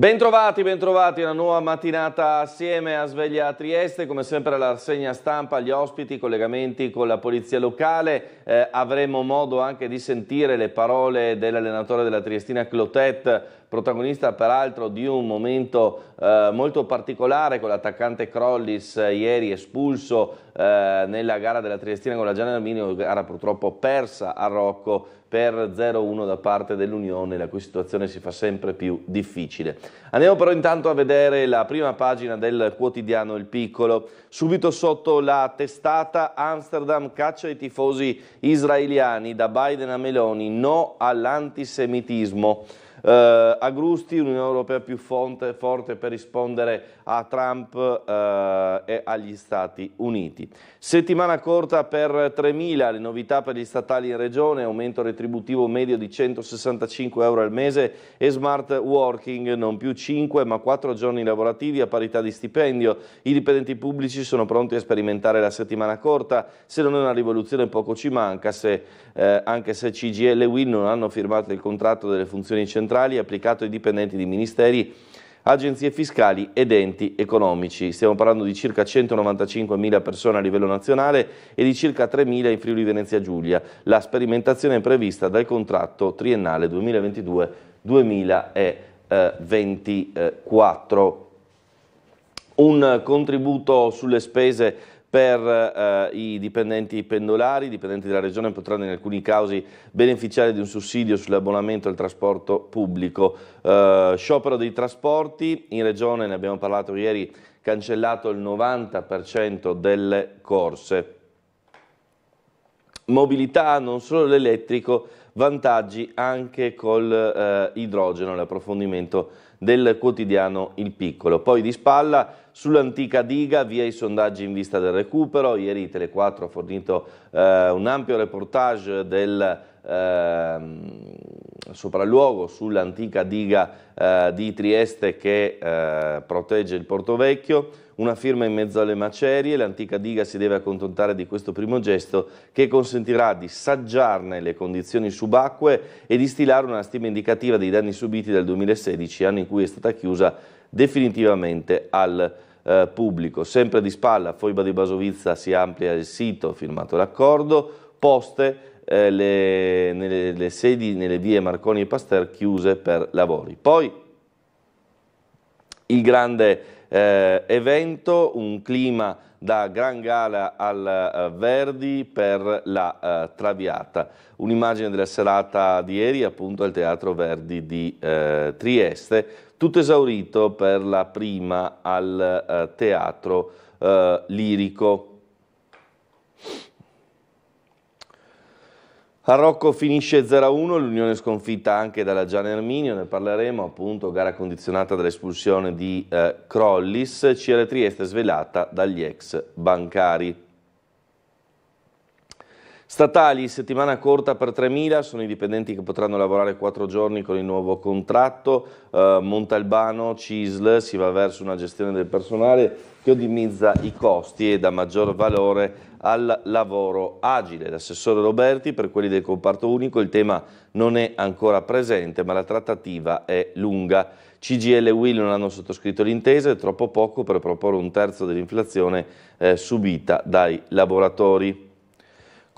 Bentrovati, bentrovati, una nuova mattinata assieme a Sveglia a Trieste, come sempre la rassegna stampa, gli ospiti, i collegamenti con la polizia locale, eh, avremo modo anche di sentire le parole dell'allenatore della Triestina Clotet, protagonista peraltro di un momento eh, molto particolare con l'attaccante Crollis eh, ieri espulso eh, nella gara della Triestina con la Gianna Arminio, gara purtroppo persa a Rocco per 0-1 da parte dell'Unione, la cui situazione si fa sempre più difficile. Andiamo però intanto a vedere la prima pagina del quotidiano Il Piccolo, subito sotto la testata Amsterdam caccia i tifosi israeliani da Biden a Meloni, no all'antisemitismo. Uh, eh, Agrusti, Unione Europea più fonte, forte per rispondere a Trump eh, e agli Stati Uniti. Settimana corta per 3.000, le novità per gli statali in regione, aumento retributivo medio di 165 euro al mese e smart working, non più 5 ma 4 giorni lavorativi a parità di stipendio. I dipendenti pubblici sono pronti a sperimentare la settimana corta, se non è una rivoluzione poco ci manca, se, eh, anche se CGL e Will non hanno firmato il contratto delle funzioni centrali applicato ai dipendenti di ministeri agenzie fiscali ed enti economici. Stiamo parlando di circa 195.000 persone a livello nazionale e di circa 3.000 in Friuli Venezia Giulia. La sperimentazione è prevista dal contratto triennale 2022-2024. Un contributo sulle spese per eh, i dipendenti pendolari, i dipendenti della Regione potranno in alcuni casi beneficiare di un sussidio sull'abbonamento al trasporto pubblico. Eh, sciopero dei trasporti, in Regione ne abbiamo parlato ieri, cancellato il 90% delle corse. Mobilità, non solo l'elettrico, vantaggi anche col eh, idrogeno, l'approfondimento del quotidiano Il Piccolo. Poi di spalla Sull'antica diga, via i sondaggi in vista del recupero. Ieri Tele4 ha fornito eh, un ampio reportage del eh, sopralluogo sull'antica diga eh, di Trieste che eh, protegge il Porto Vecchio, una firma in mezzo alle macerie, l'antica diga si deve accontentare di questo primo gesto che consentirà di saggiarne le condizioni subacquee e di stilare una stima indicativa dei danni subiti dal 2016, anno in cui è stata chiusa definitivamente al eh, pubblico. Sempre di spalla, Foiba di Basovizza si amplia il sito, firmato l'accordo, poste eh, le, nelle, le sedi nelle vie Marconi e Pasteur chiuse per lavori. Poi il grande eh, evento, un clima da gran gala al eh, Verdi per la eh, Traviata, un'immagine della serata di ieri appunto al Teatro Verdi di eh, Trieste, tutto esaurito per la prima al eh, teatro eh, lirico. A Rocco finisce 0-1, l'Unione sconfitta anche dalla Gian Erminio, ne parleremo appunto, gara condizionata dall'espulsione di eh, Crollis, CR Trieste svelata dagli ex bancari. Statali, settimana corta per 3.000, sono i dipendenti che potranno lavorare 4 giorni con il nuovo contratto, eh, Montalbano, CISL, si va verso una gestione del personale che ottimizza i costi e dà maggior valore al lavoro agile. L'assessore Roberti, per quelli del comparto unico, il tema non è ancora presente, ma la trattativa è lunga. CGL e Will non hanno sottoscritto l'intesa, è troppo poco per proporre un terzo dell'inflazione eh, subita dai lavoratori.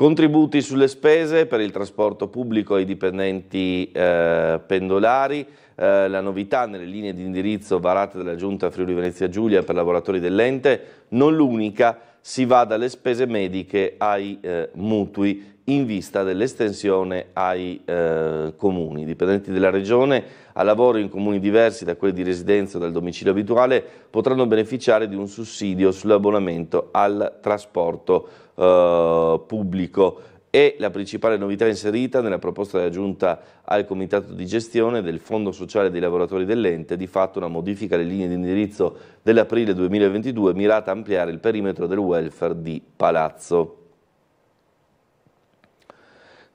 Contributi sulle spese per il trasporto pubblico ai dipendenti eh, pendolari, eh, la novità nelle linee di indirizzo varate dalla Giunta Friuli Venezia Giulia per lavoratori dell'ente, non l'unica, si va dalle spese mediche ai eh, mutui in vista dell'estensione ai eh, comuni. I dipendenti della Regione a lavoro in comuni diversi da quelli di residenza o dal domicilio abituale potranno beneficiare di un sussidio sull'abbonamento al trasporto eh, pubblico. È la principale novità inserita nella proposta di aggiunta al Comitato di Gestione del Fondo Sociale dei Lavoratori dell'Ente, di fatto una modifica alle linee di indirizzo dell'aprile 2022 mirata a ampliare il perimetro del welfare di Palazzo.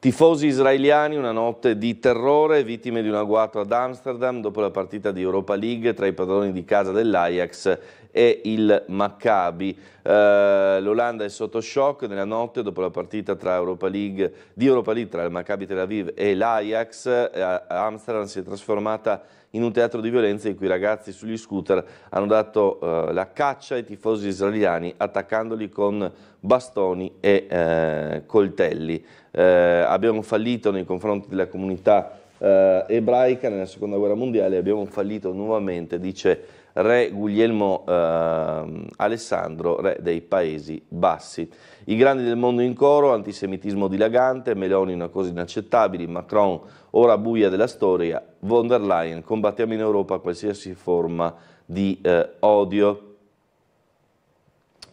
Tifosi israeliani, una notte di terrore, vittime di un agguato ad Amsterdam dopo la partita di Europa League tra i padroni di casa dell'Ajax e il Maccabi. Eh, L'Olanda è sotto shock nella notte dopo la partita Europa League, di Europa League tra il Maccabi Tel Aviv e l'Ajax. Eh, Amsterdam si è trasformata in un teatro di violenza in cui i ragazzi sugli scooter hanno dato eh, la caccia ai tifosi israeliani attaccandoli con bastoni e eh, coltelli eh, abbiamo fallito nei confronti della comunità eh, ebraica nella seconda guerra mondiale, abbiamo fallito nuovamente, dice re Guglielmo eh, Alessandro, re dei Paesi Bassi. I grandi del mondo in coro, antisemitismo dilagante, Meloni una cosa inaccettabile, Macron ora buia della storia, von der Leyen, combattiamo in Europa qualsiasi forma di eh, odio.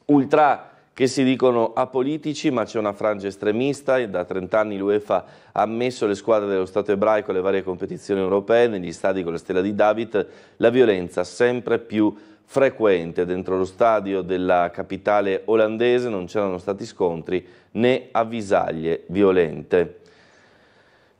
Ultra che si dicono apolitici, ma c'è una frangia estremista. E da 30 anni l'UEFA ha ammesso le squadre dello Stato ebraico alle varie competizioni europee, negli stadi con la stella di David, la violenza sempre più frequente. Dentro lo stadio della capitale olandese non c'erano stati scontri né avvisaglie violente.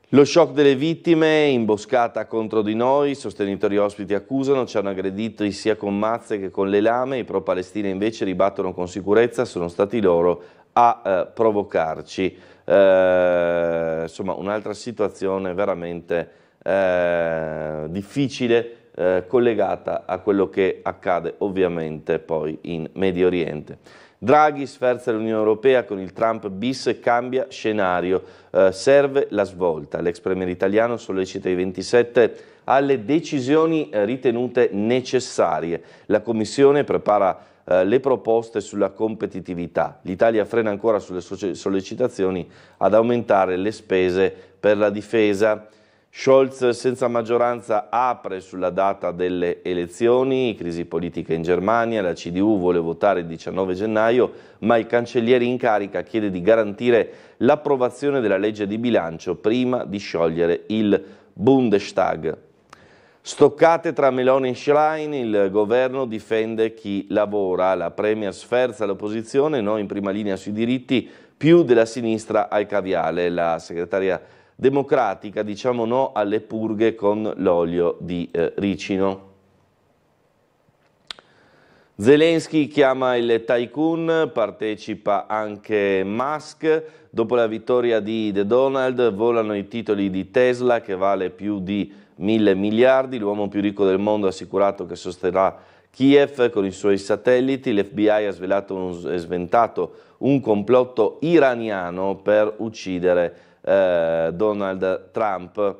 Lo shock delle vittime, imboscata contro di noi, i sostenitori ospiti accusano, ci hanno aggredito sia con mazze che con le lame, i pro-Palestina invece ribattono con sicurezza, sono stati loro a eh, provocarci. Eh, insomma, un'altra situazione veramente eh, difficile, eh, collegata a quello che accade ovviamente poi in Medio Oriente. Draghi sferza l'Unione Europea con il Trump bis cambia scenario, eh, serve la svolta. L'ex premier italiano sollecita i 27 alle decisioni eh, ritenute necessarie. La Commissione prepara eh, le proposte sulla competitività. L'Italia frena ancora sulle sollecitazioni ad aumentare le spese per la difesa. Scholz senza maggioranza apre sulla data delle elezioni, crisi politica in Germania, la CDU vuole votare il 19 gennaio, ma il cancelliere in carica chiede di garantire l'approvazione della legge di bilancio prima di sciogliere il Bundestag. Stoccate tra Meloni e Schlein, il governo difende chi lavora, la Premier sferza l'opposizione, noi in prima linea sui diritti, più della sinistra al caviale, la segretaria democratica, diciamo no alle purghe con l'olio di eh, ricino. Zelensky chiama il tycoon, partecipa anche Musk. Dopo la vittoria di The Donald volano i titoli di Tesla che vale più di mille miliardi. L'uomo più ricco del mondo ha assicurato che sosterrà Kiev con i suoi satelliti. L'FBI ha svelato e sventato un complotto iraniano per uccidere eh, Donald Trump.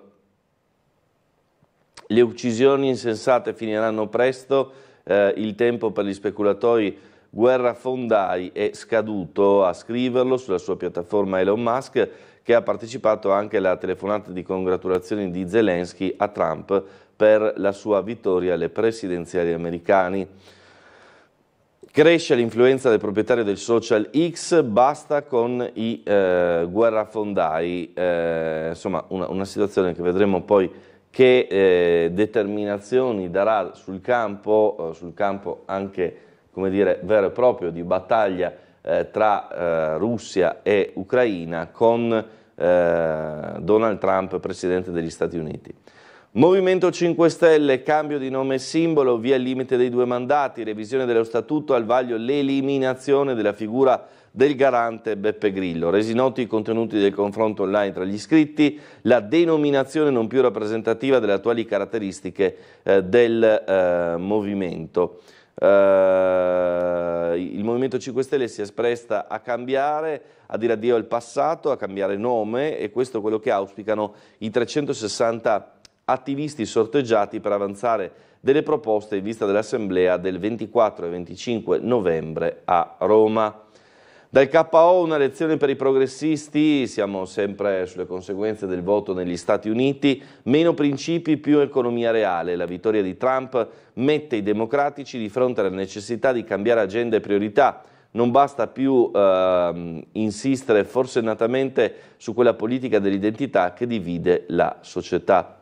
Le uccisioni insensate finiranno presto, eh, il tempo per gli speculatori guerra fondai è scaduto a scriverlo sulla sua piattaforma Elon Musk che ha partecipato anche alla telefonata di congratulazioni di Zelensky a Trump per la sua vittoria alle presidenziali americane. Cresce l'influenza del proprietario del social X, basta con i eh, guerrafondai, eh, insomma una, una, situazione che vedremo poi che eh, determinazioni darà sul campo, eh, sul campo anche come dire, vero e proprio di battaglia eh, tra eh, Russia e Ucraina con Donald Trump, Presidente degli Stati Uniti. Movimento 5 Stelle, cambio di nome e simbolo, via il limite dei due mandati, revisione dello statuto al vaglio l'eliminazione della figura del garante Beppe Grillo. Resi noti i contenuti del confronto online tra gli iscritti, la denominazione non più rappresentativa delle attuali caratteristiche eh, del eh, movimento. Uh, il Movimento 5 Stelle si espresta a cambiare, a dire addio al passato, a cambiare nome e questo è quello che auspicano i 360 attivisti sorteggiati per avanzare delle proposte in vista dell'assemblea del 24 e 25 novembre a Roma. Dal KO una lezione per i progressisti, siamo sempre sulle conseguenze del voto negli Stati Uniti, meno principi più economia reale. La vittoria di Trump mette i democratici di fronte alla necessità di cambiare agenda e priorità. Non basta più eh, insistere forsennatamente su quella politica dell'identità che divide la società.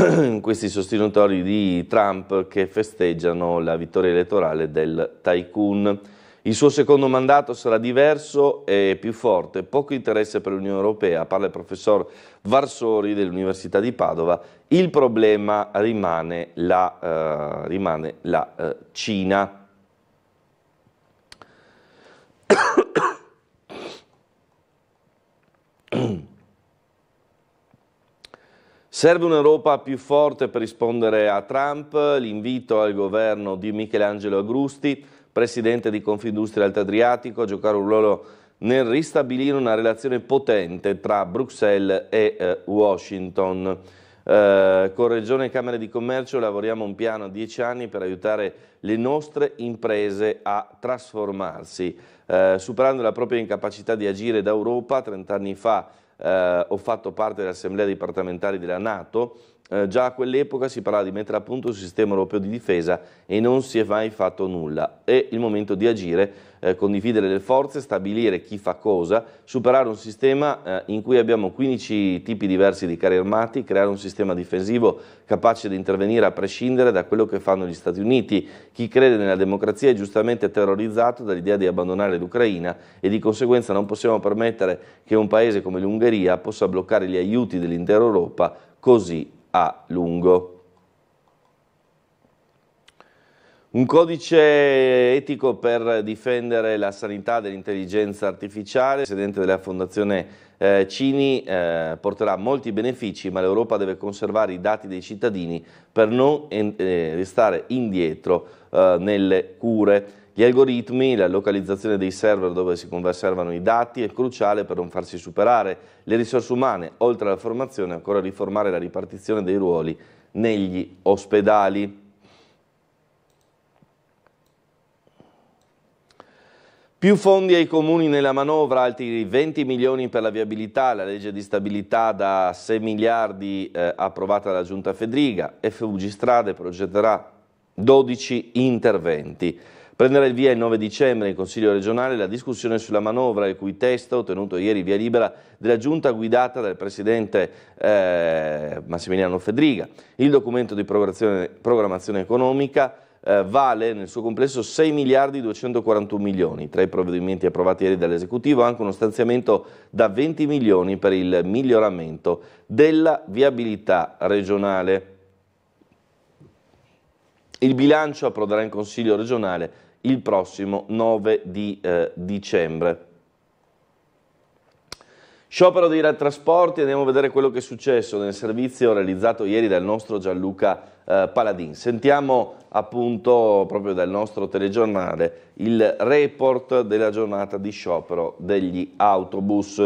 questi sostenitori di Trump che festeggiano la vittoria elettorale del tycoon. Il suo secondo mandato sarà diverso e più forte, poco interesse per l'Unione Europea, parla il professor Varsori dell'Università di Padova, il problema rimane la, eh, rimane la eh, Cina. Serve un'Europa più forte per rispondere a Trump, l'invito al governo di Michelangelo Agrusti, presidente di Confindustria Alto Adriatico, a giocare un ruolo nel ristabilire una relazione potente tra Bruxelles e eh, Washington. Eh, con Regione e Camere di Commercio lavoriamo un piano a 10 anni per aiutare le nostre imprese a trasformarsi, eh, superando la propria incapacità di agire da Europa 30 anni fa eh, ho fatto parte dell'assemblea dipartamentale della Nato eh, già a quell'epoca si parlava di mettere a punto un sistema europeo di difesa e non si è mai fatto nulla. È il momento di agire, eh, condividere le forze, stabilire chi fa cosa, superare un sistema eh, in cui abbiamo 15 tipi diversi di carri armati, creare un sistema difensivo capace di intervenire a prescindere da quello che fanno gli Stati Uniti. Chi crede nella democrazia è giustamente terrorizzato dall'idea di abbandonare l'Ucraina e di conseguenza non possiamo permettere che un paese come l'Ungheria possa bloccare gli aiuti dell'intera Europa così a lungo. Un codice etico per difendere la sanità dell'intelligenza artificiale, il presidente della Fondazione eh, Cini eh, porterà molti benefici, ma l'Europa deve conservare i dati dei cittadini per non eh, restare indietro eh, nelle cure. Gli algoritmi, la localizzazione dei server dove si conservano i dati è cruciale per non farsi superare. Le risorse umane, oltre alla formazione, occorre riformare la ripartizione dei ruoli negli ospedali. Più fondi ai comuni nella manovra, altri 20 milioni per la viabilità, la legge di stabilità da 6 miliardi eh, approvata dalla Giunta Fedriga, FUG Strade progetterà 12 interventi. Prenderà il via il 9 dicembre in Consiglio regionale la discussione sulla manovra, il cui testo, ottenuto ieri via libera della giunta guidata dal presidente eh, Massimiliano Fedriga. Il documento di programmazione economica eh, vale nel suo complesso 6 miliardi 241 milioni. Tra i provvedimenti approvati ieri dall'esecutivo anche uno stanziamento da 20 milioni per il miglioramento della viabilità regionale. Il bilancio approderà in Consiglio regionale il prossimo 9 di eh, dicembre. Sciopero dei trasporti, andiamo a vedere quello che è successo nel servizio realizzato ieri dal nostro Gianluca eh, Paladin. Sentiamo appunto proprio dal nostro telegiornale il report della giornata di sciopero degli autobus.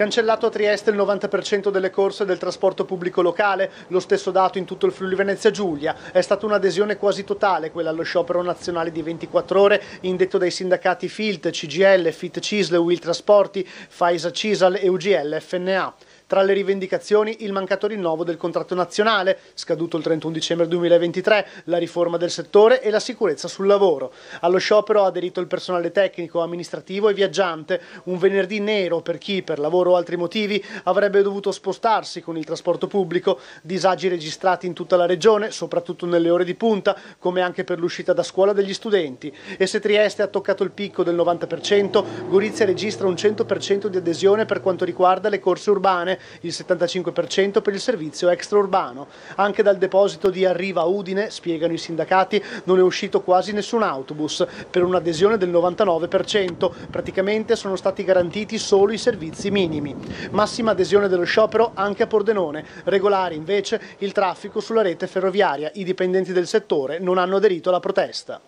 Cancellato a Trieste il 90% delle corse del trasporto pubblico locale, lo stesso dato in tutto il Friuli Venezia Giulia. È stata un'adesione quasi totale quella allo sciopero nazionale di 24 ore indetto dai sindacati FILT, CGL, FIT-CISL, Will Trasporti, FAISA-CISAL e UGL-FNA. Tra le rivendicazioni il mancato rinnovo del contratto nazionale, scaduto il 31 dicembre 2023, la riforma del settore e la sicurezza sul lavoro. Allo sciopero ha aderito il personale tecnico, amministrativo e viaggiante, un venerdì nero per chi, per lavoro o altri motivi, avrebbe dovuto spostarsi con il trasporto pubblico, disagi registrati in tutta la regione, soprattutto nelle ore di punta, come anche per l'uscita da scuola degli studenti. E se Trieste ha toccato il picco del 90%, Gorizia registra un 100% di adesione per quanto riguarda le corse urbane, il 75% per il servizio extraurbano. Anche dal deposito di Arriva Udine, spiegano i sindacati, non è uscito quasi nessun autobus, per un'adesione del 99%, praticamente sono stati garantiti solo i servizi minimi. Massima adesione dello sciopero anche a Pordenone, regolare invece il traffico sulla rete ferroviaria, i dipendenti del settore non hanno aderito alla protesta.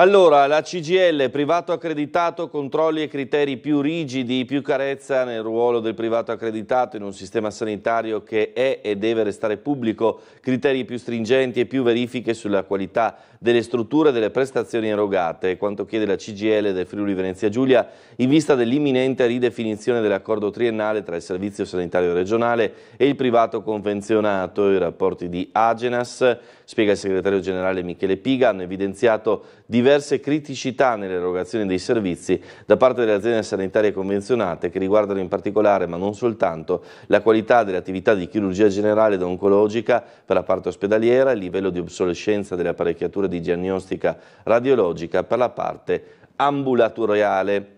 Allora, la CGL, privato accreditato, controlli e criteri più rigidi, più carezza nel ruolo del privato accreditato in un sistema sanitario che è e deve restare pubblico, criteri più stringenti e più verifiche sulla qualità delle strutture e delle prestazioni erogate, quanto chiede la CGL del Friuli Venezia Giulia in vista dell'imminente ridefinizione dell'accordo triennale tra il Servizio Sanitario Regionale e il privato convenzionato, i rapporti di Agenas, spiega il segretario generale Michele Piga, hanno evidenziato diverse criticità nell'erogazione dei servizi da parte delle aziende sanitarie convenzionate che riguardano in particolare, ma non soltanto, la qualità delle attività di chirurgia generale ed oncologica per la parte ospedaliera, il livello di obsolescenza delle apparecchiature di diagnostica radiologica per la parte ambulatoriale.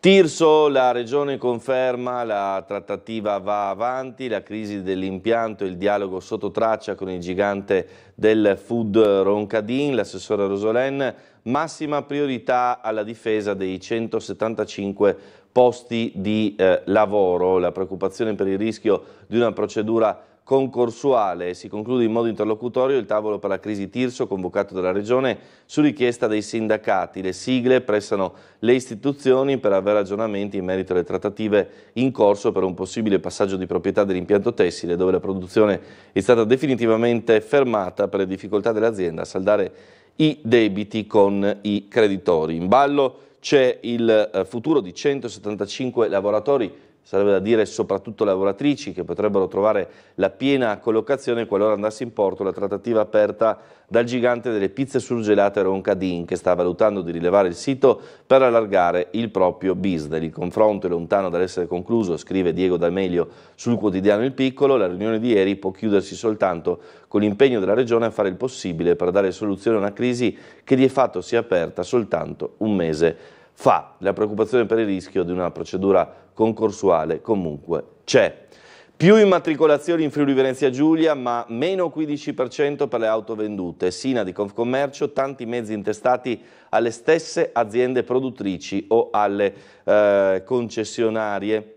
Tirso, la regione conferma, la trattativa va avanti, la crisi dell'impianto, il dialogo sotto traccia con il gigante del food Roncadin, l'assessore Rosolen, massima priorità alla difesa dei 175 posti di eh, lavoro, la preoccupazione per il rischio di una procedura concorsuale si conclude in modo interlocutorio il tavolo per la crisi Tirso convocato dalla Regione su richiesta dei sindacati. Le sigle pressano le istituzioni per avere aggiornamenti in merito alle trattative in corso per un possibile passaggio di proprietà dell'impianto tessile dove la produzione è stata definitivamente fermata per le difficoltà dell'azienda a saldare i debiti con i creditori. In ballo c'è il eh, futuro di 175 lavoratori sarebbe da dire soprattutto lavoratrici che potrebbero trovare la piena collocazione qualora andasse in porto la trattativa aperta dal gigante delle pizze surgelate Roncadin che sta valutando di rilevare il sito per allargare il proprio business. Il confronto è lontano dall'essere concluso, scrive Diego D'Amelio sul quotidiano Il Piccolo, la riunione di ieri può chiudersi soltanto con l'impegno della Regione a fare il possibile per dare soluzione a una crisi che di fatto si è aperta soltanto un mese fa. La preoccupazione per il rischio di una procedura concorsuale comunque c'è. Più immatricolazioni in Friuli Venezia Giulia, ma meno 15% per le auto vendute. Sina di Confcommercio, tanti mezzi intestati alle stesse aziende produttrici o alle eh, concessionarie.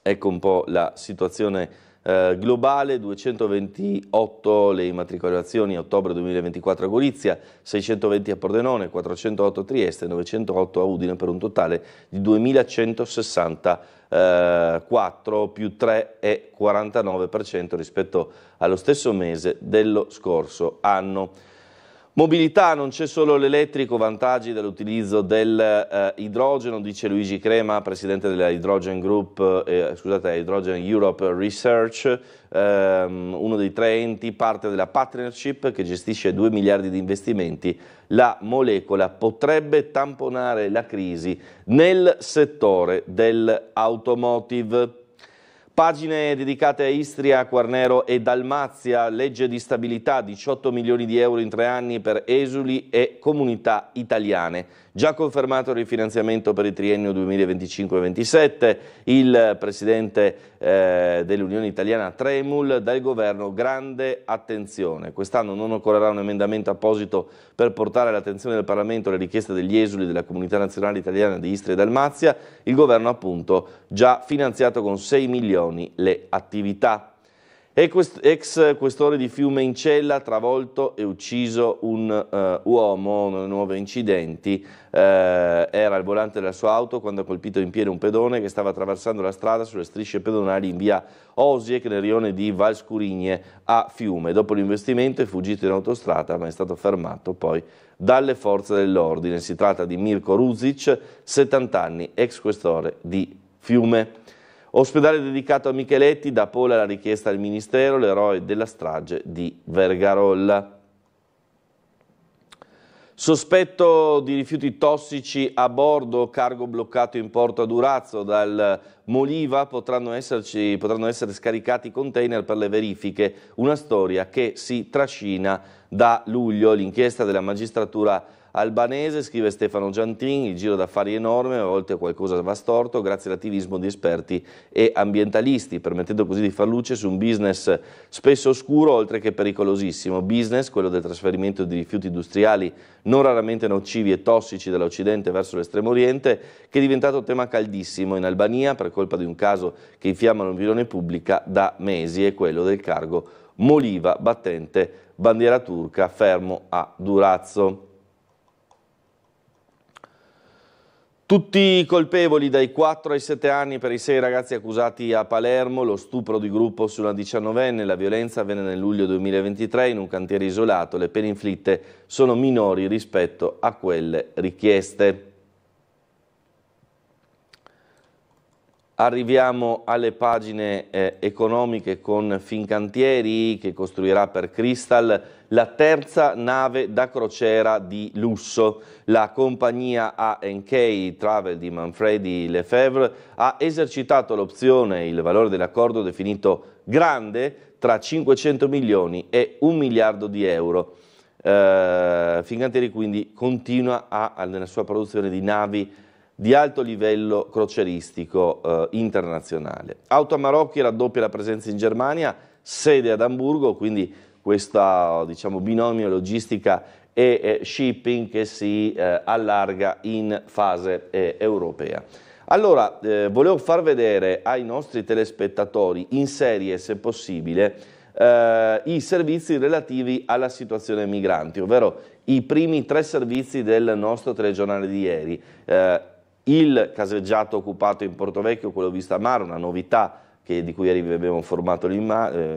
Ecco un po' la situazione eh, globale 228 le immatricolazioni a ottobre 2024 a Gorizia, 620 a Pordenone, 408 a Trieste, 908 a Udine per un totale di 2164 più 3,49% rispetto allo stesso mese dello scorso anno. Mobilità, non c'è solo l'elettrico, vantaggi dell'utilizzo dell'idrogeno, eh, dice Luigi Crema, presidente della Hydrogen Group, eh, scusate, Hydrogen Europe Research, ehm, uno dei tre enti, parte della partnership che gestisce 2 miliardi di investimenti. La molecola potrebbe tamponare la crisi nel settore dell'automotive. Pagine dedicate a Istria, Quarnero e Dalmazia, legge di stabilità, 18 milioni di euro in tre anni per esuli e comunità italiane. Già confermato il rifinanziamento per il triennio 2025-27, il presidente eh, dell'Unione Italiana Tremul dal governo grande attenzione. Quest'anno non occorrerà un emendamento apposito per portare all'attenzione del Parlamento le richieste degli esuli della comunità nazionale italiana di Istria e Dalmazia. Il governo appunto già finanziato con 6 milioni le attività. Ex questore di Fiume Fiumencella travolto e ucciso un uh, uomo, uno nuovi incidenti, uh, era al volante della sua auto quando ha colpito in piede un pedone che stava attraversando la strada sulle strisce pedonali in via Osiek nel rione di Valscurigne a Fiume. Dopo l'investimento è fuggito in autostrada ma è stato fermato poi dalle forze dell'ordine. Si tratta di Mirko Ruzic, 70 anni, ex questore di Fiume. Ospedale dedicato a Micheletti, da Pola la richiesta al Ministero, l'eroe della strage di Vergarolla. Sospetto di rifiuti tossici a bordo, cargo bloccato in porto a Durazzo dal Moliva, potranno, esserci, potranno essere scaricati container per le verifiche, una storia che si trascina da luglio. L'inchiesta della magistratura albanese, scrive Stefano Giantin, il giro d'affari è enorme, a volte qualcosa va storto, grazie all'attivismo di esperti e ambientalisti, permettendo così di far luce su un business spesso oscuro, oltre che pericolosissimo. Business, quello del trasferimento di rifiuti industriali non raramente nocivi e tossici dall'Occidente verso l'Estremo Oriente, che è diventato tema caldissimo in Albania per colpa di un caso che infiamma l'opinione pubblica da mesi, è quello del cargo Moliva battente bandiera turca fermo a Durazzo. Tutti colpevoli dai 4 ai 7 anni per i 6 ragazzi accusati a Palermo, lo stupro di gruppo su una 19enne, la violenza avvenne nel luglio 2023 in un cantiere isolato, le pene inflitte sono minori rispetto a quelle richieste. Arriviamo alle pagine eh, economiche con Fincantieri che costruirà per Crystal la terza nave da crociera di lusso. La compagnia ANK Travel di Manfredi Lefebvre ha esercitato l'opzione, il valore dell'accordo definito grande, tra 500 milioni e 1 miliardo di euro. Eh, Fincantieri quindi continua a, nella sua produzione di navi di alto livello croceristico eh, internazionale. Auto a Marocchi raddoppia la presenza in Germania, sede ad Amburgo, quindi questo diciamo, binomio logistica e shipping che si eh, allarga in fase eh, europea. Allora, eh, volevo far vedere ai nostri telespettatori in serie, se possibile, eh, i servizi relativi alla situazione migranti, ovvero i primi tre servizi del nostro telegiornale di ieri. Eh, il caseggiato occupato in Porto Vecchio, quello vista a mare, una novità che, di cui abbiamo eh,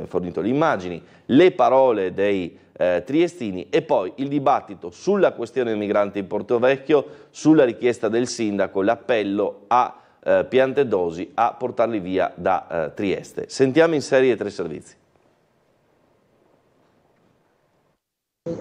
fornito le immagini, le parole dei eh, triestini e poi il dibattito sulla questione dei migranti in Porto Vecchio, sulla richiesta del sindaco, l'appello a eh, Piantedosi a portarli via da eh, Trieste. Sentiamo in serie tre servizi. Eh,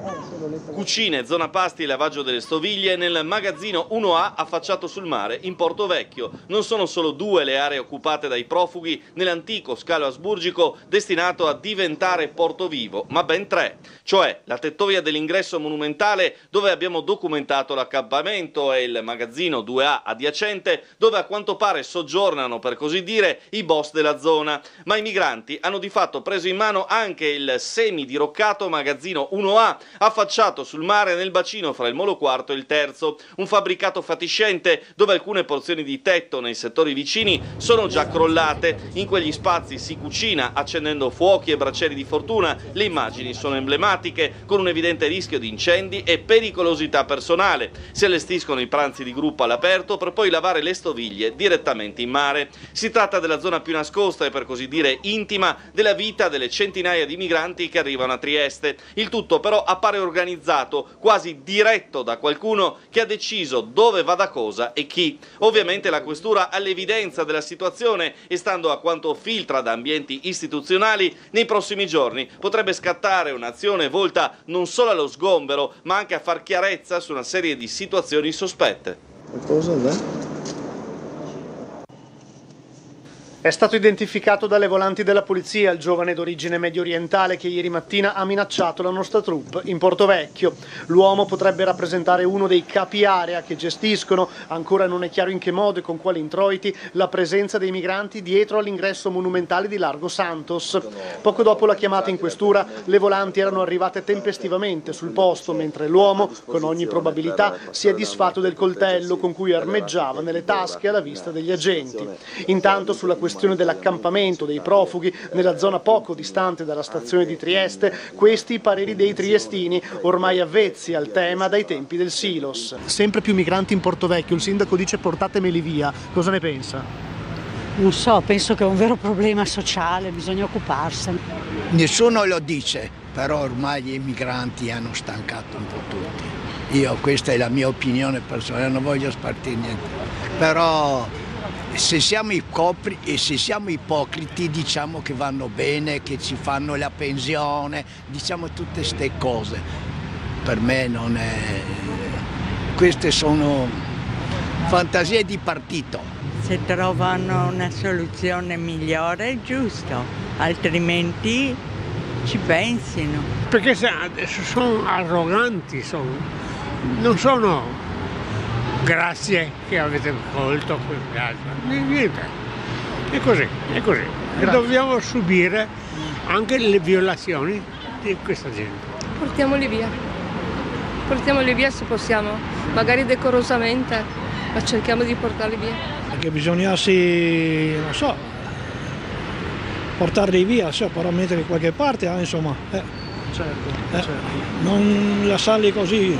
Cucine, zona pasti, lavaggio delle stoviglie nel magazzino 1A affacciato sul mare in Porto Vecchio. Non sono solo due le aree occupate dai profughi nell'antico scalo asburgico destinato a diventare porto vivo, ma ben tre, cioè la tettoia dell'ingresso monumentale dove abbiamo documentato l'accampamento e il magazzino 2A adiacente dove a quanto pare soggiornano per così dire i boss della zona, ma i migranti hanno di fatto preso in mano anche il semi diroccato magazzino 1A affacciato affacciato sul mare nel bacino fra il molo quarto e il terzo, un fabbricato fatiscente dove alcune porzioni di tetto nei settori vicini sono già crollate. In quegli spazi si cucina accendendo fuochi e braccieri di fortuna, le immagini sono emblematiche con un evidente rischio di incendi e pericolosità personale. Si allestiscono i pranzi di gruppo all'aperto per poi lavare le stoviglie direttamente in mare. Si tratta della zona più nascosta e per così dire intima della vita delle centinaia di migranti che arrivano a Trieste. Il tutto però appare organizzato organizzato, quasi diretto da qualcuno che ha deciso dove va da cosa e chi. Ovviamente la questura ha l'evidenza della situazione e stando a quanto filtra da ambienti istituzionali, nei prossimi giorni potrebbe scattare un'azione volta non solo allo sgombero, ma anche a far chiarezza su una serie di situazioni sospette. Qualcosa da? È stato identificato dalle volanti della polizia il giovane d'origine medio orientale che ieri mattina ha minacciato la nostra troupe in Porto Vecchio. L'uomo potrebbe rappresentare uno dei capi area che gestiscono, ancora non è chiaro in che modo e con quali introiti, la presenza dei migranti dietro all'ingresso monumentale di Largo Santos. Poco dopo la chiamata in questura, le volanti erano arrivate tempestivamente sul posto, mentre l'uomo, con ogni probabilità, si è disfatto del coltello con cui armeggiava nelle tasche alla vista degli agenti. Intanto sulla questione gestione dell'accampamento dei profughi nella zona poco distante dalla stazione di Trieste, questi i pareri dei triestini, ormai avvezzi al tema dai tempi del Silos. Sempre più migranti in Porto Vecchio, il sindaco dice portatemeli via, cosa ne pensa? Non so, penso che è un vero problema sociale, bisogna occuparsene. Nessuno lo dice, però ormai gli immigranti hanno stancato un po' tutti. Io, questa è la mia opinione personale, non voglio spartire niente. Però se siamo, copri, se siamo, ipocriti diciamo che vanno bene, che ci fanno la pensione, diciamo tutte queste cose. Per me non è... queste sono fantasie di partito. Se trovano una soluzione migliore è giusto, altrimenti ci pensino. Perché sono arroganti, sono. non sono grazie che avete accolto niente è così, è così e dobbiamo subire anche le violazioni di questa gente portiamoli via portiamoli via se possiamo magari decorosamente ma cerchiamo di portarli via perché bisognasse non so portarli via so, però metterli da qualche parte eh, insomma eh. Certo, eh, certo. non lasciarli così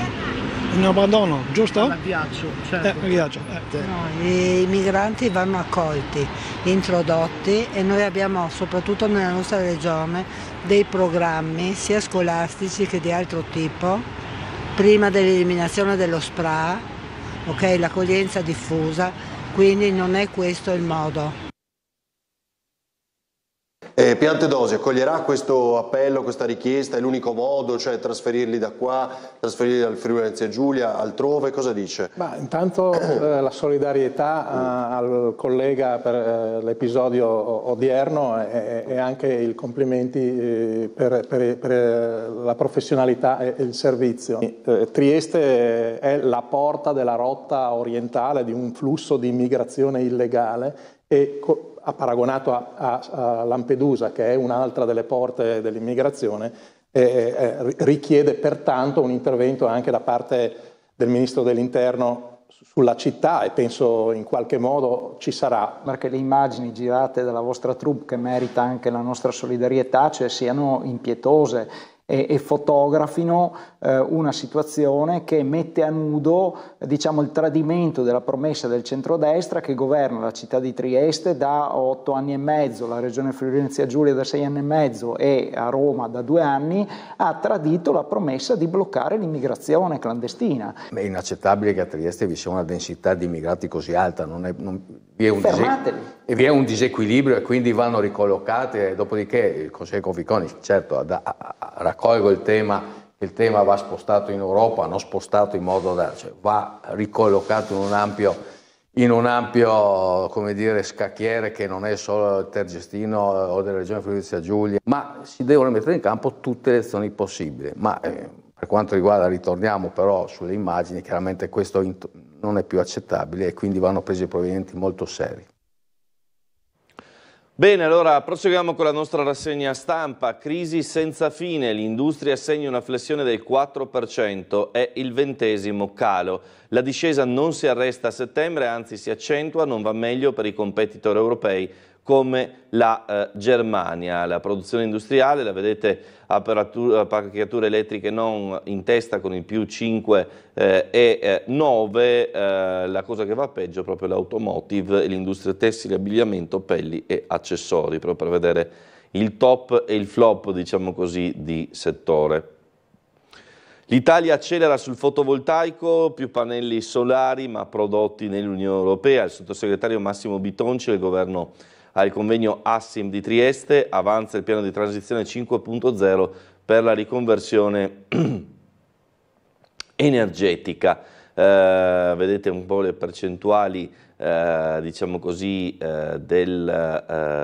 in abbandono, giusto? Al ghiaccio, certo. Eh, ghiaccio, eh. No, I migranti vanno accolti, introdotti e noi abbiamo soprattutto nella nostra regione dei programmi sia scolastici che di altro tipo, prima dell'eliminazione dello SPRA, okay, l'accoglienza diffusa, quindi non è questo il modo. Eh, Dosi accoglierà questo appello, questa richiesta? È l'unico modo, cioè trasferirli da qua, trasferirli dal Friuli Venezia Giulia, altrove? Cosa dice? Ma intanto eh, la solidarietà a, eh, al collega per eh, l'episodio odierno e, e, anche i complimenti eh, per, per, per, eh, la professionalità e, e il servizio. Trieste è la porta della rotta orientale di un flusso di immigrazione illegale e ha paragonato a, a, a Lampedusa, che è un'altra delle porte dell'immigrazione, eh, eh, richiede pertanto un intervento anche da parte del Ministro dell'Interno sulla città e penso in qualche modo ci sarà. Perché le immagini girate dalla vostra troupe che merita anche la nostra solidarietà, cioè siano impietose e, e fotografino eh, una situazione che mette a nudo diciamo, il tradimento della promessa del centrodestra che governa la città di Trieste da otto anni e mezzo, la regione friuli Giulia da sei anni e mezzo e a Roma da due anni, ha tradito la promessa di bloccare l'immigrazione clandestina. È inaccettabile che a Trieste vi sia una densità di immigrati così alta, non è, non vi è un, dise- vi è un disequilibrio e quindi vanno ricollocate, dopodiché il Consiglio Conficoni, certo, ad, a, raccolgo il tema il tema va spostato in Europa, non spostato in modo da, cioè, va ricollocato in un ampio, in un ampio dire, scacchiere che non è solo il Tergestino eh, o della regione Friulizia Giulia, ma si devono mettere in campo tutte le azioni possibili. Ma eh, per quanto riguarda, ritorniamo però sulle immagini, chiaramente questo non è più accettabile e quindi vanno presi provvedimenti molto seri. Bene, allora proseguiamo con la nostra rassegna stampa. Crisi senza fine, l'industria segna una flessione del 4%, è il ventesimo calo. La discesa non si arresta a settembre, anzi si accentua, non va meglio per i competitor europei come la eh, Germania. La produzione industriale, la vedete apparecchiature eh, elettriche non in testa con il più 5 eh, e 9, eh, eh, la cosa che va peggio è proprio l'automotive, l'industria tessile, abbigliamento, pelli e accessori, proprio per vedere il top e il flop, diciamo così, di settore. L'Italia accelera sul fotovoltaico, più pannelli solari ma prodotti nell'Unione Europea. Il sottosegretario Massimo Bitonci e il governo al convegno Assim di Trieste, avanza il piano di transizione 5.0 per la riconversione energetica. Eh, vedete un po' le percentuali eh, diciamo così, eh, del,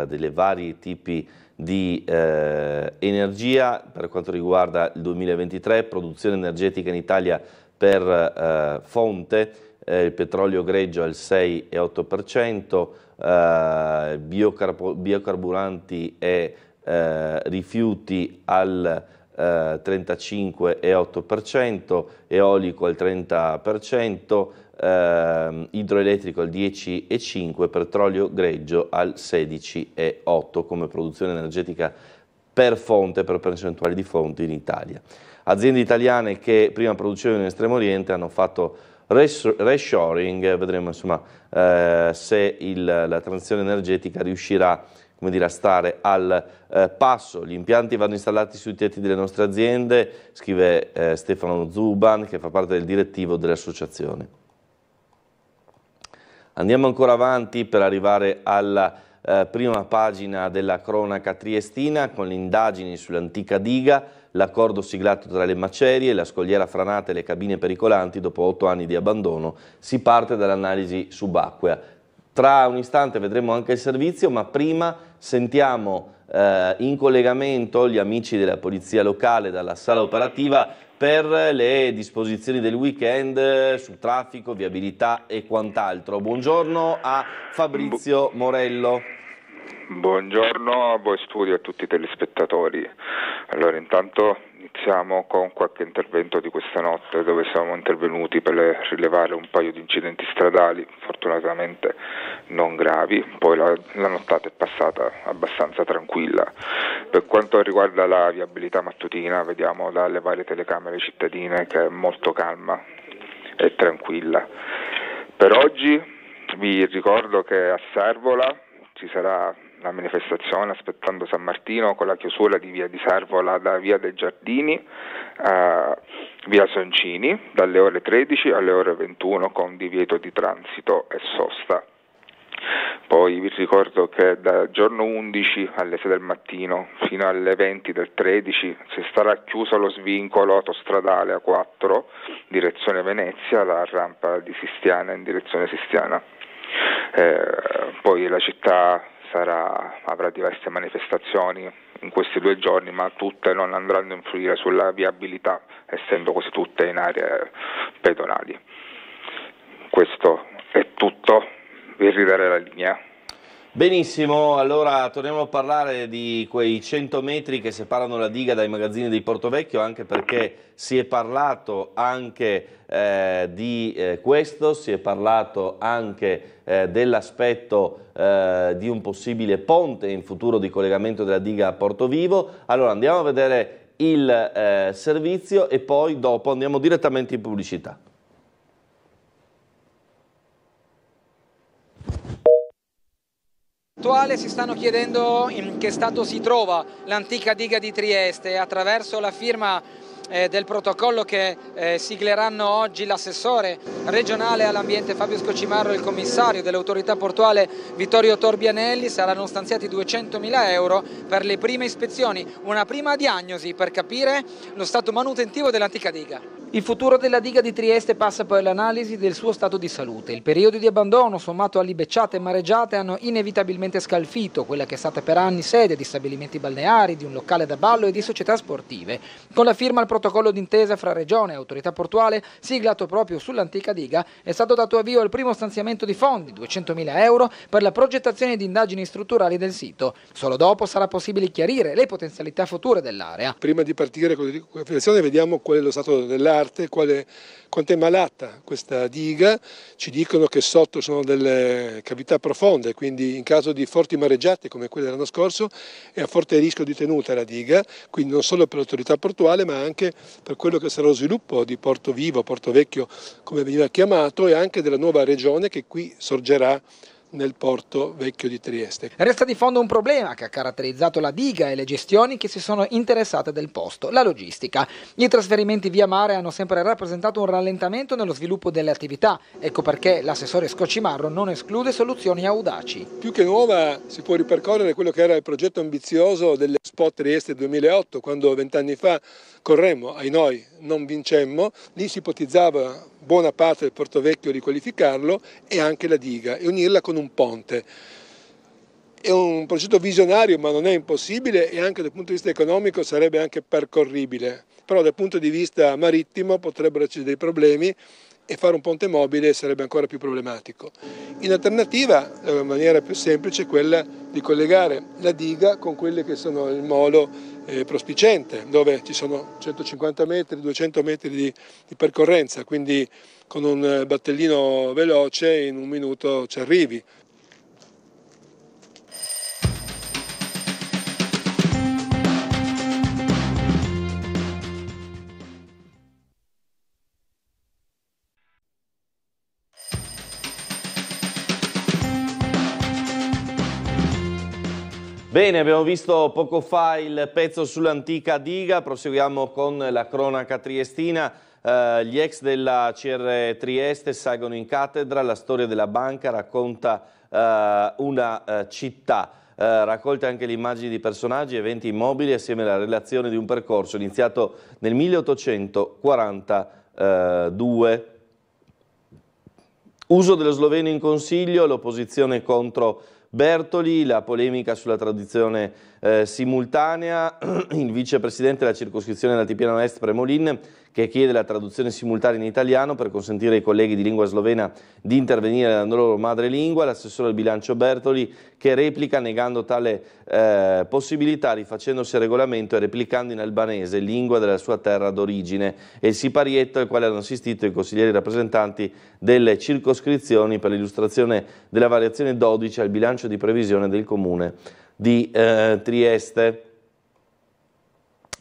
eh, delle vari tipi di eh, energia per quanto riguarda il 2023, produzione energetica in Italia per eh, fonte, il petrolio greggio al 6,8%, eh, biocarbo, biocarburanti e eh, rifiuti al 35,8%, eh, eolico al 30%, ehm, idroelettrico al 10,5%, petrolio greggio al 16,8% come produzione energetica per fonte, per percentuale di fonti in Italia. Aziende italiane che prima producevano in Estremo Oriente hanno fatto reshoring, eh, vedremo insomma, eh, se il, la transizione energetica riuscirà come dire, a stare al eh, passo. Gli impianti vanno installati sui tetti delle nostre aziende, scrive eh, Stefano Zuban, che fa parte del direttivo dell'associazione. Andiamo ancora avanti per arrivare alla eh, prima pagina della cronaca triestina con le indagini sull'antica diga, l'accordo siglato tra le macerie, la scogliera franata e le cabine pericolanti dopo otto anni di abbandono, si parte dall'analisi subacquea. Tra un istante vedremo anche il servizio, ma prima sentiamo eh, in collegamento gli amici della polizia locale dalla sala operativa per le disposizioni del weekend sul traffico, viabilità e quant'altro. Buongiorno a Fabrizio Morello. Buongiorno a voi studio e a tutti i telespettatori. Allora, intanto iniziamo con qualche intervento di questa notte dove siamo intervenuti per rilevare un paio di incidenti stradali, fortunatamente non gravi, poi la, la nottata è passata abbastanza tranquilla. Per quanto riguarda la viabilità mattutina vediamo dalle varie telecamere cittadine che è molto calma e tranquilla. Per oggi vi ricordo che a Servola ci sarà la manifestazione aspettando San Martino con la chiusura di via di Servola da via dei Giardini a eh, via Soncini dalle ore 13 alle ore 21 con divieto di transito e sosta. Poi vi ricordo che dal giorno 11 alle 6 del mattino fino alle 20 del 13 si starà chiuso lo svincolo autostradale A4 direzione Venezia, la rampa di Sistiana in direzione Sistiana. Eh, poi la città sarà, avrà diverse manifestazioni in questi due giorni, ma tutte non andranno a influire sulla viabilità, essendo così tutte in aree pedonali. Questo è tutto, vi ridare la linea. Benissimo, allora torniamo a parlare di quei 100 metri che separano la diga dai magazzini di Porto Vecchio, anche perché si è parlato anche eh, di eh, questo, si è parlato anche eh, dell'aspetto eh, di un possibile ponte in futuro di collegamento della diga a Porto Vivo. Allora andiamo a vedere il eh, servizio e poi dopo andiamo direttamente in pubblicità. attuale si stanno chiedendo in che stato si trova l'antica diga di Trieste attraverso la firma eh, del protocollo che eh, sigleranno oggi l'assessore regionale all'ambiente Fabio Scocimarro e il commissario dell'autorità portuale Vittorio Torbianelli saranno stanziati 200.000 euro per le prime ispezioni, una prima diagnosi per capire lo stato manutentivo dell'antica diga. Il futuro della diga di Trieste passa poi all'analisi del suo stato di salute. Il periodo di abbandono, sommato a libecciate e mareggiate, hanno inevitabilmente scalfito quella che è stata per anni sede di stabilimenti balneari, di un locale da ballo e di società sportive. Con la firma al protocollo d'intesa fra Regione e Autorità Portuale, siglato proprio sull'antica diga, è stato dato avvio al primo stanziamento di fondi, 200.000 euro, per la progettazione di indagini strutturali del sito. Solo dopo sarà possibile chiarire le potenzialità future dell'area. Prima di partire con la vediamo qual è lo stato dell'area parte quale, quanto è malata questa diga, ci dicono che sotto sono delle cavità profonde, quindi in caso di forti mareggiate come quelle dell'anno scorso è a forte rischio di tenuta la diga, quindi non solo per l'autorità portuale ma anche per quello che sarà lo sviluppo di Porto Vivo, Porto Vecchio come veniva chiamato e anche della nuova regione che qui sorgerà nel porto vecchio di Trieste. Resta di fondo un problema che ha caratterizzato la diga e le gestioni che si sono interessate del posto, la logistica. I trasferimenti via mare hanno sempre rappresentato un rallentamento nello sviluppo delle attività, ecco perché l'assessore Scocimarro non esclude soluzioni audaci. Più che nuova si può ripercorrere quello che era il progetto ambizioso delle Spot Trieste 2008, quando vent'anni fa corremmo, ai noi non vincemmo, lì si ipotizzava buona parte del Porto Vecchio riqualificarlo e anche la diga e unirla con un ponte. È un progetto visionario ma non è impossibile e anche dal punto di vista economico sarebbe anche percorribile, però dal punto di vista marittimo potrebbero esserci dei problemi e fare un ponte mobile sarebbe ancora più problematico. In alternativa, la maniera più semplice è quella di collegare la diga con quelle che sono il molo eh, prospicente, dove ci sono 150 metri, 200 metri di, di percorrenza, quindi con un eh, battellino veloce in un minuto ci arrivi. Bene, abbiamo visto poco fa il pezzo sull'antica diga, proseguiamo con la cronaca triestina. Eh, gli ex della CR Trieste salgono in cattedra, la storia della banca racconta eh, una eh, città. Eh, raccolte anche le immagini di personaggi, eventi immobili assieme alla relazione di un percorso iniziato nel 1842. Eh, Uso dello sloveno in consiglio, l'opposizione contro Bertoli, la polemica sulla traduzione eh, simultanea, il vicepresidente della circoscrizione dell'Altipiano Est Premolin che chiede la traduzione simultanea in italiano per consentire ai colleghi di lingua slovena di intervenire nella loro madrelingua, l'assessore al bilancio Bertoli che replica negando tale eh, possibilità rifacendosi al regolamento e replicando in albanese, lingua della sua terra d'origine, e il siparietto al quale hanno assistito i consiglieri rappresentanti delle circoscrizioni per l'illustrazione della variazione 12 al bilancio di previsione del comune di eh, Trieste.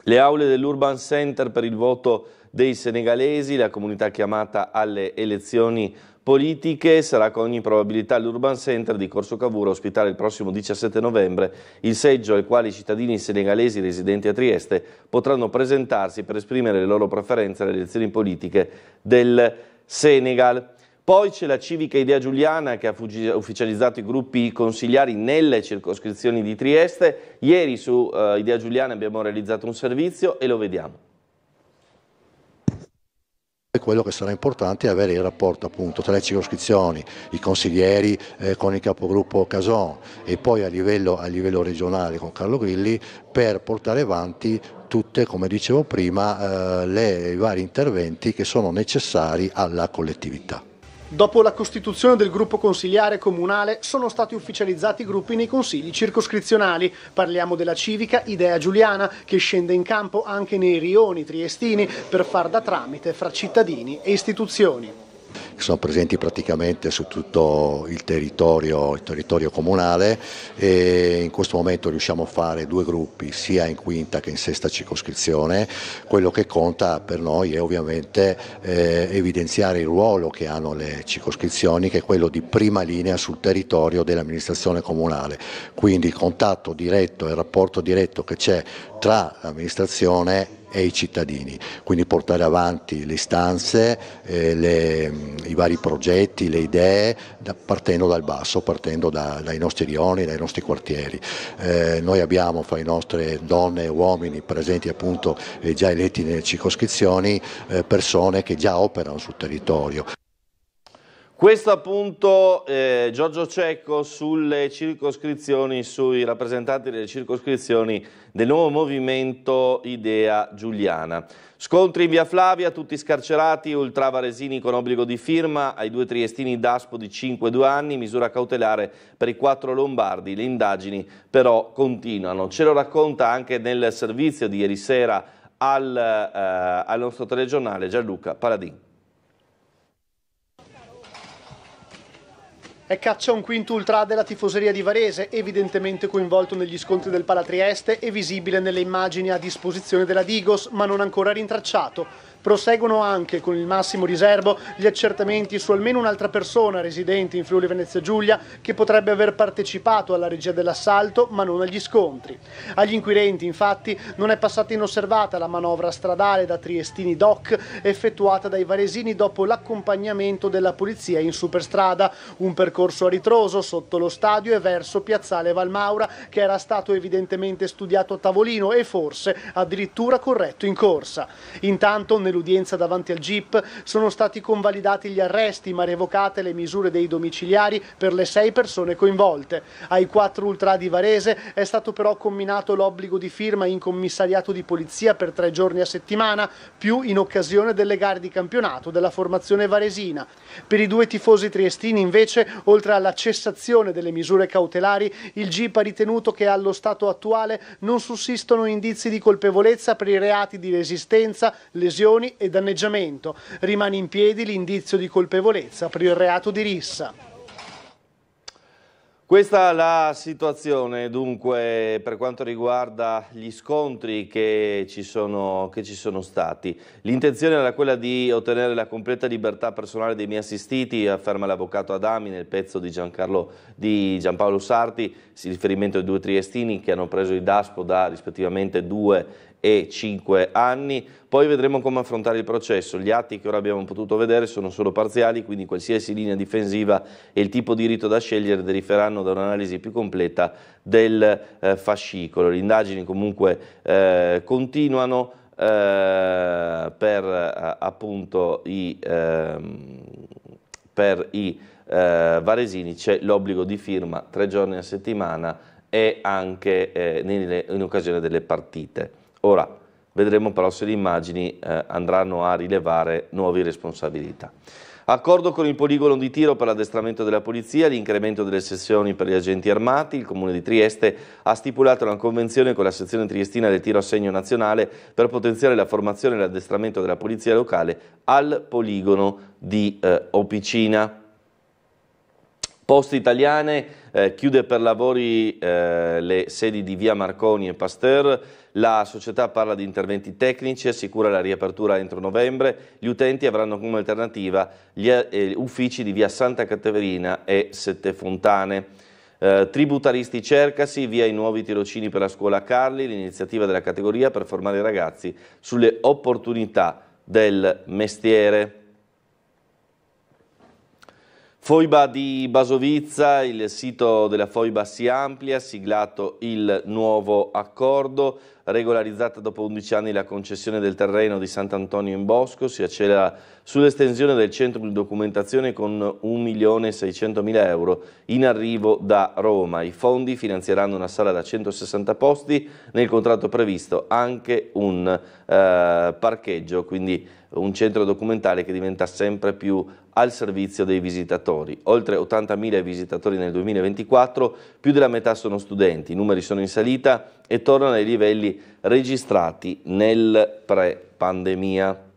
Le aule dell'Urban Center per il voto dei senegalesi, la comunità chiamata alle elezioni politiche. Sarà con ogni probabilità l'Urban Center di Corso Cavour a ospitare il prossimo 17 novembre il seggio al quale i cittadini senegalesi residenti a Trieste potranno presentarsi per esprimere le loro preferenze alle elezioni politiche del Senegal. Poi c'è la civica idea giuliana che ha ufficializzato i gruppi consigliari nelle circoscrizioni di Trieste. Ieri su uh, Idea Giuliana abbiamo realizzato un servizio e lo vediamo. E quello che sarà importante è avere il rapporto appunto, tra le circoscrizioni, i consiglieri eh, con il capogruppo Cason e poi a livello, a livello, regionale con Carlo Grilli per portare avanti tutte, come dicevo prima, eh, le, i vari interventi che sono necessari alla collettività. Dopo la costituzione del gruppo consiliare comunale sono stati ufficializzati i gruppi nei consigli circoscrizionali. Parliamo della civica Idea Giuliana che scende in campo anche nei rioni triestini per far da tramite fra cittadini e istituzioni che sono presenti praticamente su tutto il territorio, il territorio comunale e in questo momento riusciamo a fare due gruppi sia in quinta che in sesta circoscrizione. Quello che conta per noi è ovviamente eh, evidenziare il ruolo che hanno le circoscrizioni che è quello di prima linea sul territorio dell'amministrazione comunale. Quindi il contatto diretto e il rapporto diretto che c'è tra l'amministrazione e i cittadini, quindi portare avanti le istanze, eh, le, i vari progetti, le idee da, partendo dal basso, partendo da, dai nostri rioni, dai nostri quartieri. Eh, noi abbiamo fra le nostre donne e uomini presenti appunto eh, già eletti nelle circoscrizioni eh, persone che già operano sul territorio. Questo appunto eh, Giorgio Cecco sulle circoscrizioni, sui rappresentanti delle circoscrizioni del nuovo movimento Idea Giuliana. Scontri in via Flavia, tutti scarcerati, ultravaresini con obbligo di firma, ai due triestini d'aspo di 5-2 anni, misura cautelare per i quattro lombardi. Le indagini però continuano. Ce lo racconta anche nel servizio di ieri sera al, eh, al nostro telegiornale Gianluca Paladin. È caccia un quinto ultra della tifoseria di Varese, evidentemente coinvolto negli scontri del Palatrieste e visibile nelle immagini a disposizione della Digos, ma non ancora rintracciato. Proseguono anche con il massimo riservo gli accertamenti su almeno un'altra persona residente in Friuli Venezia Giulia che potrebbe aver partecipato alla regia dell'assalto ma non agli scontri. Agli inquirenti infatti non è passata inosservata la manovra stradale da Triestini Doc effettuata dai varesini dopo l'accompagnamento della polizia in superstrada, un percorso a ritroso sotto lo stadio e verso Piazzale Valmaura che era stato evidentemente studiato a tavolino e forse addirittura corretto in corsa. Intanto nel conclusione l'udienza davanti al GIP, sono stati convalidati gli arresti ma revocate le misure dei domiciliari per le sei persone coinvolte. Ai quattro ultra di Varese è stato però comminato l'obbligo di firma in commissariato di polizia per tre giorni a settimana, più in occasione delle gare di campionato della formazione varesina. Per i due tifosi triestini invece, oltre alla cessazione delle misure cautelari, il GIP ha ritenuto che allo stato attuale non sussistono indizi di colpevolezza per i reati di resistenza, lesioni, lesioni e danneggiamento. Rimane in piedi l'indizio di colpevolezza per il reato di rissa. Questa è la situazione dunque per quanto riguarda gli scontri che ci sono, che ci sono stati. L'intenzione era quella di ottenere la completa libertà personale dei miei assistiti, afferma l'avvocato Adami nel pezzo di, di Giampaolo Sarti, si riferimento ai due triestini che hanno preso il DASPO da rispettivamente due e 5 anni. Poi vedremo come affrontare il processo. Gli atti che ora abbiamo potuto vedere sono solo parziali, quindi qualsiasi linea difensiva e il tipo di rito da scegliere deriveranno da un'analisi più completa del eh, fascicolo. Le indagini comunque eh, continuano eh, per eh, appunto i, ehm, per i eh, varesini c'è l'obbligo di firma tre giorni a settimana e anche eh, in, in occasione delle partite. Ora vedremo però se le immagini eh, andranno a rilevare nuove responsabilità. Accordo con il poligono di tiro per l'addestramento della polizia, l'incremento delle sessioni per gli agenti armati, il Comune di Trieste ha stipulato una convenzione con la sezione triestina del tiro a segno nazionale per potenziare la formazione e l'addestramento della polizia locale al poligono di eh, Opicina. Poste Italiane eh, chiude per lavori eh, le sedi di via Marconi e Pasteur, la società parla di interventi tecnici, assicura la riapertura entro novembre. Gli utenti avranno come alternativa gli eh, uffici di via Santa Caterina e Sette Fontane. Eh, tributaristi cercasi, via i nuovi tirocini per la scuola Carli, l'iniziativa della categoria per formare i ragazzi sulle opportunità del mestiere. Foiba di Basovizza, il sito della Foiba si amplia, siglato il nuovo accordo, regolarizzata dopo 11 anni la concessione del terreno di Sant'Antonio in Bosco, si accela sull'estensione del centro di documentazione con 1.600.000 euro in arrivo da Roma. I fondi finanzieranno una sala da 160 posti, nel contratto previsto anche un eh, parcheggio, quindi un centro documentale che diventa sempre più al servizio dei visitatori. Oltre 80.000 visitatori nel 2024, più della metà sono studenti, i numeri sono in salita e tornano ai livelli registrati nel pre-pandemia.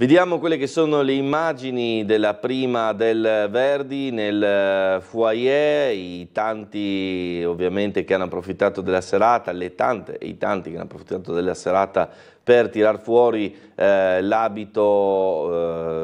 Vediamo quelle che sono le immagini della prima del Verdi nel eh, foyer, i tanti ovviamente che hanno approfittato della serata, le tante e i tanti che hanno approfittato della serata per tirar fuori eh, l'abito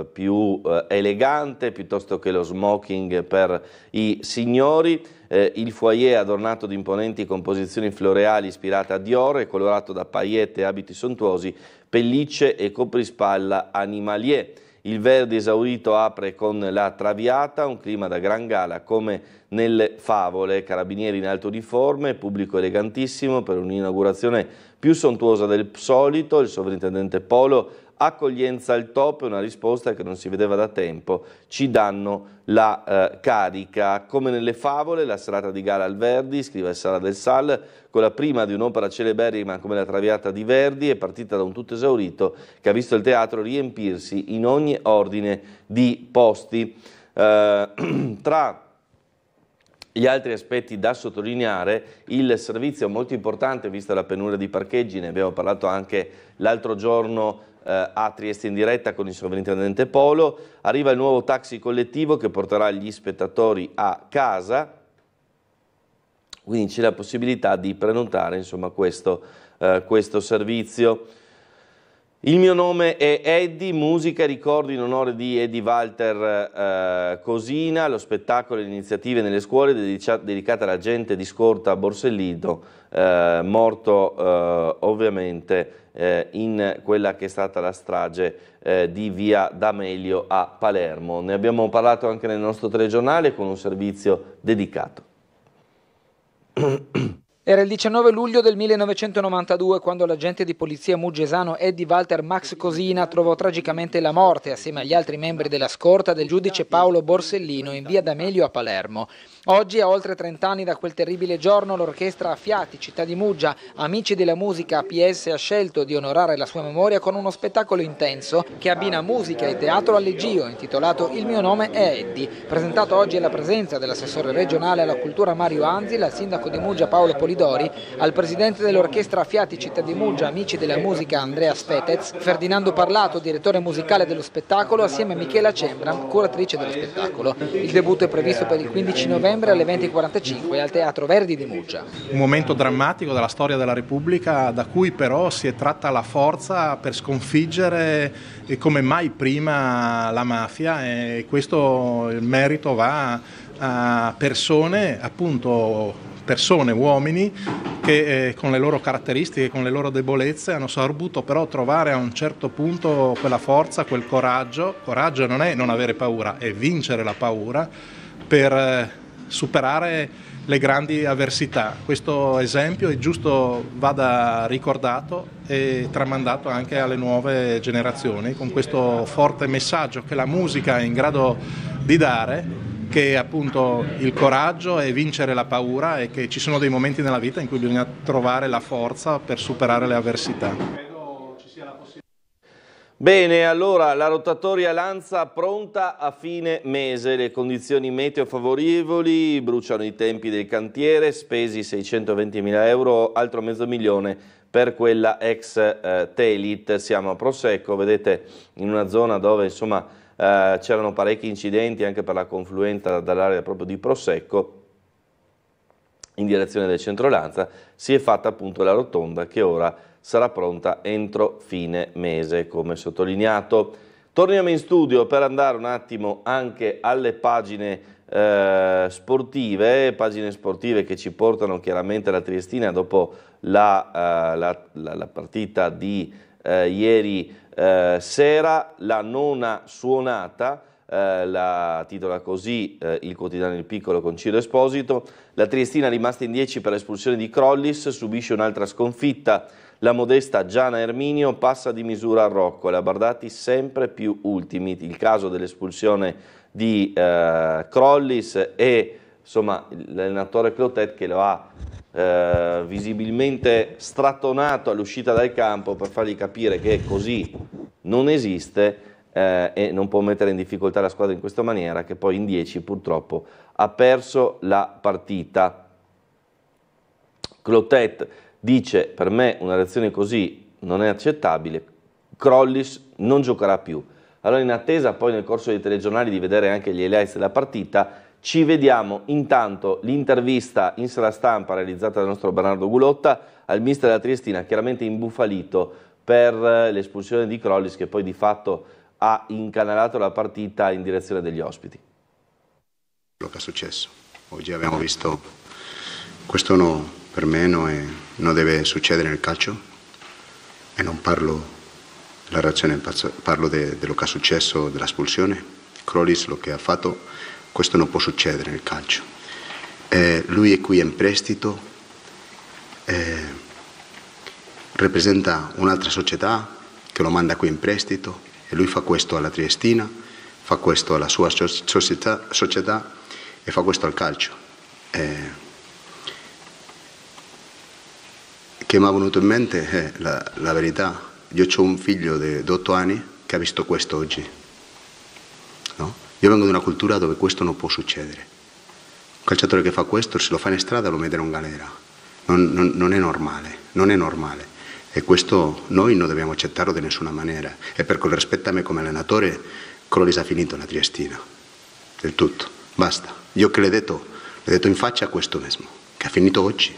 eh, più eh, elegante piuttosto che lo smoking per i signori eh, il foyer adornato di imponenti composizioni floreali ispirate a Dior e colorato da paillette e abiti sontuosi, pellicce e coprispalla animalier. Il verde esaurito apre con la Traviata, un clima da gran gala come nelle favole, carabinieri in alto uniforme, pubblico elegantissimo per un'inaugurazione più sontuosa del solito, il sovrintendente Polo accoglienza al top, una risposta che non si vedeva da tempo, ci danno la eh, carica. Come nelle favole, la serata di gara al Verdi, scrive Sara del Sal, con la prima di un'opera celeberrima come la Traviata di Verdi, è partita da un tutto esaurito che ha visto il teatro riempirsi in ogni ordine di posti. Eh, tra gli altri aspetti da sottolineare, il servizio è molto importante vista la penura di parcheggi, ne abbiamo parlato anche l'altro giorno eh, a Trieste in diretta con il sovrintendente Polo, arriva il nuovo taxi collettivo che porterà gli spettatori a casa, quindi c'è la possibilità di prenotare insomma, questo, eh, questo servizio. Il mio nome è Eddie, musica ricordo in onore di Eddie Walter eh, Cosina, lo spettacolo e le iniziative nelle scuole dedicate alla gente di scorta a Borsellino, eh, morto eh, ovviamente eh, in quella che è stata la strage eh, di via D'Amelio a Palermo. Ne abbiamo parlato anche nel nostro telegiornale con un servizio dedicato. Era il 19 luglio del 1992 quando l'agente di polizia mugesano Eddie Walter Max Cosina trovò tragicamente la morte assieme agli altri membri della scorta del giudice Paolo Borsellino in via D'Amelio a Palermo. Oggi, a oltre 30 anni da quel terribile giorno, l'orchestra Affiati, città di Muggia, amici della musica APS, ha scelto di onorare la sua memoria con uno spettacolo intenso che abbina musica e teatro all'Egio, intitolato Il mio nome è Eddie, presentato oggi alla presenza dell'assessore regionale alla cultura Mario Anzi, al sindaco di Muggia Paolo Polizia Polidori, al presidente dell'orchestra Fiati Città di Muggia, amici della musica Andreas Fetez, Ferdinando Parlato, direttore musicale dello spettacolo, assieme a Michela Cembram, curatrice dello spettacolo. Il debutto è previsto per il 15 novembre alle 20.45 al Teatro Verdi di Muggia. Un momento drammatico della storia della Repubblica da cui però si è tratta la forza per sconfiggere come mai prima la mafia e questo il merito va a persone, appunto persone, uomini, che eh, con le loro caratteristiche, con le loro debolezze hanno saputo però trovare a un certo punto quella forza, quel coraggio. Coraggio non è non avere paura, è vincere la paura per eh, superare le grandi avversità. Questo esempio è giusto vada ricordato e tramandato anche alle nuove generazioni con questo forte messaggio che la musica è in grado di dare che appunto il coraggio è vincere la paura e che ci sono dei momenti nella vita in cui bisogna trovare la forza per superare le avversità. Bene, allora la rotatoria Lanza pronta a fine mese, le condizioni meteo favorevoli, bruciano i tempi del cantiere, spesi 620 mila euro, altro mezzo milione per quella ex eh, Telit, siamo a Prosecco, vedete in una zona dove insomma eh, c'erano parecchi incidenti anche per la confluenza dall'area proprio di Prosecco in direzione del centro Lanza, si è fatta appunto la rotonda che ora sarà pronta entro fine mese, come sottolineato. Torniamo in studio per andare un attimo anche alle pagine eh, sportive, pagine sportive che ci portano chiaramente alla Triestina dopo la, eh, la, la, la partita di eh, ieri eh, sera la nona suonata, eh, la titola così eh, il quotidiano Il Piccolo con Ciro Esposito, la Triestina rimasta in 10 per l'espulsione di Crollis subisce un'altra sconfitta, la modesta Giana Erminio passa di misura a Rocco, la Bardati sempre più ultimi, il caso dell'espulsione di eh, Crollis e insomma l'allenatore Clotet che lo ha eh, visibilmente strattonato all'uscita dal campo per fargli capire che così non esiste eh, e non può mettere in difficoltà la squadra in questa maniera che poi in 10 purtroppo ha perso la partita. Clotet dice per me una reazione così non è accettabile, Crollis non giocherà più. Allora in attesa poi nel corso dei telegiornali di vedere anche gli highlights della partita, ci vediamo intanto l'intervista in sala stampa realizzata dal nostro Bernardo Gulotta al mister della Triestina, chiaramente imbufalito per eh, l'espulsione di Crollis che poi di fatto ha incanalato la partita in direzione degli ospiti. Quello che è successo. Oggi abbiamo visto questo no, per me non, è, deve succedere nel calcio e non parlo della reazione, parlo de, de che è successo, dell'espulsione. Crollis lo che ha fatto questo non può succedere nel calcio. Eh, lui è qui in prestito, eh, rappresenta un'altra società che lo manda qui in prestito e lui fa questo alla Triestina, fa questo alla sua società, società e fa questo al calcio. Eh, che mi è venuto in mente è la, la verità. Io ho un figlio di 8 anni che ha visto questo oggi. Io vengo da una cultura dove questo non può succedere. Un calciatore che fa questo, se lo fa in strada lo mette in galera. Non, non, non è normale, non è normale. E questo noi non dobbiamo accettarlo di nessuna maniera. E per quel rispetto a me come allenatore, quello lì si è finito la Triestina. Del tutto. Basta. Io che l'ho detto, l'ho detto in faccia questo mesmo, che ha finito oggi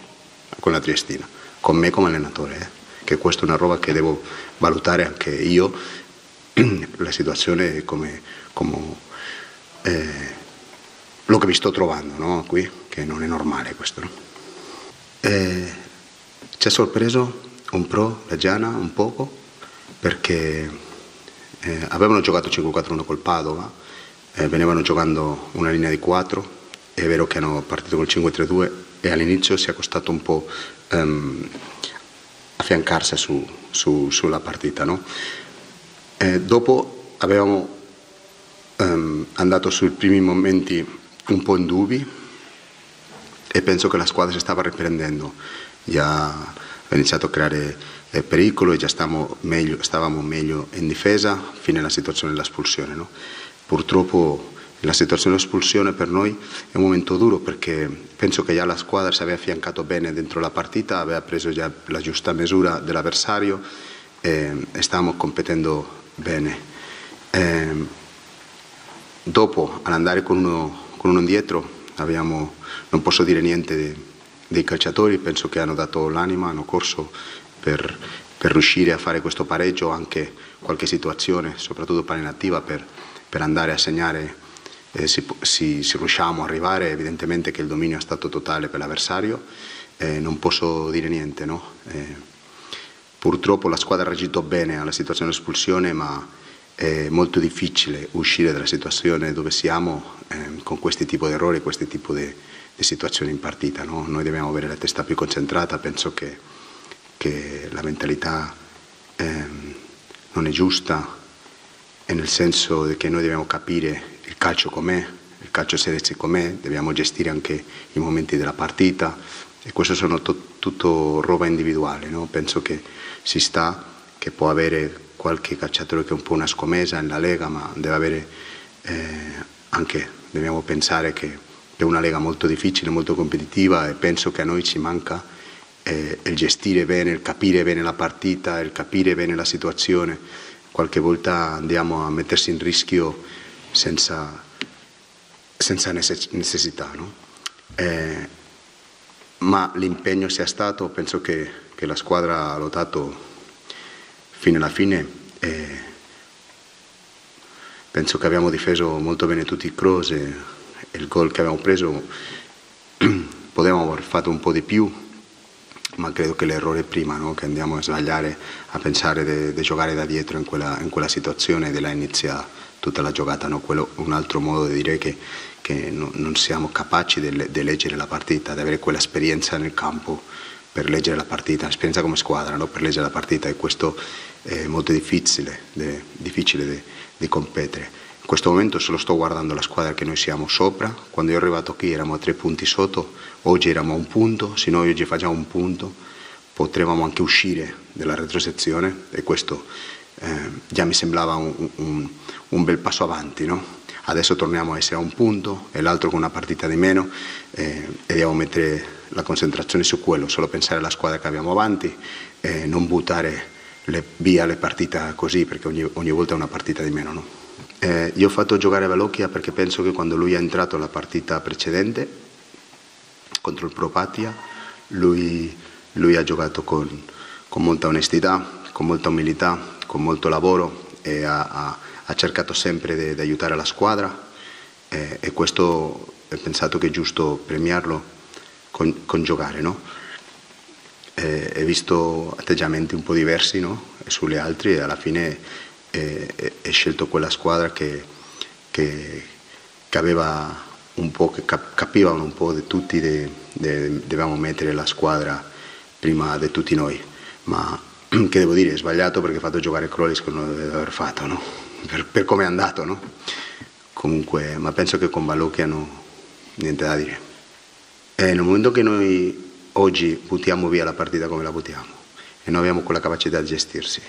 con la Triestina, con me come allenatore. Eh? Che questa è una roba che devo valutare anche io, la situazione come, come eh, quello che mi sto trovando no? qui, che non è normale questo. No? Eh, ci ha sorpreso un pro, la Giana, un poco, perché eh, avevano giocato 5-4-1 col Padova, eh, venivano giocando una linea di 4, è vero che hanno partito col 5-3-2 e all'inizio si è costato un po' ehm, affiancarsi su, su, sulla partita. No? Eh, dopo avevamo ehm, andato sui primi momenti un po' in dubbi e penso che la squadra si stava riprendendo. Già ha iniziato a creare eh, pericolo e già meglio, stavamo meglio in difesa fino alla situazione dell'espulsione. No? Purtroppo la situazione dell'espulsione per noi è un momento duro perché penso che già la squadra si aveva affiancato bene dentro la partita, aveva preso già la giusta misura dell'avversario e, e stavamo competendo bene. Eh, Dopo, all'andare con uno, con uno indietro, abbiamo, non posso dire niente dei, dei calciatori, penso che hanno dato l'anima, hanno corso per, per, riuscire a fare questo pareggio, anche qualche situazione, soprattutto parenativa, per, per andare a segnare. Eh, se, se, se riusciamo a arrivare, evidentemente che il dominio è stato totale per l'avversario, eh, non posso dire niente. No? Eh, purtroppo la squadra ha reagito bene alla situazione dell'espulsione ma è molto difficile uscire dalla situazione dove siamo eh, con questi tipi di errori, questi tipi di, di situazioni in partita. No? Noi dobbiamo avere la testa più concentrata, penso che, che la mentalità eh, non è giusta, nel senso che noi dobbiamo capire il calcio com'è, il calcio selezione com'è, dobbiamo gestire anche i momenti della partita e questo sono to tutto roba individuale, no? penso che si sta, che può avere qualche calciatore che è un po' una scommessa nella Lega, ma deve avere eh, anche, dobbiamo pensare che è una Lega molto difficile, molto competitiva e penso che a noi ci manca eh, il gestire bene, il capire bene la partita, il capire bene la situazione. Qualche volta andiamo a mettersi in rischio senza, senza necessità. No? Eh, ma l'impegno sia stato, penso che, che la squadra ha lottato fino alla fine e penso che abbiamo difeso molto bene tutti i cross e, il gol che abbiamo preso potevamo aver fatto un po' di più ma credo che l'errore prima no? che andiamo a sbagliare a pensare di giocare da dietro in quella, in quella situazione e là inizia tutta la giocata no? Quello, un altro modo di dire che, che no, non siamo capaci di leggere la partita di avere quell'esperienza nel campo per leggere la partita, l'esperienza come squadra no? per leggere la partita e questo è molto difficile, de, difficile di competere. In questo momento solo sto guardando la squadra che noi siamo sopra, quando io arrivato qui eravamo a tre punti sotto, oggi eravamo a un punto, se noi oggi facciamo un punto potremmo anche uscire dalla retrosezione e questo eh, già mi sembrava un, un, un bel passo avanti. No? Adesso torniamo a essere a un punto e l'altro con una partita di meno eh, e devo mettere la concentrazione su quello, solo pensare alla squadra che abbiamo avanti, eh, non buttare le, via le partite così, perché ogni, ogni, volta è una partita di meno. No? Eh, io ho fatto giocare Valocchia perché penso che quando lui è entrato alla partita precedente contro il Propatia, lui, lui ha giocato con, con, molta onestità, con molta umiltà, con molto lavoro e ha, ha, ha cercato sempre di aiutare la squadra eh, e questo ho pensato che è giusto premiarlo con, con giocare. No? eh, he visto atteggiamenti un po' diversi no? sulle altre e alla fine eh, eh, he scelto quella squadra che, che, che, aveva un po', che capivano un po' di tutti, de, de, dovevamo mettere la squadra prima di tutti noi, ma che devo dire, è sbagliato perché ho fatto giocare Crolis che non deve aver fatto, no? per, per come è andato. No? Comunque, ma penso che con Balocchi hanno niente da dire. Eh, nel momento che noi oggi buttiamo via la partita come la buttiamo e non abbiamo quella capacità di gestirsi.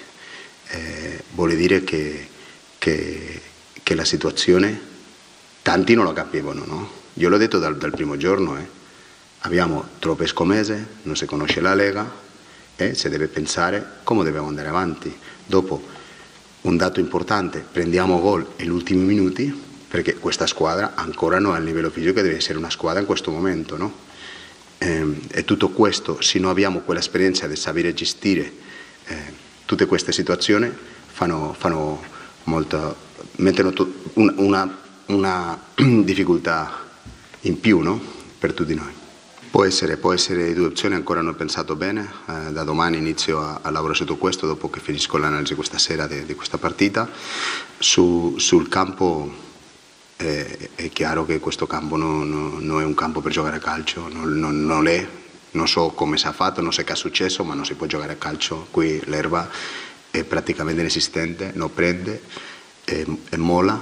Eh, vuol dire che, che, che, la situazione tanti non la capivano, no? Io l'ho detto dal, dal primo giorno, eh. abbiamo troppe scommesse, non si conosce la Lega e eh, si deve pensare come dobbiamo andare avanti. Dopo, un dato importante, prendiamo gol negli ultimi minuti perché questa squadra ancora non è al livello fisico che deve essere una squadra in questo momento, no? Ehm, e tutto questo, se non abbiamo quell'esperienza di sapere gestire eh, tutte queste situazioni, fanno, fanno molta, mettono una, una, una difficoltà in più no? per tutti noi. Può essere, può essere due opzioni, ancora non ho pensato bene, eh, da domani inizio a, a, lavorare su tutto questo dopo che finisco l'analisi questa sera di, di questa partita. Su, sul campo eh, è chiaro che questo campo non, non, non, è un campo per giocare a calcio, non, non l'è, non so come si è fatto, non so che è successo, ma non si può giocare a calcio, qui l'erba è praticamente inesistente, non prende, è, è mola,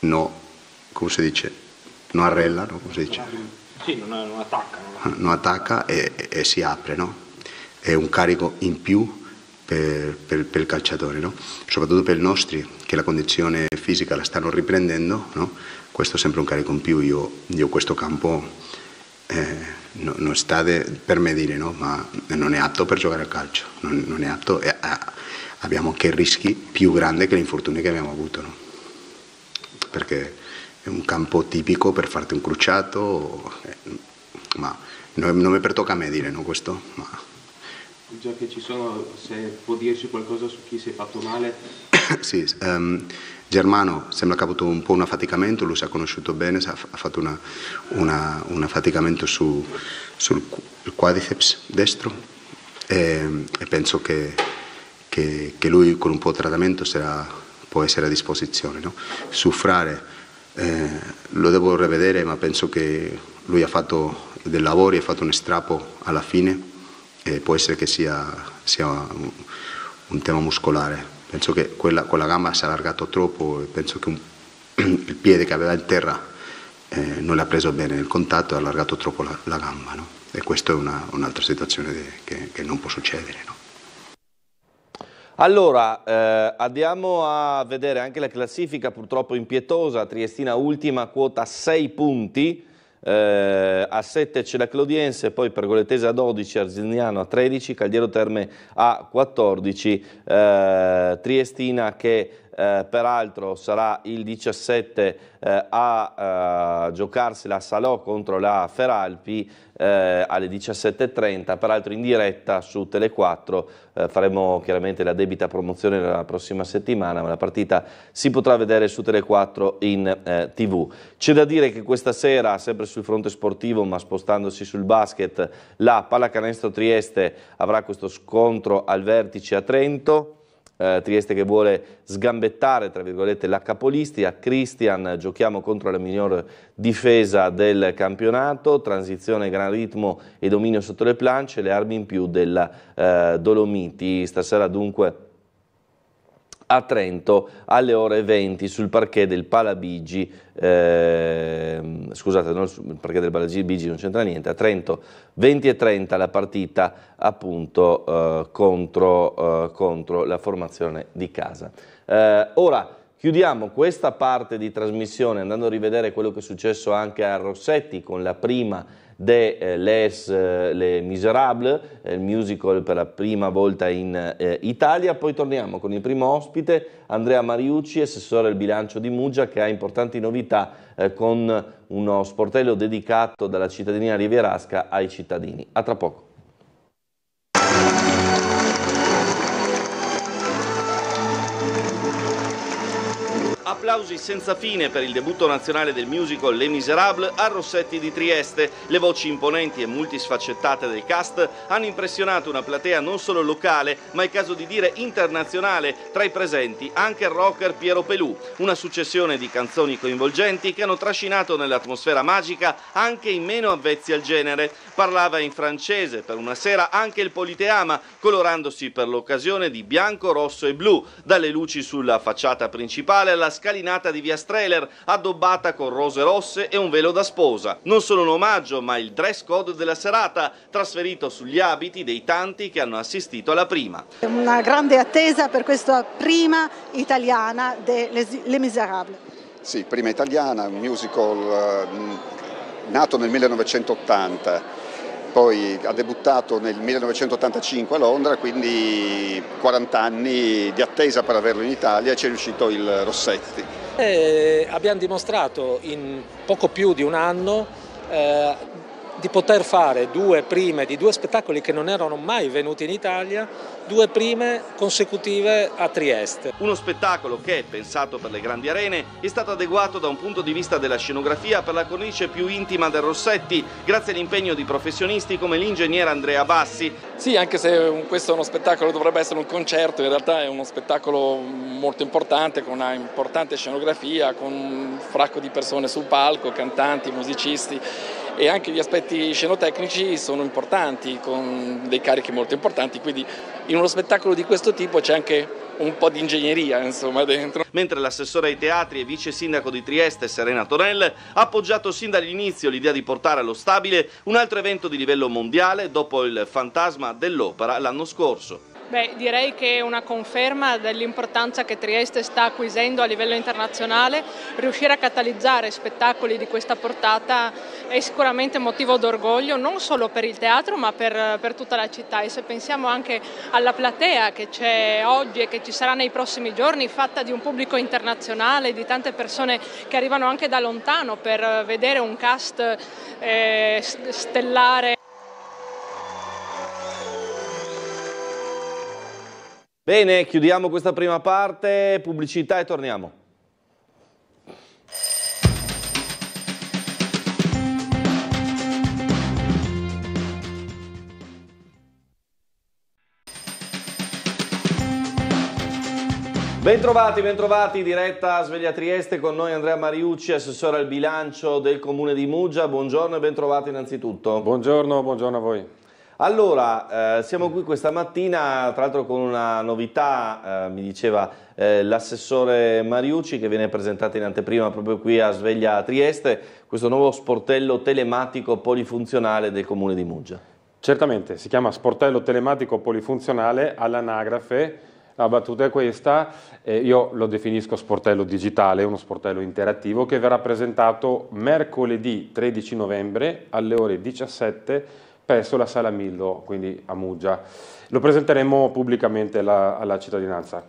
no, come si dice, non arrella, no? come si dice? Sì, non, attacca. No? Non attacca e, e, e si apre, no? È un carico in più per, per, per il calciatore, no? soprattutto per i nostri che la condizione fisica la stanno riprendendo, no? questo è sempre un carico in più, io, io questo campo eh, no, non sta de, per me dire, ma non è atto per giocare al calcio, non, non è atto, eh, abbiamo anche rischi più grandi che gli infortuni che abbiamo avuto, perché è un campo tipico per farti un cruciato, eh, ma non, non mi pertocca a me dire questo, ma Già che ci sono, se può dirci qualcosa su chi si è fatto male? sì, um, Germano sembra che abbia avuto un po' un affaticamento, lui si è conosciuto bene, ha, fatto una, una, un affaticamento su, sul quadriceps destro e, e penso che, che, che, lui con un po' di trattamento sarà, può essere a disposizione. No? Suffrare eh, lo devo rivedere ma penso che lui ha fatto dei lavori, ha fatto un strappo alla fine e può essere che sia, sia un, un, tema muscolare. Penso che quella, quella gamba si è allargata troppo e penso che un, il piede che aveva in terra eh, non l'ha preso bene nel contatto e ha allargato troppo la, la gamba. No? E questa è una, un'altra situazione de, che, che, non può succedere. No? Allora, eh, andiamo a vedere anche la classifica purtroppo impietosa, Triestina ultima, quota 6 punti, eh, a 7 c'è la Clodiense, poi Pergoletese a 12, Arzignano a 13, Caldiero Terme a 14, eh, Triestina che eh, peraltro sarà il 17 eh, a eh, giocarsela a Salò contro la Feralpi, eh, alle 17.30, peraltro in diretta su Tele4, eh, faremo chiaramente la debita promozione la prossima settimana, ma la partita si potrà vedere su Tele4 in eh, tv. C'è da dire che questa sera, sempre sul fronte sportivo, ma spostandosi sul basket, la Pallacanestro Trieste avrà questo scontro al vertice a Trento, eh, Trieste che vuole sgambettare tra virgolette, la capolistia, Christian giochiamo contro la miglior difesa del campionato, transizione, gran ritmo e dominio sotto le plance, le armi in più della eh, Dolomiti. Stasera dunque a Trento alle ore 20 sul parquet del Palabigi, eh, scusate, non sul parquet del Palabigi non c'entra niente, a Trento 20 e 30 la partita appunto eh, contro, eh, contro, la formazione di casa. Eh, ora chiudiamo questa parte di trasmissione andando a rivedere quello che è successo anche a Rossetti con la prima de eh, Les eh, Miserables, eh, il musical per la prima volta in eh, Italia. Poi torniamo con il primo ospite, Andrea Mariucci, assessore al bilancio di Muggia, che ha importanti novità con uno sportello dedicato dalla cittadina rivierasca ai cittadini. A tra poco. Applausi senza fine per il debutto nazionale del musical Les Miserables a Rossetti di Trieste. Le voci imponenti e multisfaccettate del cast hanno impressionato una platea non solo locale, ma è caso di dire internazionale, tra i presenti anche il rocker Piero Pelù. Una successione di canzoni coinvolgenti che hanno trascinato nell'atmosfera magica anche i meno avvezzi al genere. Parlava in francese per una sera anche il Politeama, colorandosi per l'occasione di bianco, rosso e blu, dalle luci sulla facciata principale alla scalinata di via Streller, addobbata con rose rosse e un velo da sposa. Non solo un omaggio, ma il dress code della serata, trasferito sugli abiti dei tanti che hanno assistito alla prima. Una grande attesa per questa prima italiana delle Les Miserables. Sì, prima italiana, un musical eh, nato nel 1980 poi ha debuttato nel 1985 a Londra, quindi 40 anni di attesa per averlo in Italia e ci è riuscito il Rossetti. E eh, abbiamo dimostrato in poco più di un anno eh, di poter fare due prime di due spettacoli che non erano mai venuti in Italia, due prime consecutive a Trieste. Uno spettacolo che, pensato per le grandi arene, è stato adeguato da un punto di vista della scenografia per la cornice più intima del Rossetti, grazie all'impegno di professionisti come l'ingegnere Andrea Bassi. Sì, anche se questo è uno spettacolo, dovrebbe essere un concerto, in realtà è uno spettacolo molto importante, con una importante scenografia, con un fracco di persone sul palco, cantanti, musicisti e anche gli aspetti scenotecnici sono importanti, con dei carichi molto importanti, quindi in uno spettacolo di questo tipo c'è anche un po' di ingegneria insomma dentro. Mentre l'assessore ai teatri e vice sindaco di Trieste Serena Tonell ha appoggiato sin dall'inizio l'idea di portare allo stabile un altro evento di livello mondiale dopo il fantasma dell'opera l'anno scorso. Beh, direi che è una conferma dell'importanza che Trieste sta acquisendo a livello internazionale. Riuscire a catalizzare spettacoli di questa portata è sicuramente motivo d'orgoglio non solo per il teatro ma per, per tutta la città e se pensiamo anche alla platea che c'è oggi e che ci sarà nei prossimi giorni fatta di un pubblico internazionale, di tante persone che arrivano anche da lontano per vedere un cast eh, stellare. Bene, chiudiamo questa prima parte, pubblicità e torniamo. Bentrovati, bentrovati, diretta a Sveglia Trieste con noi Andrea Mariucci, assessore al bilancio del comune di Muggia. Buongiorno e bentrovati innanzitutto. Buongiorno, buongiorno a voi. Allora, eh, siamo qui questa mattina, tra l'altro con una novità, eh, mi diceva eh, l'assessore Mariucci, che viene presentato in anteprima proprio qui a Sveglia Trieste, questo nuovo sportello telematico polifunzionale del Comune di Muggia. Certamente, si chiama sportello telematico polifunzionale all'anagrafe, la battuta è questa, io lo definisco sportello digitale, uno sportello interattivo che verrà presentato mercoledì 13 novembre alle ore 17 presso la Sala Millo, quindi a Muggia. Lo presenteremo pubblicamente la, alla cittadinanza.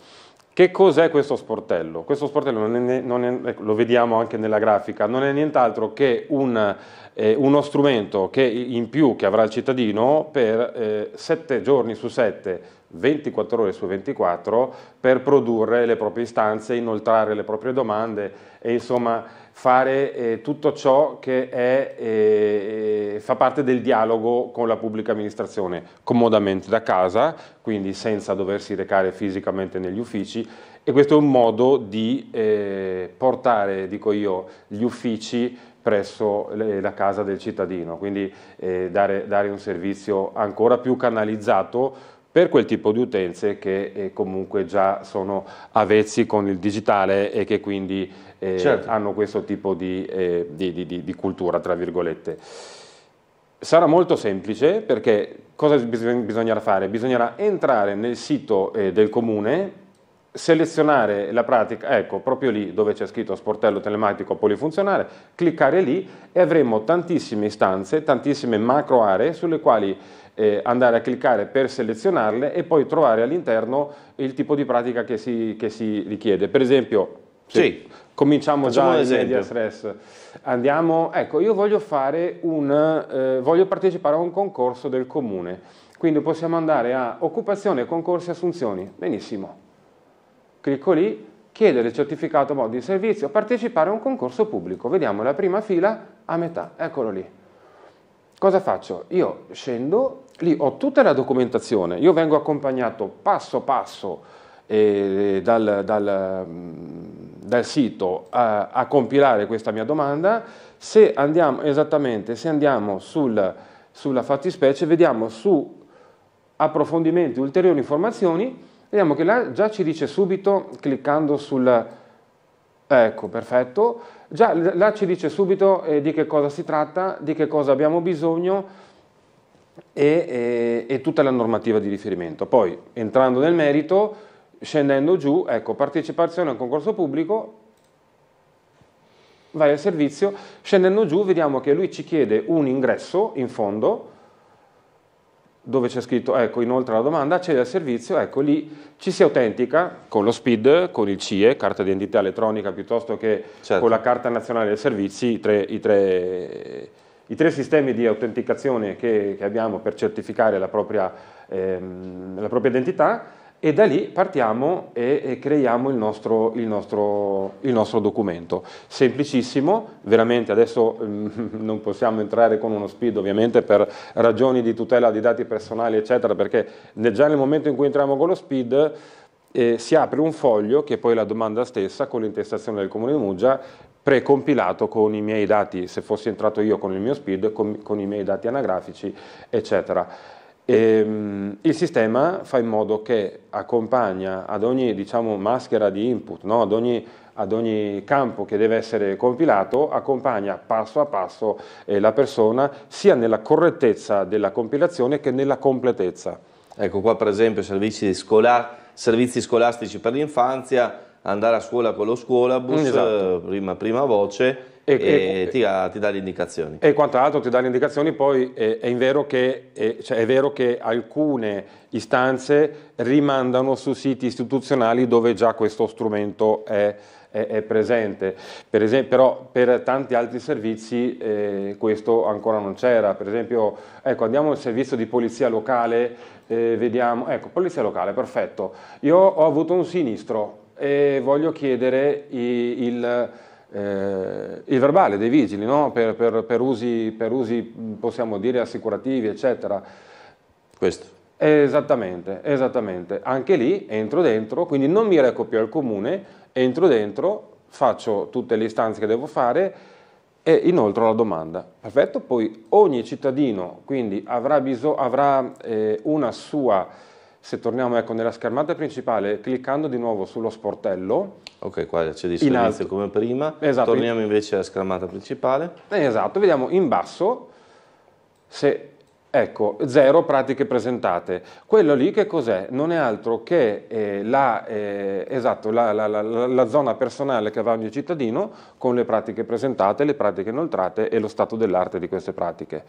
Che cos'è questo sportello? Questo sportello non è, non è, ecco, lo vediamo anche nella grafica, non è nient'altro che un, eh, uno strumento che in più che avrà il cittadino per eh, sette giorni su sette 24 ore su 24 per produrre le proprie istanze, inoltrare le proprie domande e insomma fare eh, tutto ciò che è, eh, fa parte del dialogo con la pubblica amministrazione, comodamente da casa, quindi senza doversi recare fisicamente negli uffici e questo è un modo di eh, portare, dico io, gli uffici presso la casa del cittadino, quindi eh, dare, dare un servizio ancora più canalizzato per quel tipo di utenze che eh, comunque già sono avvezzi con il digitale e che quindi eh, certo. hanno questo tipo di, eh, di, di, di, cultura, tra virgolette. Sarà molto semplice perché cosa bisognerà fare? Bisognerà entrare nel sito eh, del comune, selezionare la pratica, ecco proprio lì dove c'è scritto sportello telematico polifunzionale, cliccare lì e avremo tantissime istanze, tantissime macro aree sulle quali eh, andare a cliccare per selezionarle e poi trovare all'interno il tipo di pratica che si, che si richiede. Per esempio, sì. cominciamo Facciamo già in media stress. Andiamo, ecco, io voglio, un, eh, voglio partecipare a un concorso del comune, quindi possiamo andare a occupazione, concorsi, e assunzioni, benissimo. Clicco lì, chiedere il certificato modo di servizio, partecipare a un concorso pubblico, vediamo la prima fila a metà, eccolo lì. Cosa faccio? Io scendo lì ho tutta la documentazione, io vengo accompagnato passo passo eh, dal, dal, mm, dal, sito a, a, compilare questa mia domanda, se andiamo, esattamente, se andiamo sul, sulla fattispecie vediamo su approfondimenti, ulteriori informazioni, vediamo che là già ci dice subito cliccando sul... Ecco, perfetto. Già là ci dice subito eh, di che cosa si tratta, di che cosa abbiamo bisogno, e, e, e tutta la normativa di riferimento. Poi, entrando nel merito, scendendo giù, ecco, partecipazione a un concorso pubblico, vai al servizio, scendendo giù vediamo che lui ci chiede un ingresso in fondo, dove c'è scritto, ecco, inoltre la domanda, accede al servizio, ecco, lì ci si autentica con lo SPID, con il CIE, carta d'identità elettronica, piuttosto che certo. con la carta nazionale dei servizi, i tre, i tre i tre sistemi di autenticazione che, che abbiamo per certificare la propria, ehm, la propria, identità e da lì partiamo e, e creiamo il nostro, il, nostro, il nostro, documento. Semplicissimo, veramente adesso ehm, non possiamo entrare con uno speed ovviamente per ragioni di tutela di dati personali eccetera perché già nel momento in cui entriamo con lo speed eh, si apre un foglio che poi la domanda stessa con l'intestazione del Comune di Muggia precompilato con i miei dati, se fossi entrato io con il mio speed, con, con i miei dati anagrafici, eccetera. E, ehm, il sistema fa in modo che accompagna ad ogni diciamo, maschera di input, no? ad, ogni, ad, ogni, campo che deve essere compilato, accompagna passo a passo eh, la persona sia nella correttezza della compilazione che nella completezza. Ecco qua per esempio servizi, scola servizi scolastici per l'infanzia, andare a scuola con lo scuolabus, esatto. Eh, prima, prima voce, e, e, e ti, ti, dà le indicazioni. E quant'altro ti dà le indicazioni, poi è, è, vero che, è, cioè è, vero che, alcune istanze rimandano su siti istituzionali dove già questo strumento è, è presente, per esempio, però per tanti altri servizi eh, questo ancora non c'era, per esempio ecco, andiamo al servizio di polizia locale, eh, vediamo, ecco, polizia locale, perfetto, io ho avuto un sinistro, e voglio chiedere il, eh, il verbale dei vigili no? per, per, per, usi, per, usi, possiamo dire, assicurativi, eccetera. Questo. Esattamente, esattamente. Anche lì entro dentro, quindi non mi reco più al comune, entro dentro, faccio tutte le istanze che devo fare e inoltre la domanda. Perfetto, poi ogni cittadino quindi avrà, avrà eh, una sua se torniamo ecco, nella schermata principale, cliccando di nuovo sullo sportello. Ok, qua c'è di servizio come prima. Esatto. Torniamo invece alla schermata principale. Esatto, vediamo in basso se Ecco, zero pratiche presentate. Quello lì che cos'è? Non è altro che eh, la, eh, esatto, la, la, la, zona personale che va ogni cittadino con le pratiche presentate, le pratiche inoltrate e lo stato dell'arte di queste pratiche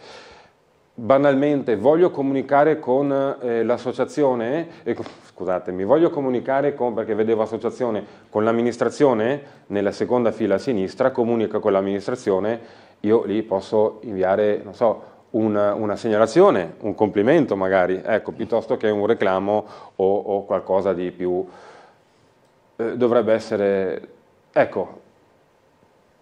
banalmente voglio comunicare con eh, l'associazione, eh, scusatemi, voglio comunicare con, perché vedevo associazione, con l'amministrazione, nella seconda fila a sinistra, comunica con l'amministrazione, io lì posso inviare, non so, una, una, segnalazione, un complimento magari, ecco, piuttosto che un reclamo o, o qualcosa di più. Eh, dovrebbe essere, ecco,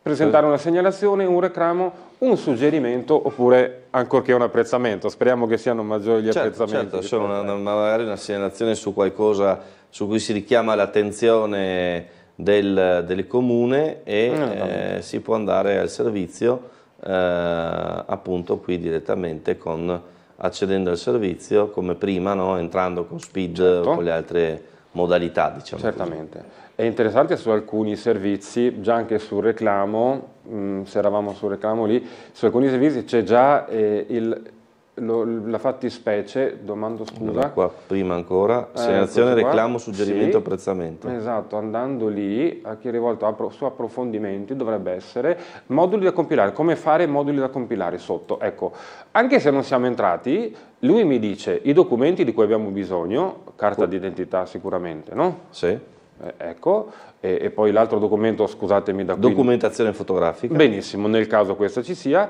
presentare una segnalazione, un reclamo un suggerimento oppure ancorché un apprezzamento. Speriamo che siano maggiori gli certo, apprezzamenti. Certo, sono una, magari una segnalazione su qualcosa su cui si richiama l'attenzione del, del, comune e no, Eh, eh si può andare al servizio eh, appunto qui direttamente con, accedendo al servizio come prima, entrando con speed certo. o con le altre modalità. Diciamo Certamente. Così. È interessante su alcuni servizi, già anche sul reclamo, mh, mm, se eravamo sul reclamo lì, su alcuni servizi c'è già eh, il, lo, la fattispecie, domando scusa. Qua, prima ancora, eh, reclamo, suggerimento, sì, apprezzamento. Esatto, andando lì, a chi è rivolto a, su approfondimenti dovrebbe essere moduli da compilare, come fare moduli da compilare sotto. Ecco, anche se non siamo entrati, lui mi dice i documenti di cui abbiamo bisogno, carta d'identità sicuramente, no? Sì eh, ecco, e, e poi l'altro documento, scusatemi da qui. Documentazione fotografica. Benissimo, nel caso questa ci sia.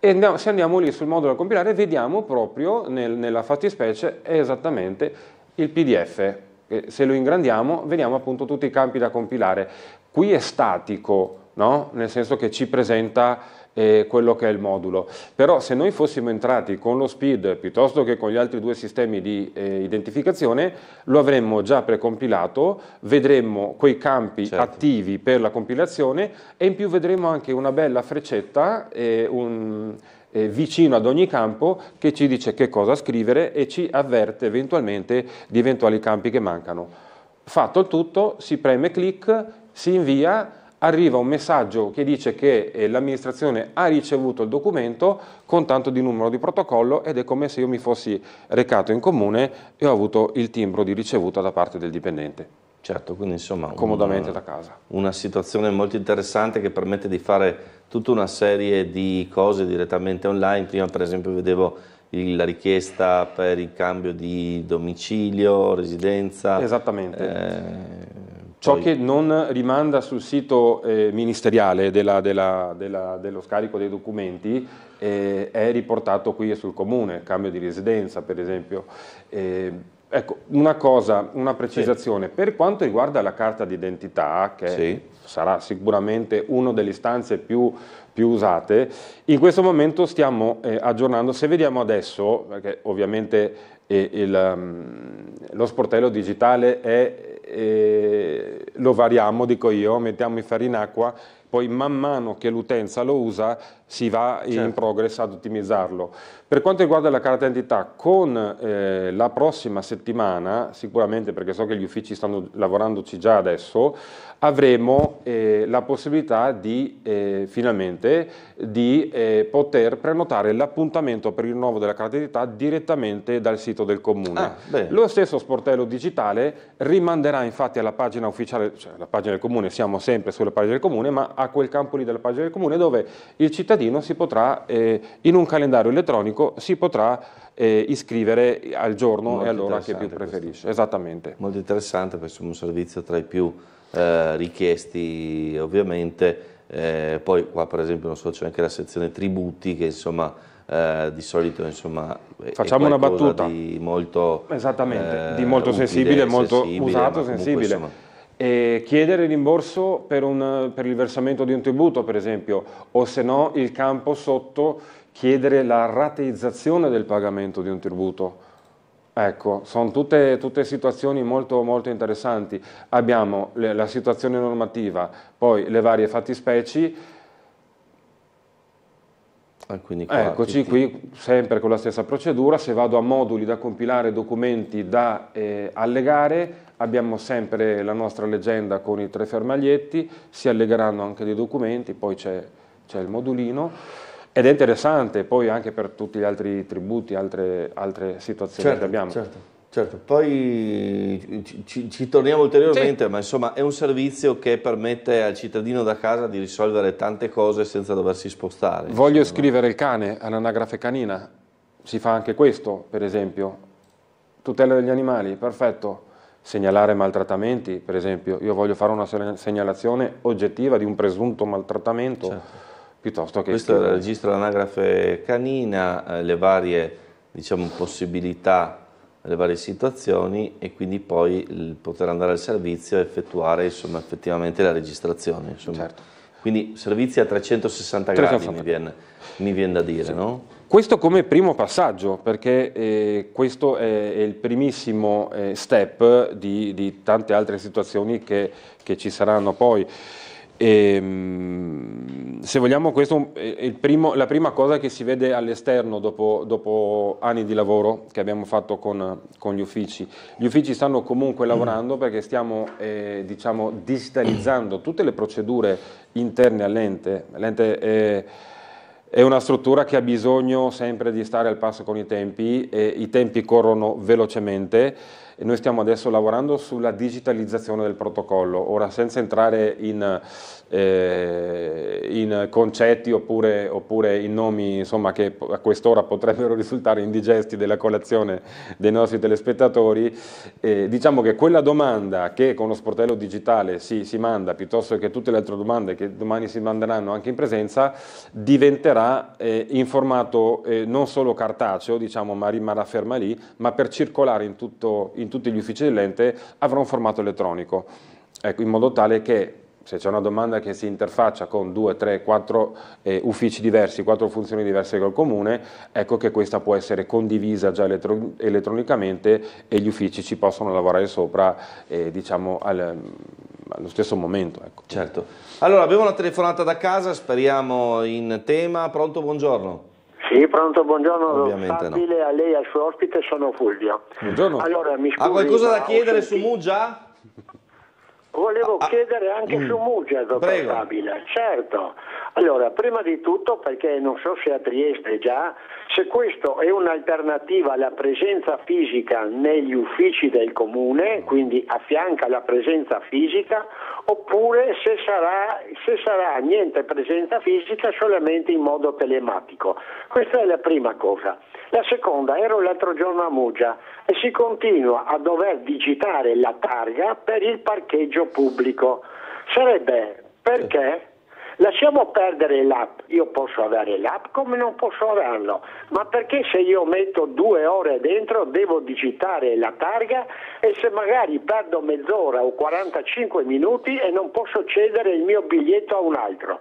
E andiamo, se andiamo lì sul modulo da compilare, vediamo proprio nel, nella fattispecie esattamente il PDF. Se lo ingrandiamo, vediamo appunto tutti i campi da compilare. Qui è statico, no? nel senso che ci presenta eh, quello che è il modulo. Però se noi fossimo entrati con lo SPID piuttosto che con gli altri due sistemi di eh, identificazione, lo avremmo già precompilato, vedremmo quei campi certo. attivi per la compilazione e in più vedremo anche una bella freccetta, eh, un, eh, vicino ad ogni campo che ci dice che cosa scrivere e ci avverte eventualmente di eventuali campi che mancano. Fatto il tutto, si preme clic, si invia arriva un messaggio che dice che eh, l'amministrazione ha ricevuto il documento con tanto di numero di protocollo ed è come se io mi fossi recato in comune e ho avuto il timbro di ricevuta da parte del dipendente. Certo, quindi insomma... Comodamente una, da casa. Una situazione molto interessante che permette di fare tutta una serie di cose direttamente online. Prima per esempio vedevo la richiesta per il cambio di domicilio, residenza. Esattamente. Eh, Ciò poi... che non rimanda sul sito eh, ministeriale della, della, della, dello scarico dei documenti eh, è riportato qui sul comune, cambio di residenza per esempio. Eh, ecco, una cosa, una precisazione, sì. per quanto riguarda la carta d'identità, che sì. sarà sicuramente una delle istanze più, più usate, in questo momento stiamo eh, aggiornando, se vediamo adesso, perché ovviamente eh, il, um, lo sportello digitale è lo variamo, dico io, mettiamo i ferri in acqua poi man mano che l'utenza lo usa si va certo. in progress ad ottimizzarlo. Per quanto riguarda la carta d'identità, con eh, la prossima settimana, sicuramente perché so che gli uffici stanno lavorandoci già adesso, avremo eh, la possibilità di eh, finalmente di eh, poter prenotare l'appuntamento per il rinnovo della carta d'identità direttamente dal sito del comune. Ah, Lo stesso sportello digitale rimanderà infatti alla pagina ufficiale, cioè la pagina del comune, siamo sempre sulla pagina del comune, ma a quel campo lì della pagina del comune dove il cittadino si potrà, eh, in un calendario elettronico, si potrà eh, iscrivere al giorno Molto e all'ora che più preferisce. Questo. Esattamente. Molto interessante perché è un servizio tra i più eh, richiesti ovviamente. Eh, poi qua per esempio so, c'è anche la sezione tributi che insomma eh, di solito insomma facciamo una battuta di molto esattamente eh, di molto utile, sensibile molto usato sensibile insomma, e chiedere rimborso per, un, per il versamento di un tributo, per esempio, o se no il campo sotto chiedere la rateizzazione del pagamento di un tributo. Ecco, sono tutte, tutte situazioni molto, molto, interessanti. Abbiamo le, la situazione normativa, poi le varie fattispecie. Ah, qua, Eccoci ti... qui, sempre con la stessa procedura, se vado a moduli da compilare, documenti da eh, allegare, abbiamo sempre la nostra leggenda con i tre fermaglietti, si allegheranno anche dei documenti, poi c'è il modulino ed è interessante poi anche per tutti gli altri tributi, altre, altre situazioni certo, che abbiamo. Certo. Certo, poi ci, ci torniamo ulteriormente, sì. ma insomma è un servizio che permette al cittadino da casa di risolvere tante cose senza doversi spostare. Voglio insomma. scrivere il cane all'anagrafe canina, si fa anche questo per esempio, tutela degli animali, perfetto, segnalare maltrattamenti, per esempio, io voglio fare una segnalazione oggettiva di un presunto maltrattamento, certo. piuttosto che... Questo è il registro dell'anagrafe canina, eh, le varie diciamo, possibilità, le varie situazioni e quindi poi il poter andare al servizio e effettuare insomma, effettivamente la registrazione. Certo. Quindi servizi a 360, 360 gradi mi viene, mi viene da dire, sì. no? Questo come primo passaggio, perché eh, questo è, è, il primissimo eh, step di, di, tante altre situazioni che, che ci saranno poi. E, ehm, se vogliamo, questa è primo, la prima cosa che si vede all'esterno dopo, dopo, anni di lavoro che abbiamo fatto con, con, gli uffici. Gli uffici stanno comunque mm. lavorando perché stiamo eh, diciamo, digitalizzando tutte le procedure interne all'ente. L'ente è una struttura che ha bisogno sempre di stare al passo con i tempi, e i tempi corrono velocemente e noi stiamo adesso lavorando sulla digitalizzazione del protocollo. Ora, senza entrare in eh, in concetti oppure, oppure, in nomi insomma, che a quest'ora potrebbero risultare indigesti della colazione dei nostri telespettatori, eh, diciamo che quella domanda che con lo sportello digitale si, si, manda piuttosto che tutte le altre domande che domani si manderanno anche in presenza diventerà eh, in formato eh, non solo cartaceo diciamo, ma rimarrà ferma lì, ma per circolare in, tutto, in tutti gli uffici dell'ente avrà un formato elettronico. Ecco, in modo tale che se cioè, c'è una domanda che si interfaccia con due, tre, quattro eh, uffici diversi, quattro funzioni diverse col comune, ecco che questa può essere condivisa già elettro elettronicamente e gli uffici ci possono lavorare sopra eh, diciamo al, allo stesso momento. Ecco. Certo. Allora abbiamo una telefonata da casa, speriamo in tema. Pronto, buongiorno. Sì, pronto, buongiorno. Ovviamente Stabile no. a lei e al suo ospite, sono Fulvio. Buongiorno. Allora, mi scusi, ha qualcosa da chiedere sentito... su Mugia? volevo ah, ah, chiedere anche mh. Mm. su Mugiago, probabile, certo. Allora, prima di tutto, perché non so se a Trieste già se questo è un'alternativa alla presenza fisica negli uffici del comune, quindi affianca la presenza fisica, oppure se sarà, se sarà niente presenza fisica solamente in modo telematico. Questa è la prima cosa. La seconda, ero l'altro giorno a Muggia e si continua a dover digitare la targa per il parcheggio pubblico. Sarebbe perché Lasciamo perdere l'app, io posso avere l'app come non posso averlo, ma perché se io metto due ore dentro devo digitare la targa e se magari perdo mezz'ora o 45 minuti e non posso cedere il mio biglietto a un altro?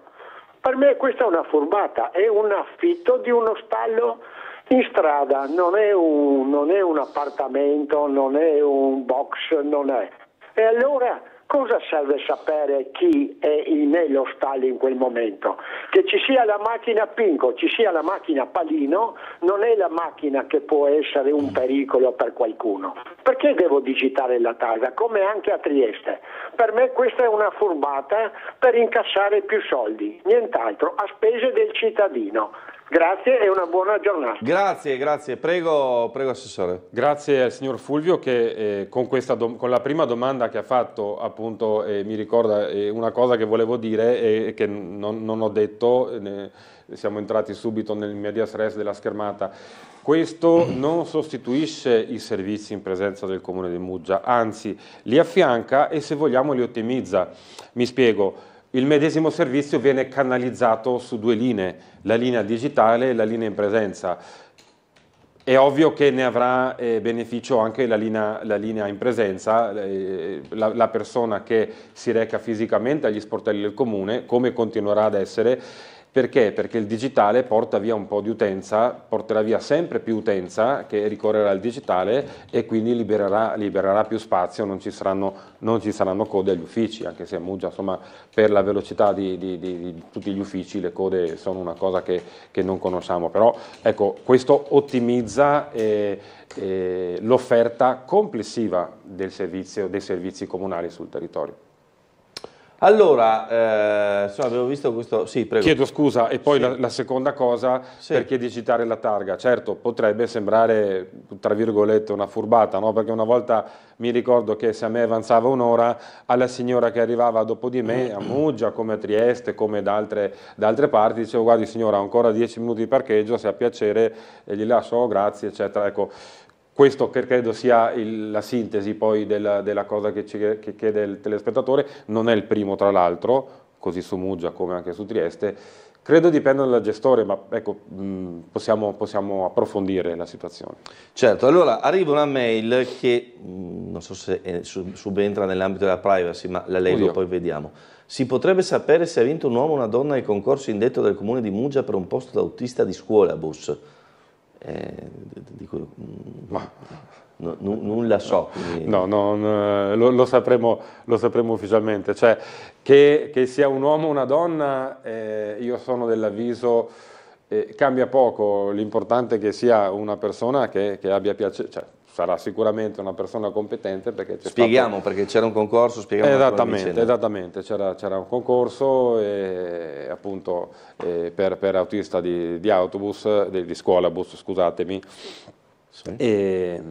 Per me questa è una furbata, è un affitto di uno stallo in strada, non è un, non è un appartamento, non è un box, non è. E allora Cosa serve sapere chi è nello stallo in quel momento? Che ci sia la macchina Pinco, ci sia la macchina Palino, non è la macchina che può essere un pericolo per qualcuno. Perché devo digitare la targa? Come anche a Trieste. Per me questa è una furbata per incassare più soldi, nient'altro, a spese del cittadino. Grazie e una buona giornata. Grazie, grazie. Prego, prego Assessore. Grazie al signor Fulvio che eh, con, con, la prima domanda che ha fatto appunto eh, mi ricorda eh, una cosa che volevo dire e che non, non, ho detto, ne, siamo entrati subito nel medias res della schermata. Questo non sostituisce i servizi in presenza del Comune di Muggia, anzi li affianca e se vogliamo li ottimizza. Mi spiego il medesimo servizio viene canalizzato su due linee, la linea digitale e la linea in presenza. È ovvio che ne avrà eh, beneficio anche la linea, la linea in presenza, eh, la, la persona che si reca fisicamente agli sportelli del comune, come continuerà ad essere, perché? Perché il digitale porta via un po' di utenza, porterà via sempre più utenza che ricorrerà al digitale e quindi libererà, libererà più spazio, non ci, saranno, non ci, saranno, code agli uffici, anche se a Muggia insomma, per la velocità di, di, di, di, tutti gli uffici le code sono una cosa che, che non conosciamo, però ecco, questo ottimizza eh, eh, l'offerta complessiva servizio, dei servizi comunali sul territorio. Allora, eh, insomma, avevo visto questo... Sì, prego. Chiedo scusa, e poi sì. la, la, seconda cosa, sì. perché di citare la targa? Certo, potrebbe sembrare, tra virgolette, una furbata, no? perché una volta mi ricordo che se a me avanzava un'ora, alla signora che arrivava dopo di me, mm. a Muggia, come a Trieste, come da altre, da altre parti, dicevo, guardi signora, ancora dieci minuti di parcheggio, se ha piacere, e eh, gli lascio, oh, grazie, eccetera. Ecco, questo che credo sia il, la sintesi poi della, della cosa che, ci, che chiede il telespettatore, non è il primo tra l'altro, così su Muggia come anche su Trieste, Credo dipenda dal gestore, ma ecco, possiamo, possiamo, approfondire la situazione. Certo, allora arriva una mail che non so se eh, subentra nell'ambito della privacy, ma la leggo e poi vediamo. Si potrebbe sapere se ha vinto un uomo o una donna il concorso indetto dal comune di Muggia per un posto d'autista di scuola bus eh, dico, mm, ma no, nulla so. Quindi... No, no lo, lo, sapremo, lo, sapremo, ufficialmente. Cioè, che, che, sia un uomo o una donna, eh, io sono dell'avviso, eh, cambia poco, l'importante è che sia una persona che, che abbia piacere, cioè, sarà sicuramente una persona competente perché Spieghiamo, stato... perché c'era un concorso, spieghiamo Esattamente, esattamente c'era, un concorso e, appunto e eh, per, per, autista di, di autobus, di, di scuola bus, scusatemi, sì. E,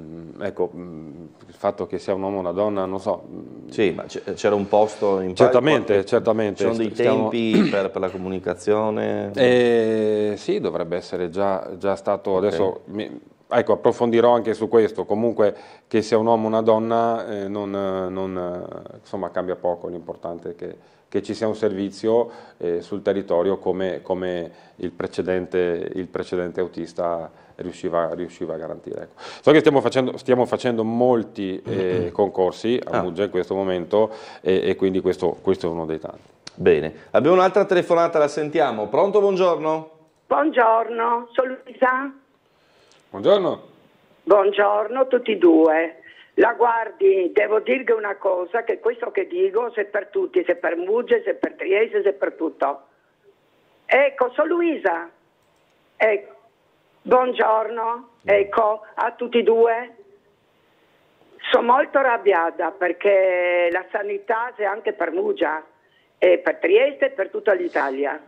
ecco, il fatto che sia un uomo o una donna, non so. Sì, ma c'era un posto in Certamente, qualche... Eh, certamente. Ci sono dei stiamo... tempi per, per, la comunicazione? Eh, sì, dovrebbe essere già, già stato. Okay. Adesso mi, ecco, approfondirò anche su questo, comunque che sia un uomo o una donna eh, non, non, eh, insomma, cambia poco, l'importante è che, che, ci sia un servizio eh, sul territorio come, come il, precedente, il, precedente, autista riusciva, riusciva a garantire. Ecco. So che stiamo facendo, stiamo facendo molti eh, concorsi a ah. Muggia in questo momento e, e quindi questo, questo è uno dei tanti. Bene, abbiamo un'altra telefonata, la sentiamo. Pronto, buongiorno? Buongiorno, sono Luisa. Buongiorno. Buongiorno a tutti e due. La guardi, devo dirvi una cosa, che questo che dico se per tutti, se per Mugge, se per Trieste, se per tutto. Ecco, sono Luisa. Ecco. Buongiorno, ecco, a tutti e due. Sono molto arrabbiata perché la sanità c'è anche per Mugia, e per Trieste e per tutta l'Italia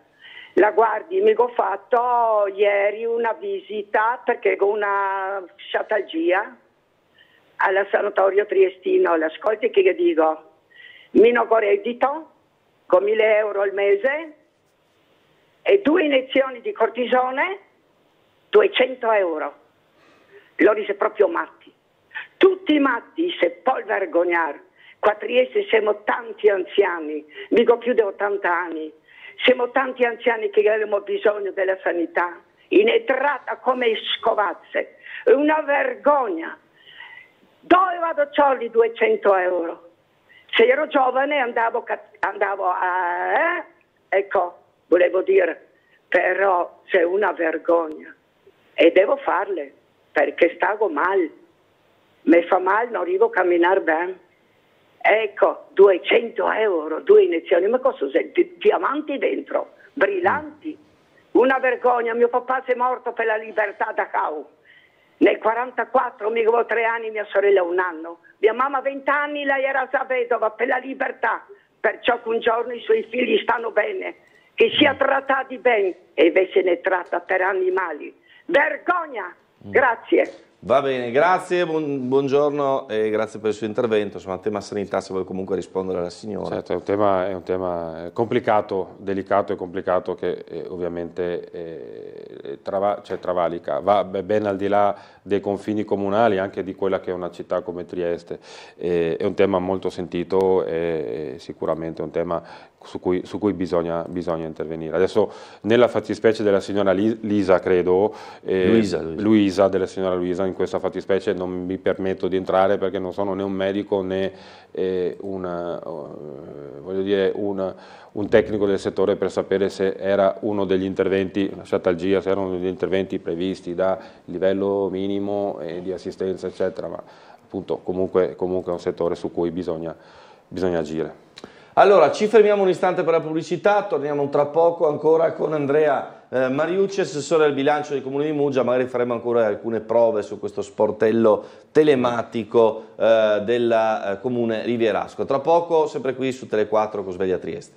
la guardi, mi ho fatto ieri una visita perché ho una sciatalgia al sanatorio triestino, l'ascolti che dico, minogo reddito con 1000 euro al mese e due iniezioni di cortisone 200 euro. Loro sono proprio matti. Tutti matti, se può vergognare. Qua a Trieste siamo tanti anziani, dico più di 80 anni siamo tanti anziani che avremo bisogno della sanità, inetrata come scovazze. È una vergogna. Dove vado ciò i 200 euro? Se ero giovane andavo, andavo a... Eh? Ecco, volevo dire, però c'è una vergogna e devo farle perché stavo male. Mi fa male, non arrivo a camminare bene. Ecco, 200 euro, due iniezioni, ma cosa sei? Di- diamanti dentro, brillanti. Una vergogna, mio papà si è morto per la libertà da Cau. Nel 44 mi avevo tre anni, mia sorella un anno. Mia mamma 20 anni, lei era già vedova per la libertà, perciò che un giorno i suoi figli stanno bene, che sia trattati bene e invece ne tratta per animali. Vergogna! Mm. Grazie. Va bene, grazie, buon, buongiorno e grazie per il suo intervento. Insomma, tema sanità, se vuoi comunque rispondere alla signora. Certo, è un tema, è un tema complicato, delicato e complicato che eh, ovviamente eh, trava, cioè, travalica, va ben al di là dei confini comunali, anche di quella che è una città come Trieste. Eh, è un tema molto sentito e eh, sicuramente un tema su cui, su cui bisogna, bisogna, intervenire. Adesso nella fattispecie della signora Lisa, credo, eh, Luisa, Luisa. Luisa, della signora Luisa, in questa fattispecie non mi permetto di entrare perché non sono né un medico né eh, una, eh, dire, una, un tecnico del settore per sapere se era uno degli interventi, lasciata al GIA, se erano degli interventi previsti da livello minimo di assistenza, eccetera, ma appunto comunque, comunque è un settore su cui bisogna, bisogna agire. Allora, ci fermiamo un istante per la pubblicità, torniamo tra poco ancora con Andrea eh, Mariucci, assessore al bilancio del Comune di Muggia, magari faremo ancora alcune prove su questo sportello telematico eh, del eh, Comune Rivierasco. Tra poco, sempre qui su Tele4 con Sveglia Trieste.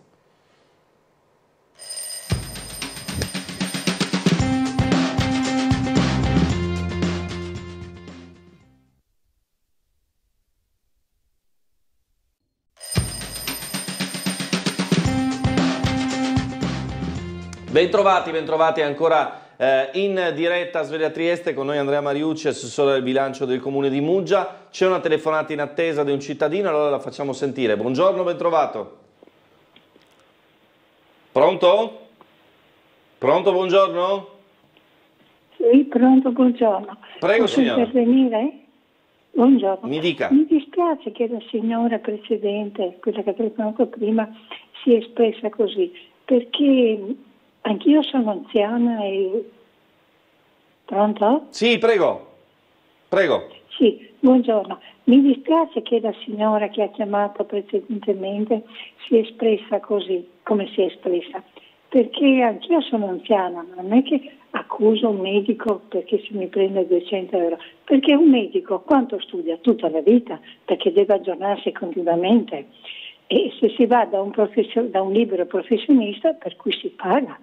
Bentrovati, bentrovati ancora eh, in diretta a Sveglia Trieste con noi Andrea Mariucci, assessore del bilancio del comune di Muggia. C'è una telefonata in attesa di un cittadino, allora la facciamo sentire. Buongiorno, bentrovato. Pronto? Pronto, buongiorno? Sì, pronto, buongiorno. Prego, Posso signora. intervenire? Buongiorno. Mi dica. Mi dispiace che la signora precedente, quella che ha telefonato prima, si è espressa così, perché Anch'io sono anziana e... Pronto? Sì, prego. Prego. Sì, buongiorno. Mi dispiace che la signora che ha chiamato precedentemente si è espressa così, come si è espressa, perché anch'io sono anziana, ma non è che accuso un medico perché se mi prende 200 euro, perché un medico quanto studia? Tutta la vita, perché deve aggiornarsi continuamente e se si va da un, da un libero professionista per cui si paga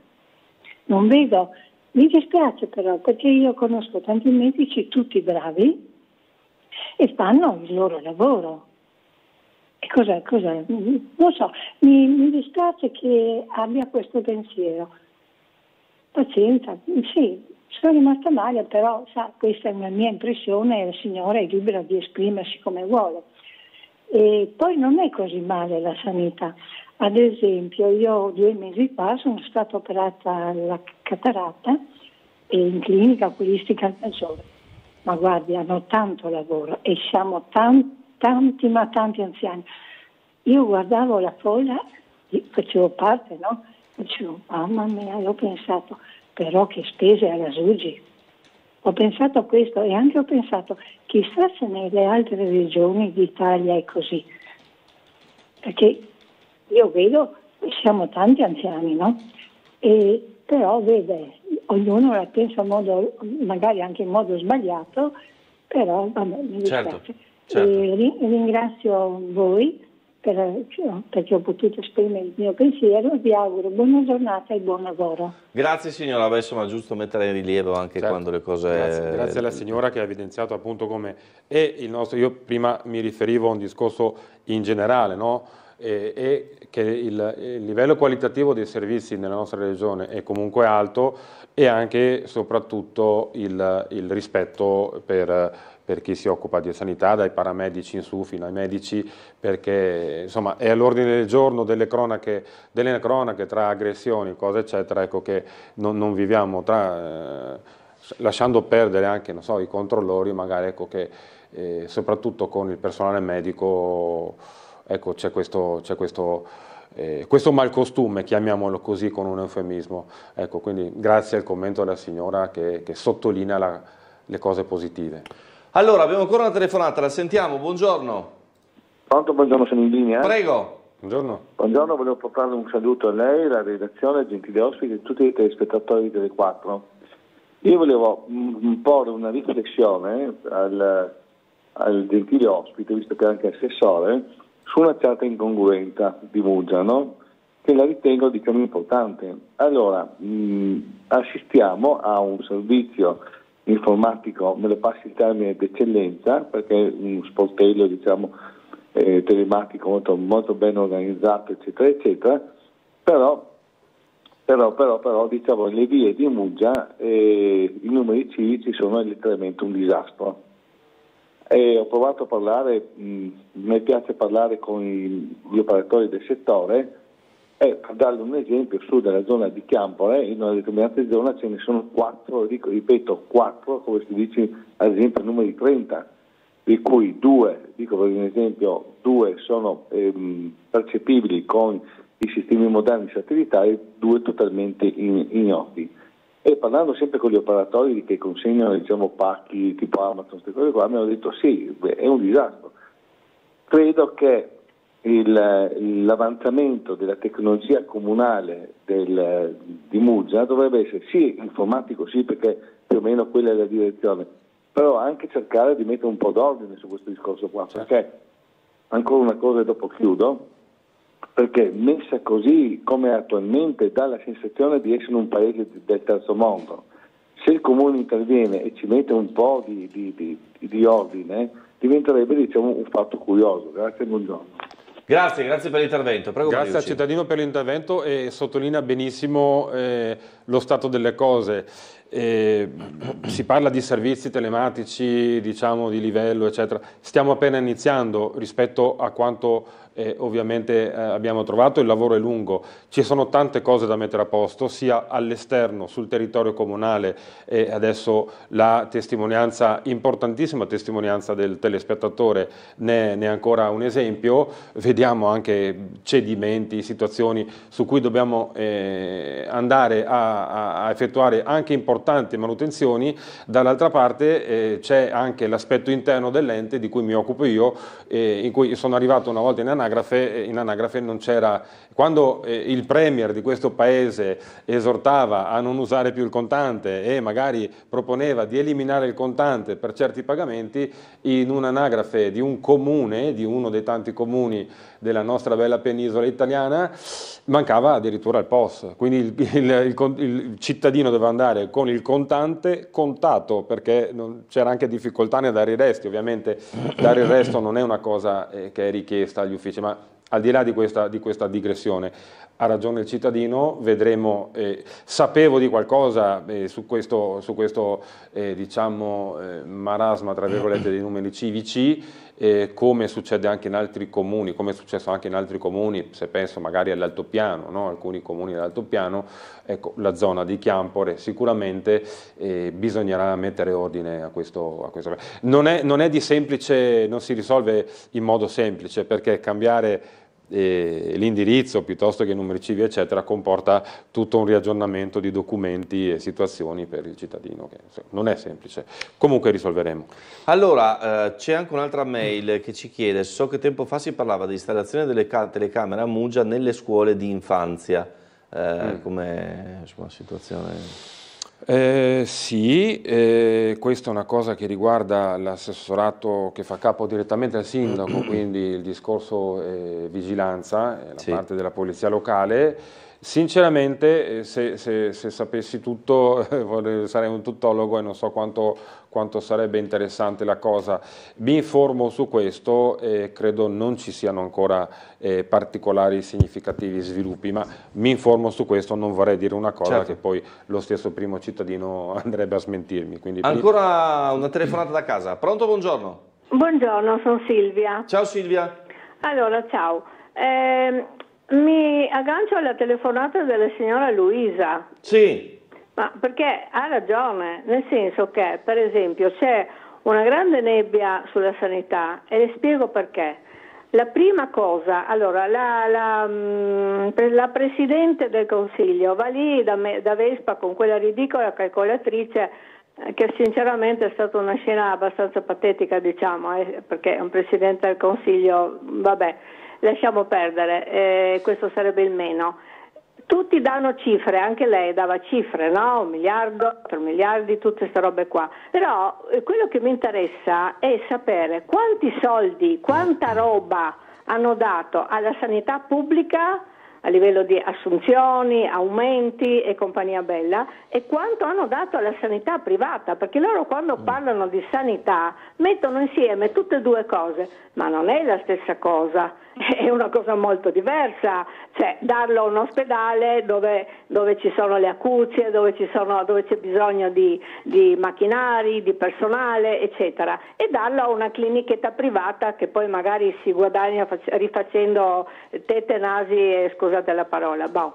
non vedo. Mi dispiace però perché io conosco tanti medici, tutti bravi, e fanno il loro lavoro. E cos'è, cos'è? Non so, mi, mi dispiace che abbia questo pensiero. Pazienza, sì, sono rimasta male, però sa, questa è una mia impressione e la signora è libero di esprimersi come vuole. E poi non è così male la sanità. Ad esempio, io due mesi fa sono stata operata alla cataratta in clinica oculistica al maggiore, ma guardi, hanno tanto lavoro e siamo tanti, tanti ma tanti anziani. Io guardavo la folla, facevo parte, no? Dicevo, mamma mia, io ho pensato, però che spese alla Sugi. Ho pensato a questo e anche ho pensato, chissà se nelle altre regioni d'Italia è così. Perché io vedo, che siamo tanti anziani, no? E, però vede, ognuno la pensa in modo, magari anche in modo sbagliato, però vabbè, mi dispiace. Certo. certo. Ri- ringrazio voi per, cioè, perché ho potuto esprimere il mio pensiero e vi auguro buona giornata e buon lavoro. Grazie signora, Beh, insomma giusto mettere in rilievo anche certo. quando le cose... Grazie, grazie alla signora che ha evidenziato appunto come E il nostro... Io prima mi riferivo a un discorso in generale, no? e, e che il, il, livello qualitativo dei servizi nella nostra regione è comunque alto e anche e soprattutto il, il rispetto per, per chi si occupa di sanità, dai paramedici in su fino ai medici, perché insomma, è all'ordine del giorno delle cronache, delle cronache, tra aggressioni, cose eccetera, ecco che non, non viviamo tra, eh, lasciando perdere anche so, i controllori, magari ecco che eh, soprattutto con il personale medico Ecco, c'è questo, questo, eh, questo malcostume, chiamiamolo così con un eufemismo. Ecco, quindi grazie al commento della signora che, che sottolinea la, le cose positive. Allora, abbiamo ancora una telefonata, la sentiamo, buongiorno. Pronto, buongiorno, sono in linea. Prego. Buongiorno. Buongiorno, volevo portare un saluto a lei, alla redazione, ai gentili ospiti e tutti i telespettatori delle 4. Io volevo mm, mm, porre una riflessione al, al gentile ospite, visto che è anche assessore, su una certa incongruenza di Muggia, no? che la ritengo diciamo, importante. Allora, mh, mm, assistiamo a un servizio informatico, me lo passi il termine d'eccellenza, perché è un sportello diciamo, eh, telematico molto, molto, ben organizzato, eccetera, eccetera, però, però, però, però diciamo, le vie di Muggia, eh, i numeri civici sono letteralmente un disastro e ho provato a parlare, mh, mm, mi piace parlare con i, gli operatori del settore e per darle un esempio, su della zona di Chiampore, in una determinata zona ce ne sono quattro, ripeto, quattro, come si dice ad esempio a numeri 30, di cui due, dico per esempio, due sono ehm, percepibili con i sistemi moderni satellitari, due totalmente in, ignoti. E parlando sempre con gli operatori che consegnano diciamo, pacchi tipo Amazon, queste cose qua, mi hanno detto sì, è un disastro. Credo che il, l'avanzamento della tecnologia comunale del, di Muggia dovrebbe essere sì informatico, sì perché più o meno quella è la direzione, però anche cercare di mettere un po' d'ordine su questo discorso qua, certo. perché ancora una cosa e dopo chiudo, perché messa così come attualmente dà la sensazione di essere un paese del terzo mondo. Se il comune interviene e ci mette un po' di, di, di, di ordine, diventerebbe diciamo, un fatto curioso. Grazie buongiorno. Grazie, grazie per l'intervento. grazie al cittadino per l'intervento e sottolinea benissimo eh, lo stato delle cose. Eh, si parla di servizi telematici, diciamo di livello, eccetera. Stiamo appena iniziando rispetto a quanto eh, ovviamente eh, abbiamo trovato, il lavoro è lungo, ci sono tante cose da mettere a posto, sia all'esterno, sul territorio comunale, e adesso la testimonianza, importantissima testimonianza del telespettatore ne, è ancora un esempio, vediamo anche cedimenti, situazioni su cui dobbiamo eh, andare a, a, a effettuare anche importanti tante manutenzioni, dall'altra parte eh, c'è anche l'aspetto interno dell'ente di cui mi occupo io, eh, in cui sono arrivato una volta in anagrafe, eh, in anagrafe non c'era, quando eh, il Premier di questo Paese esortava a non usare più il contante e magari proponeva di eliminare il contante per certi pagamenti, in un'anagrafe di un comune, di uno dei tanti comuni della nostra bella penisola italiana, mancava addirittura il POS, quindi il, il, il, il, cittadino doveva andare con il contante contato perché c'era anche difficoltà nel dare i resti, ovviamente dare il resto non è una cosa eh, che è richiesta agli uffici, ma al di là di questa, di questa digressione, ha ragione il cittadino, vedremo, eh, sapevo di qualcosa eh, su questo, su questo eh, diciamo, eh, marasma tra virgolette dei numeri civici, eh, come succede anche in altri comuni, come è successo anche in altri comuni, se penso magari all'altopiano, no? alcuni comuni dell'altopiano, ecco, la zona di Chiampore sicuramente eh, bisognerà mettere ordine a questo. A questo. Non, è, non è di semplice, non si risolve in modo semplice perché cambiare eh, l'indirizzo piuttosto che i numeri civi eccetera comporta tutto un riaggiornamento di documenti e situazioni per il cittadino che non è semplice comunque risolveremo allora eh, c'è anche un'altra mail che ci chiede so che tempo fa si parlava di installazione delle telecamere a Mugia nelle scuole di infanzia eh, mm. come situazione eh, sì, eh, questa è una cosa che riguarda l'assessorato che fa capo direttamente al sindaco, quindi il discorso eh, vigilanza, la sì. parte della polizia locale. Sinceramente, eh, se, se, se sapessi tutto, sarei un tuttologo e non so quanto, quanto, sarebbe interessante la cosa. Mi informo su questo e credo non ci siano ancora eh, particolari significativi sviluppi, ma mi informo su questo, non vorrei dire una cosa certo. che poi lo stesso primo cittadino andrebbe a smentirmi. Quindi... Ancora una telefonata da casa. Pronto, buongiorno. Buongiorno, sono Silvia. Ciao Silvia. Allora, ciao. Eh, mi aggancio alla telefonata della signora Luisa. Sì. Ma perché ha ragione, nel senso che, per esempio, c'è una grande nebbia sulla sanità e le spiego perché. La prima cosa, allora, la, la, mm, la Presidente del Consiglio va lì da, me, da, Vespa con quella ridicola calcolatrice eh, che sinceramente è stata una scena abbastanza patetica, diciamo, eh, perché un Presidente del Consiglio, vabbè lasciamo perdere, eh, questo sarebbe il meno. Tutti danno cifre, anche lei dava cifre, no? Un miliardo, tre miliardi, tutte queste robe qua. Però eh, quello che mi interessa è sapere quanti soldi, quanta roba hanno dato alla sanità pubblica a livello di assunzioni, aumenti e compagnia bella e quanto hanno dato alla sanità privata, perché loro quando mm. parlano di sanità mettono insieme tutte e due cose ma non è la stessa cosa, è una cosa molto diversa, cioè darlo a un ospedale dove, dove ci sono le acuzie, dove, sono, dove c'è bisogno di, di, macchinari, di personale, eccetera, e darlo a una clinichetta privata che poi magari si guadagna rifacendo tette, nasi e eh, scusate la parola. Bon.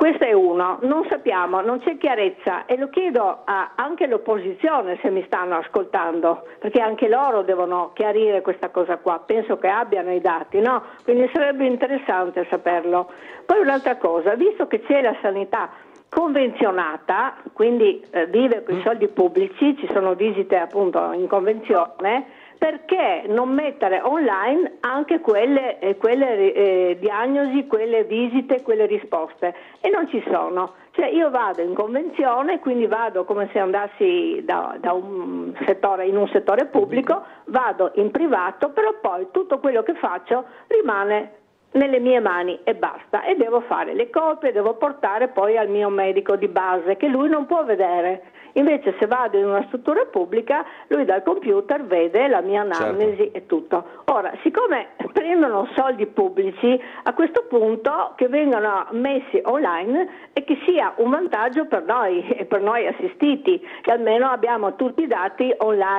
Questo è uno, non sappiamo, non c'è chiarezza e lo chiedo a, anche all'opposizione se mi stanno ascoltando, perché anche loro devono chiarire questa cosa qua, penso che abbiano i dati, no? Quindi sarebbe interessante saperlo. Poi un'altra cosa, visto che c'è la sanità convenzionata, quindi eh, vive con i mm. soldi pubblici, ci sono visite appunto in convenzione, perché non mettere online anche quelle, eh, quelle eh, diagnosi, quelle visite, quelle risposte? E non ci sono. Cioè io vado in convenzione, quindi vado come se andassi da, da un settore, in un settore pubblico, vado in privato, però poi tutto quello che faccio rimane nelle mie mani e basta e devo fare le copie, devo portare poi al mio medico di base che lui non può vedere Invece se vado in una struttura pubblica, lui dal computer vede la mia certo. analisi certo. e tutto. Ora, siccome prendono soldi pubblici, a questo punto che vengano messi online e che sia un vantaggio per noi e per noi assistiti, che almeno abbiamo tutti i dati online.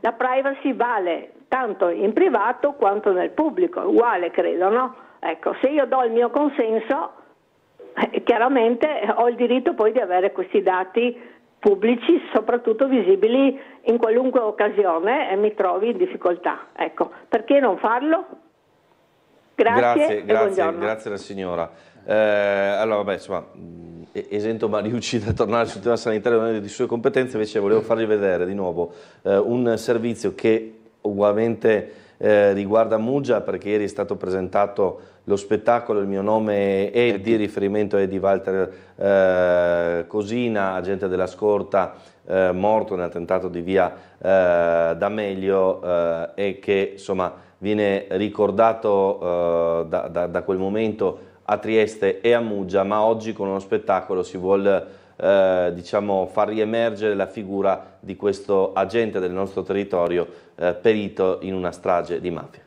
La privacy vale tanto in privato quanto nel pubblico, uguale credo, no? Ecco, se io do il mio consenso, eh, chiaramente ho il diritto poi di avere questi dati pubblici, soprattutto visibili in qualunque occasione e mi trovi in difficoltà. Ecco, perché non farlo? Grazie, grazie, grazie, grazie alla signora. Eh, allora, vabbè, insomma, mm, esento Mariucci da tornare sul tema sanitario di sue competenze, invece volevo mm. fargli vedere di nuovo eh, un servizio che ugualmente eh, riguarda Muggia, perché ieri è stato presentato lo spettacolo, il mio nome è Eddie, riferimento è di Walter eh, Cosina, agente della scorta eh, morto nell'attentato di via eh, D'Amelio eh, e che insomma, viene ricordato eh, da, da, da, quel momento a Trieste e a Muggia, ma oggi con uno spettacolo si vuole eh, diciamo, far riemergere la figura di questo agente del nostro territorio perito in una strage di mafia.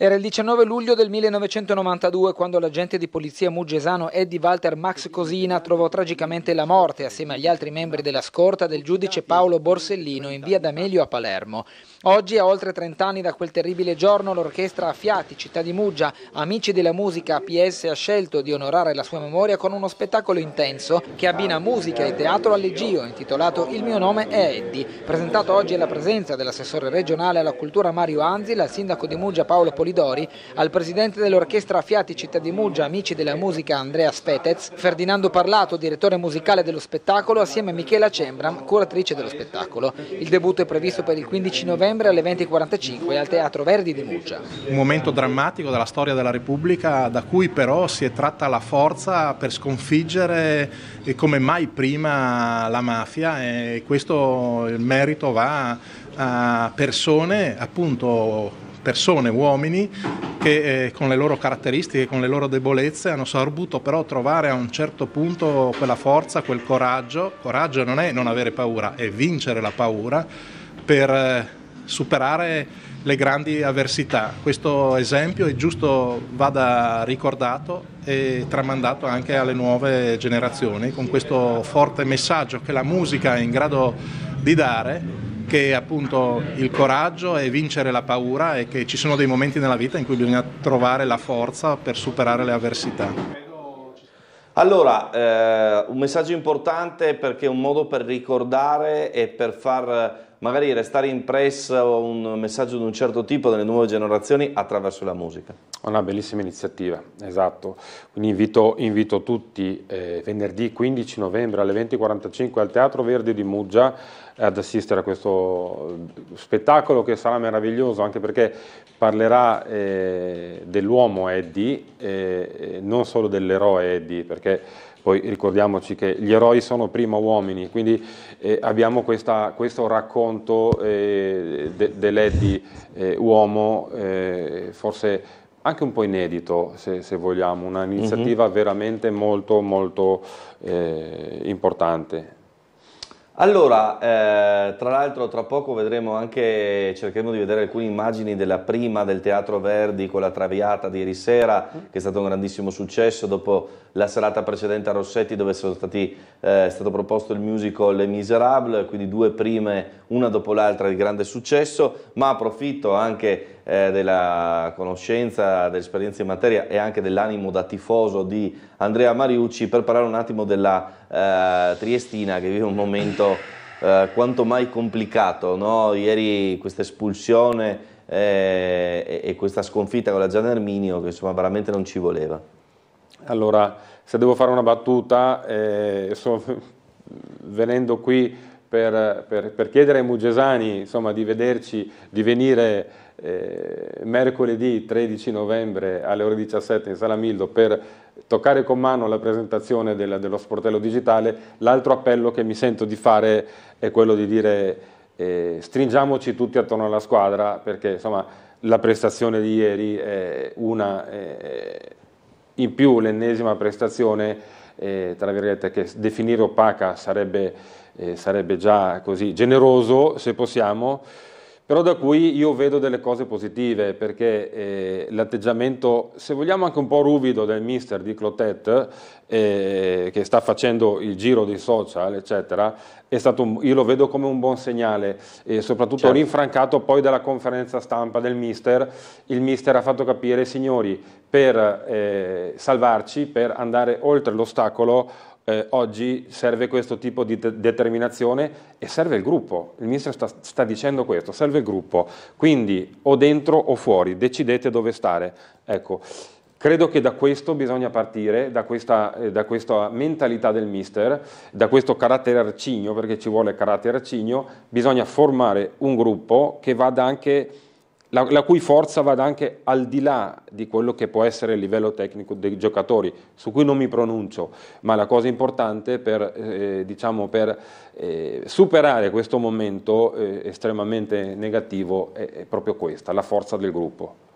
Era il 19 luglio del 1992 quando l'agente di polizia mugesano Eddie Walter Max Cosina trovò tragicamente la morte assieme agli altri membri della scorta del giudice Paolo Borsellino in via D'Amelio a Palermo. Oggi, a oltre 30 anni da quel terribile giorno, l'orchestra Affiati, città di Muggia, amici della musica APS, ha scelto di onorare la sua memoria con uno spettacolo intenso che abbina musica e teatro all'Egio, intitolato Il mio nome è Eddie, presentato oggi alla presenza dell'assessore regionale alla cultura Mario Anzi, al sindaco di Muggia Paolo Polizia Polidori, al presidente dell'orchestra Fiati Città di Muggia, amici della musica Andrea Spetez, Ferdinando Parlato, direttore musicale dello spettacolo, assieme a Michela Cembram, curatrice dello spettacolo. Il debutto è previsto per il 15 novembre alle 20.45 al Teatro Verdi di Muggia. Un momento drammatico della storia della Repubblica da cui però si è tratta la forza per sconfiggere come mai prima la mafia e questo il merito va a persone appunto persone, uomini, che eh, con le loro caratteristiche, con le loro debolezze hanno saputo però trovare a un certo punto quella forza, quel coraggio. Coraggio non è non avere paura, è vincere la paura per eh, superare le grandi avversità. Questo esempio è giusto vada ricordato e tramandato anche alle nuove generazioni con questo forte messaggio che la musica è in grado di dare che appunto il coraggio è vincere la paura e che ci sono dei momenti nella vita in cui bisogna trovare la forza per superare le avversità. Allora, eh, un messaggio importante perché è un modo per ricordare e per far eh, magari restare impresso un messaggio di un certo tipo delle nuove generazioni attraverso la musica. Una bellissima iniziativa, esatto. Quindi invito, invito tutti eh, venerdì 15 novembre alle 20.45 al Teatro Verde di Muggia ad assistere a questo spettacolo che sarà meraviglioso anche perché parlerà eh, dell'uomo Eddie, eh, eh, non solo dell'eroe Eddie, perché poi ricordiamoci che gli eroi sono prima uomini, quindi eh, abbiamo questa, questo racconto eh, de, dell'Eddie eh, uomo, eh, forse anche un po' inedito se, se vogliamo, un'iniziativa mm -hmm. veramente molto molto importante. Allora, eh, tra l'altro tra poco vedremo anche, cercheremo di vedere alcune immagini della prima del Teatro Verdi con la Traviata di ieri sera, mm. che è stato un grandissimo successo dopo la serata precedente a Rossetti dove stati, eh, è stato proposto il musical Le Miserables, quindi due prime una dopo l'altra di grande successo, ma approfitto anche eh, della conoscenza, dell'esperienza in materia e anche dell'animo da tifoso di Andrea Mariucci per parlare un attimo della eh, Triestina che vive un momento eh, quanto mai complicato. No? Ieri questa espulsione eh, e, e questa sconfitta con la Gianna Erminio che insomma veramente non ci voleva. Allora, se devo fare una battuta, eh, so, venendo qui per, per, per chiedere ai Mugesani insomma, di vederci, di venire eh, mercoledì 13 novembre alle ore 17 in Sala Mildo per toccare con mano la presentazione del, dello sportello digitale, l'altro appello che mi sento di fare è quello di dire eh, stringiamoci tutti attorno alla squadra perché insomma, la prestazione di ieri è una eh, in più l'ennesima prestazione eh, tra virgolette che definire opaca sarebbe eh, sarebbe già così generoso se possiamo, però da cui io vedo delle cose positive perché eh, l'atteggiamento, se vogliamo anche un po' ruvido del mister di Clotet, eh, che sta facendo il giro dei social, eccetera, è un, io lo vedo come un buon segnale, e soprattutto certo. rinfrancato poi dalla conferenza stampa del mister, il mister ha fatto capire, signori, per eh, salvarci, per andare oltre l'ostacolo, eh, oggi serve questo tipo di de determinazione e serve il gruppo. Il ministro sta, sta, dicendo questo, serve il gruppo. Quindi o dentro o fuori, decidete dove stare. Ecco, credo che da questo bisogna partire, da questa, eh, da questa mentalità del mister, da questo carattere arcigno, perché ci vuole carattere arcigno, bisogna formare un gruppo che vada anche la, la, cui forza vada anche al di là di quello che può essere il livello tecnico dei giocatori, su cui non mi pronuncio, ma la cosa importante per, eh, diciamo per eh, superare questo momento eh, estremamente negativo è, è proprio questa, la forza del gruppo.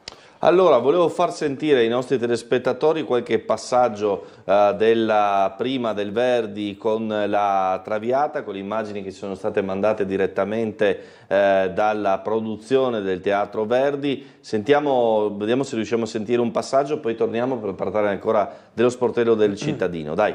Allora, volevo far sentire ai nostri telespettatori qualche passaggio eh, della prima del Verdi con la Traviata, con le immagini che ci sono state mandate direttamente eh, dalla produzione del Teatro Verdi. Sentiamo, vediamo se riusciamo a sentire un passaggio, poi torniamo per parlare ancora dello sportello del cittadino. Dai.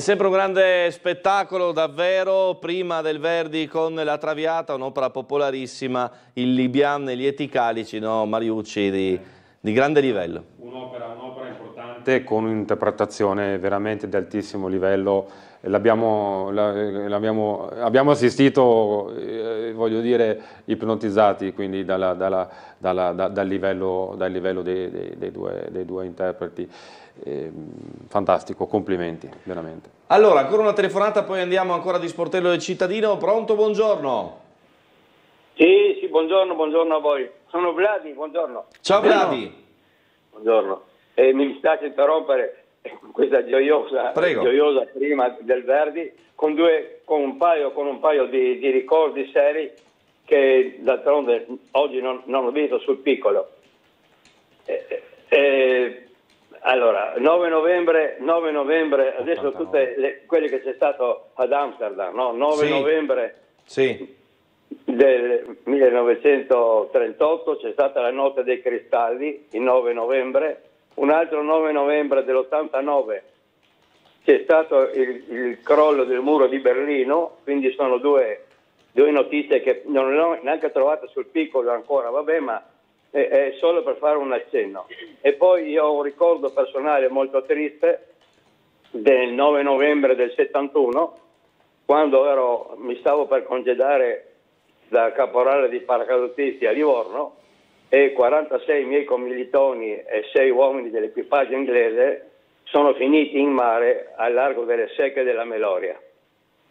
sempre un grande spettacolo, davvero, prima del Verdi con la Traviata, un'opera popolarissima, il Libian e gli Eticalici, no, Mariucci, di, di grande livello. Un'opera un importante con un'interpretazione veramente di altissimo livello, l'abbiamo, abbiamo assistito, eh, voglio dire, ipnotizzati quindi dalla, dalla, dalla, da, dal livello, dal livello dei, dei, dei, due, dei due interpreti. E, ehm, fantastico, complimenti, veramente. Allora, ancora una telefonata, poi andiamo ancora di sportello del cittadino. Pronto, buongiorno. Sì, sì, buongiorno, buongiorno a voi. Sono Vladi, buongiorno. Ciao Vladi. Buongiorno. Eh, mi dispiace interrompere questa gioiosa, gioiosa prima del Verdi con, due, con, un, paio, con un paio di, di, ricordi seri che d'altronde oggi non, non, ho visto sul piccolo. Eh, eh, eh allora, 9 novembre, 9 novembre adesso tutte quelle che c'è stato ad Amsterdam, no? 9 sì. novembre sì. del 1938 c'è stata la notte dei cristalli, il 9 novembre, un altro 9 novembre dell'89 c'è stato il, il crollo del muro di Berlino, quindi sono due, due notizie che non ho neanche trovato sul piccolo ancora, vabbè, ma è, eh, eh, solo per fare un accenno. E poi io ho un ricordo personale molto triste del 9 novembre del 71, quando ero, mi stavo per congedare da caporale di paracadutisti a Livorno e 46 miei commilitoni e 6 uomini dell'equipaggio inglese sono finiti in mare al largo delle secche della Meloria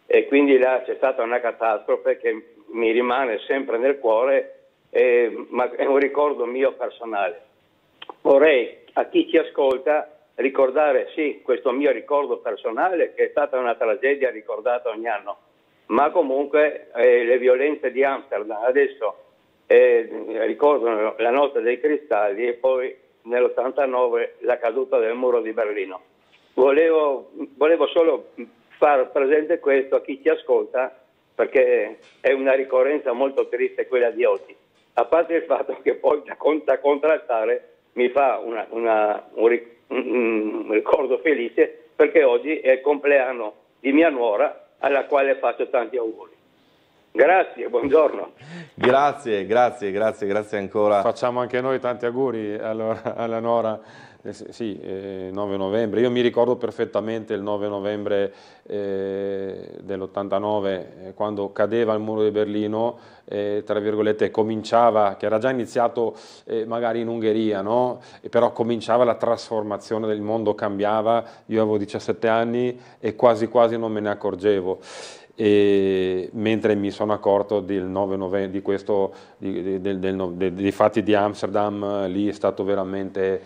e quindi là c'è stata una catastrofe che mi rimane sempre nel cuore eh, ma è un ricordo mio personale. Vorrei a chi ci ascolta ricordare, sì, questo mio ricordo personale, che è stata una tragedia ricordata ogni anno, ma comunque eh, le violenze di Amsterdam adesso eh, ricordano la notte dei cristalli e poi nell'89 la caduta del muro di Berlino. Volevo, volevo solo far presente questo a chi ci ascolta perché è una ricorrenza molto triste quella di oggi a parte il fatto che poi da, contrastare mi fa una, una, un, un, ricordo felice perché oggi è il compleanno di mia nuora alla quale faccio tanti auguri. Grazie, buongiorno. Grazie, grazie, grazie, grazie ancora. Facciamo anche noi tanti auguri allora, alla nuora eh, sì, eh, 9 novembre. Io mi ricordo perfettamente il 9 novembre eh, dell'89, eh, quando cadeva il muro di Berlino, eh, tra virgolette cominciava, che era già iniziato magari in Ungheria, no? però cominciava la trasformazione del mondo, cambiava, io avevo 17 anni e quasi quasi non me ne accorgevo e mentre mi sono accorto del 9 novembre, di questo, di, del, del, del, dei fatti di Amsterdam, lì è, stato veramente,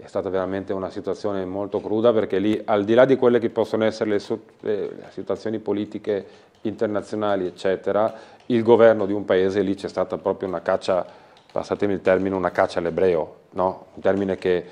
è stata veramente una situazione molto cruda perché lì al di là di quelle che possono essere le, le situazioni politiche internazionali eccetera, il governo di un paese lì c'è stata proprio una caccia, passatemi il termine, una caccia all'ebreo, no? un termine che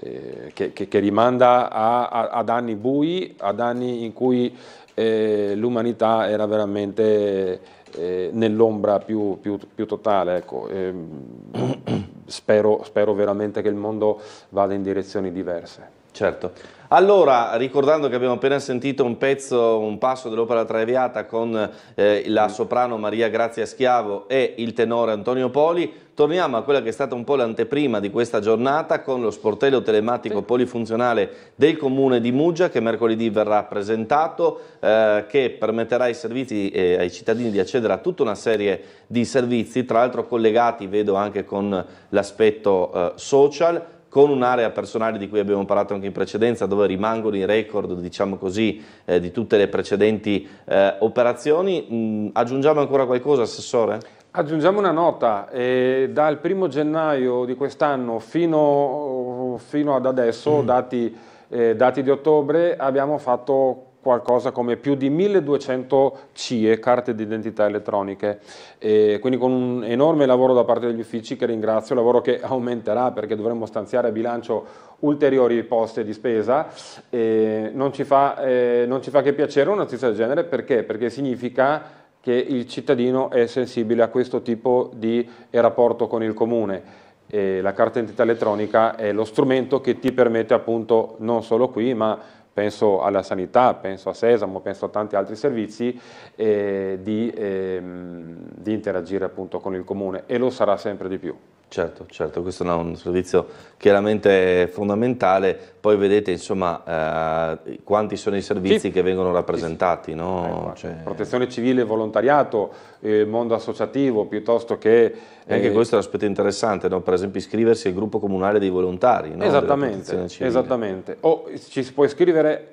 eh, che, che, che, rimanda a, a, ad anni bui, ad anni in cui eh, l'umanità era veramente eh, nell'ombra più, più, più, totale. Ecco. Ehm, spero, spero veramente che il mondo vada in direzioni diverse. Certo. Allora, ricordando che abbiamo appena sentito un pezzo, un passo dell'opera Traviata con eh, la soprano Maria Grazia Schiavo e il tenore Antonio Poli, torniamo a quella che è stata un po' l'anteprima di questa giornata con lo sportello telematico polifunzionale del comune di Muggia che mercoledì verrà presentato, eh, che permetterà ai, servizi, eh, ai cittadini di accedere a tutta una serie di servizi, tra l'altro collegati, vedo anche con l'aspetto eh, social, con un'area personale di cui abbiamo parlato anche in precedenza, dove rimangono i record, diciamo così, eh, di tutte le precedenti eh, operazioni. Mm, aggiungiamo ancora qualcosa, Assessore? Aggiungiamo una nota, eh, dal primo gennaio di quest'anno fino, fino, ad adesso, mm. dati, eh, dati di ottobre, abbiamo fatto qualcosa come più di 1200 CIE, carte d'identità elettroniche, e quindi con un enorme lavoro da parte degli uffici che ringrazio, lavoro che aumenterà perché dovremmo stanziare a bilancio ulteriori poste di spesa, non ci, fa, eh, non, ci fa, che piacere una notizia del genere perché? Perché significa che il cittadino è sensibile a questo tipo di eh, rapporto con il comune. E la carta d'identità elettronica è lo strumento che ti permette appunto non solo qui ma penso alla sanità, penso a Sesamo, penso a tanti altri servizi, eh, di, ehm, di interagire appunto con il comune e lo sarà sempre di più. Certo, certo, questo è un servizio chiaramente fondamentale, poi vedete insomma eh, quanti sono i servizi sì. che vengono rappresentati. No? Eh, cioè... Protezione civile, volontariato, eh, mondo associativo piuttosto che... E anche eh, questo è un aspetto interessante, no? per esempio iscriversi al gruppo comunale dei volontari. No? Esattamente, esattamente. O ci si può iscrivere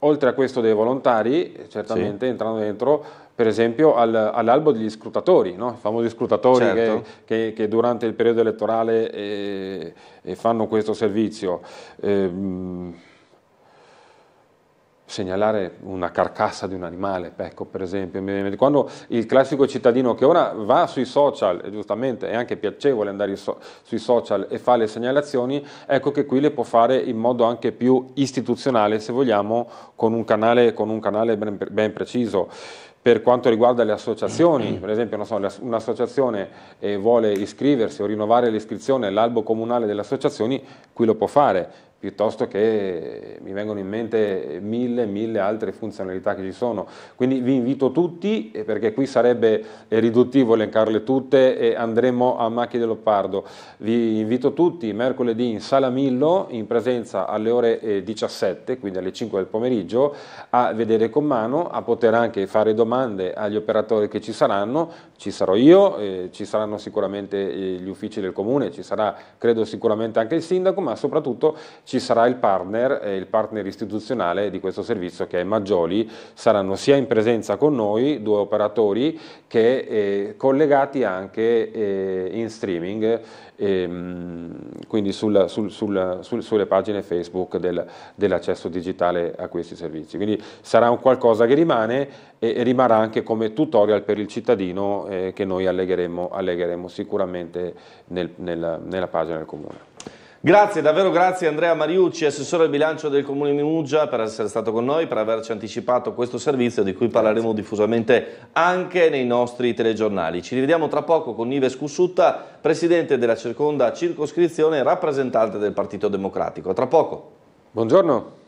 Oltre a questo dei volontari, certamente sì. entrano dentro per esempio al, all'albo degli scrutatori, no? i famosi scrutatori certo. che, che, che, durante il periodo elettorale eh, fanno questo servizio. Eh, segnalare una carcassa di un animale, ecco per esempio, quando il classico cittadino che ora va sui social, giustamente è anche piacevole andare sui social e fa le segnalazioni, ecco che qui le può fare in modo anche più istituzionale, se vogliamo, con un canale, con un canale ben, ben preciso per quanto riguarda le associazioni, per esempio so, un'associazione eh, vuole iscriversi o rinnovare l'iscrizione all'albo comunale delle associazioni, qui lo può fare, piuttosto che mi vengono in mente mille, mille altre funzionalità che ci sono. Quindi vi invito tutti, eh, perché qui sarebbe eh, riduttivo elencarle tutte e andremo a macchie del leopardo. Vi invito tutti mercoledì in Sala Millo, in presenza alle ore 17, eh, quindi alle 5 del pomeriggio, a vedere con mano, a poter anche fare domande agli operatori che ci saranno, ci sarò io, eh, ci saranno sicuramente eh, gli uffici del comune, ci sarà credo sicuramente anche il sindaco, ma soprattutto ci sarà il partner, eh, il partner istituzionale di questo servizio che è Maggioli, saranno sia in presenza con noi due operatori che eh, collegati anche eh, in streaming ehm, quindi sulla, sul, sulla, sul, sulle pagine Facebook del, dell'accesso digitale a questi servizi. Quindi sarà un qualcosa che rimane e, e rimarrà anche come tutorial per il cittadino eh, che noi allegheremo, allegheremo sicuramente nel, nella, nella pagina del comune. Grazie, davvero grazie Andrea Mariucci, assessore al bilancio del Comune di Muggia, per essere stato con noi, per averci anticipato questo servizio di cui parleremo grazie. diffusamente anche nei nostri telegiornali. Ci rivediamo tra poco con Ives Cussutta, presidente della seconda circoscrizione e rappresentante del Partito Democratico. A tra poco. Buongiorno.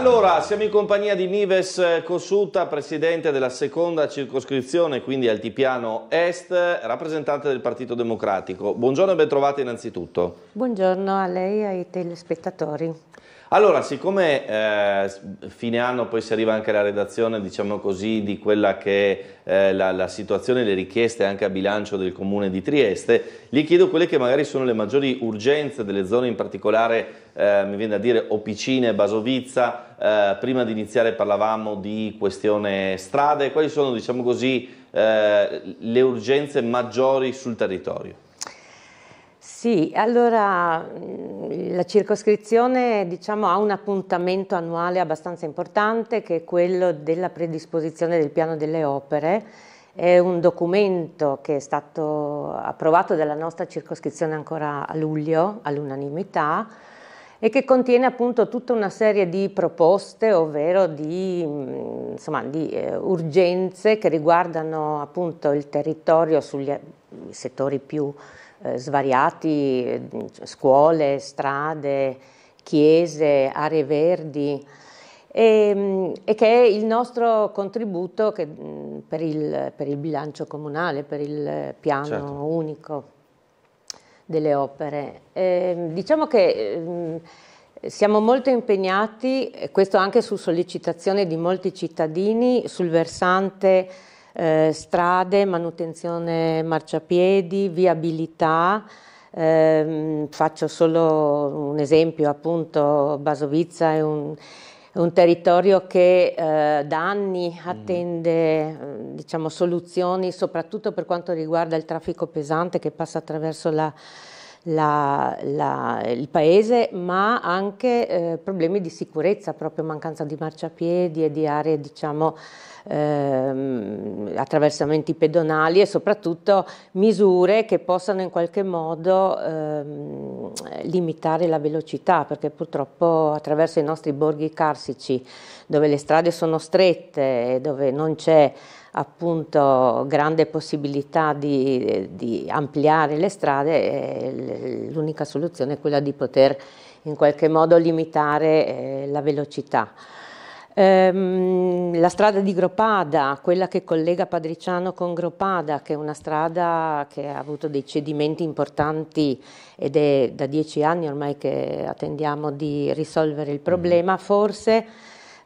Allora, siamo in compagnia di Nives Cosuta, presidente della seconda circoscrizione, quindi altipiano est, rappresentante del Partito Democratico. Buongiorno e ben trovati innanzitutto. Buongiorno a lei e ai telespettatori. Allora, siccome eh, fine anno poi si arriva anche alla redazione, diciamo così, di quella che è eh, la, la, situazione, le richieste anche a bilancio del comune di Trieste, gli chiedo quelle che magari sono le maggiori urgenze delle zone, in particolare, eh, mi viene da dire, Opicine, Basovizza, eh, prima di iniziare parlavamo di questione strade, quali sono, diciamo così, eh, le urgenze maggiori sul territorio? Sì, allora mm, la circoscrizione diciamo, ha un appuntamento annuale abbastanza importante che è quello della predisposizione del piano delle opere. È un documento che è stato approvato dalla nostra circoscrizione ancora a luglio all'unanimità e che contiene appunto tutta una serie di proposte, ovvero di, mm, insomma, di eh, urgenze che riguardano appunto il territorio sugli mm, settori più importanti eh, svariati, cioè scuole, strade, chiese, aree verdi e, ehm, e, che è il nostro contributo che, mm, per, il, per, il, bilancio comunale, per il piano certo. unico delle opere. E, ehm, diciamo che ehm, siamo molto impegnati, questo anche su sollecitazione di molti cittadini, sul versante eh, strade, manutenzione marciapiedi, viabilità. Eh, faccio solo un esempio, appunto Basovizza è un, è un territorio che eh, da anni mm. attende eh, diciamo, soluzioni, soprattutto per quanto riguarda il traffico pesante che passa attraverso la la, la, il paese, ma anche eh, problemi di sicurezza, proprio mancanza di marciapiedi e di aree, diciamo, ehm, attraversamenti pedonali e soprattutto misure che possano in qualche modo ehm, limitare la velocità, perché purtroppo attraverso i nostri borghi carsici, dove le strade sono strette e dove non c'è appunto grande possibilità di, di ampliare le strade, l'unica soluzione è quella di poter in qualche modo limitare eh, la velocità. Ehm, la strada di Gropada, quella che collega Padriciano con Gropada, che è una strada che ha avuto dei cedimenti importanti ed è da dieci anni ormai che attendiamo di risolvere il mm-hmm. problema, forse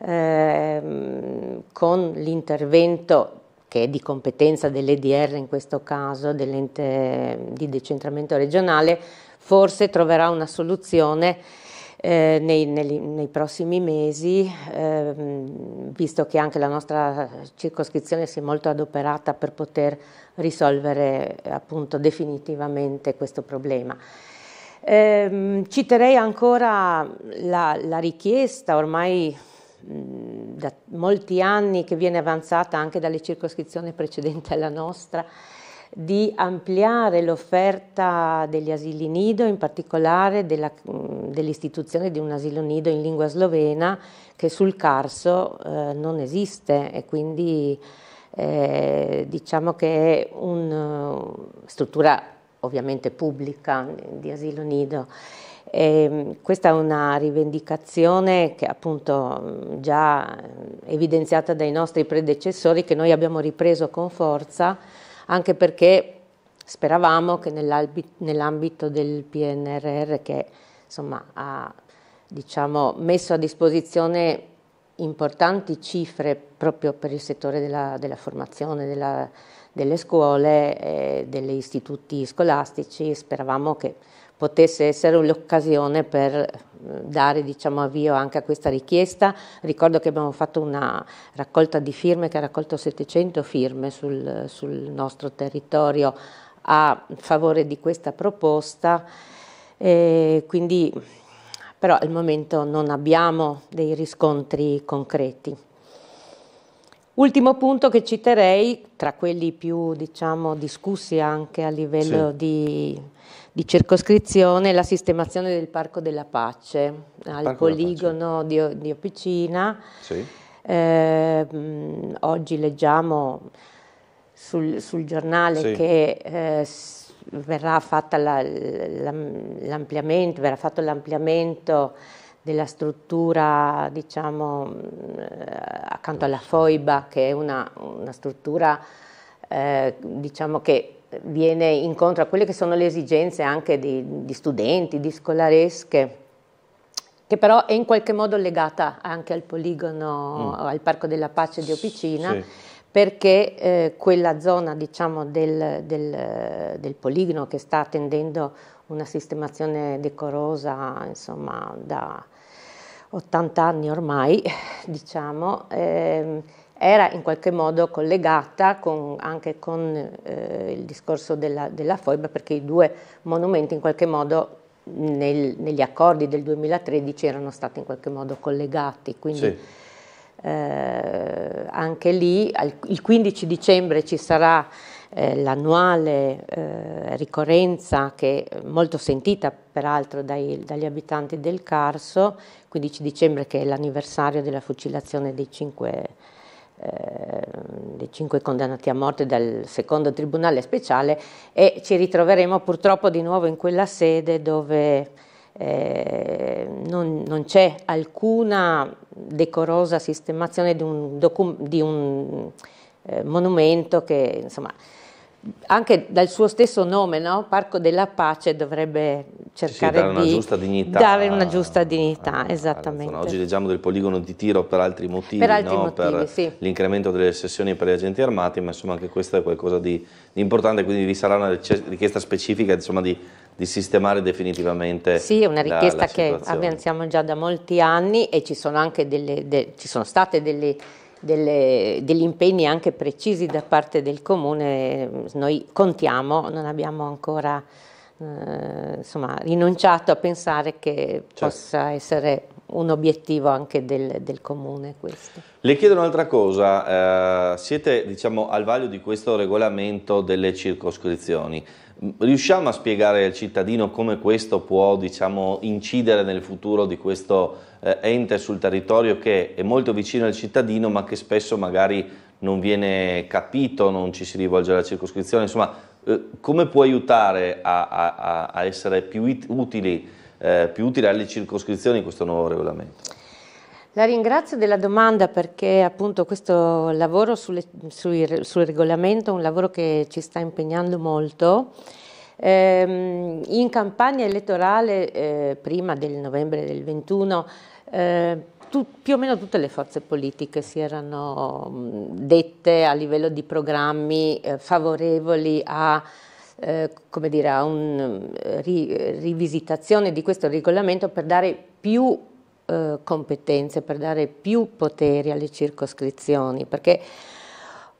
Ehm, con l'intervento che è di competenza dell'EDR in questo caso, dell'ente di decentramento regionale, forse troverà una soluzione eh, nei, nei, nei, prossimi mesi, ehm, visto che anche la nostra circoscrizione si è molto adoperata per poter risolvere appunto definitivamente questo problema. Ehm, citerei ancora la, la richiesta ormai da molti anni che viene avanzata anche dalle circoscrizioni precedenti alla nostra, di ampliare l'offerta degli asili nido, in particolare dell'istituzione di un asilo nido in lingua slovena che sul Carso eh, non esiste e quindi eh, diciamo che è una struttura ovviamente pubblica di asilo nido e ehm, questa è una rivendicazione che appunto già evidenziata dai nostri predecessori che noi abbiamo ripreso con forza anche perché speravamo che nell'ambito del PNRR che insomma, ha diciamo, messo a disposizione importanti cifre proprio per il settore della, della formazione, della, delle scuole, e eh, degli istituti scolastici, speravamo che potesse essere l'occasione per eh, dare diciamo, avvio anche a questa richiesta. Ricordo che abbiamo fatto una raccolta di firme che ha raccolto 700 firme sul, sul nostro territorio a favore di questa proposta, e quindi, però al momento non abbiamo dei riscontri concreti. Ultimo punto che citerei, tra quelli più diciamo, discussi anche a livello sì. di di circoscrizione la sistemazione del Parco della Pace al Parco poligono Pace. Di, di, Opicina. Sì. Eh, oggi leggiamo sul, sul giornale sì. che eh, verrà, la, l'ampliamento, verrà fatto l'ampliamento della struttura diciamo eh, accanto alla foiba che è una, una struttura eh, diciamo che viene incontro a quelle che sono le esigenze anche di, di studenti, di scolaresche, che però è in qualche modo legata anche al poligono, mm. al Parco della Pace di Opicina. Sì perché eh, quella zona diciamo, del, del, del, poligono che sta attendendo una sistemazione decorosa insomma, da 80 anni ormai, diciamo, eh, era in qualche modo collegata con, anche con eh, il discorso della, della foiba perché i due monumenti in qualche modo nel, negli accordi del 2013 erano stati in qualche modo collegati, quindi sì. eh, anche lì al, il 15 dicembre ci sarà eh, l'annuale eh, ricorrenza che è molto sentita peraltro dai, dagli abitanti del Carso, 15 dicembre che è l'anniversario della fucilazione dei cinque Ehm, dei cinque condannati a morte dal secondo tribunale speciale e ci ritroveremo purtroppo di nuovo in quella sede dove eh, non, non c'è alcuna decorosa sistemazione di un, di un eh, monumento che insomma anche dal suo stesso nome, no? Parco della Pace dovrebbe cercare sì, dare di una dignità, dare una giusta dignità, a, esattamente. Oggi leggiamo del poligono di tiro per altri motivi, per, altri no? motivi, per sì. l'incremento delle sessioni per gli agenti armati, ma insomma anche questo è qualcosa di, di importante, quindi vi sarà una richiesta specifica insomma, di, di, sistemare definitivamente Sì, è una richiesta la, la che avanziamo già da molti anni e ci sono, anche delle, de, ci sono state delle delle, degli impegni anche precisi da parte del comune, ehm, noi contiamo, non abbiamo ancora eh, insomma, rinunciato a pensare che certo. possa essere un obiettivo anche del, del, comune questo. Le chiedo un'altra cosa, eh, siete diciamo, al vaglio di questo regolamento delle circoscrizioni, riusciamo a spiegare al cittadino come questo può diciamo, incidere nel futuro di questo eh, ente sul territorio che è molto vicino al cittadino ma che spesso magari non viene capito, non ci si rivolge alla circoscrizione, insomma eh, come può aiutare a, a, a essere più, utili, eh, più utile alle circoscrizioni questo nuovo regolamento? La ringrazio della domanda perché appunto questo lavoro sulle, sui, sul regolamento è un lavoro che ci sta impegnando molto. Ehm, in campagna elettorale eh, prima del novembre del 21 eh, più o meno tutte le forze politiche si erano mm, dette a livello di programmi eh, favorevoli a eh, come dire, a una eh, ri, rivisitazione di questo regolamento per dare più eh, competenze, per dare più poteri alle circoscrizioni, perché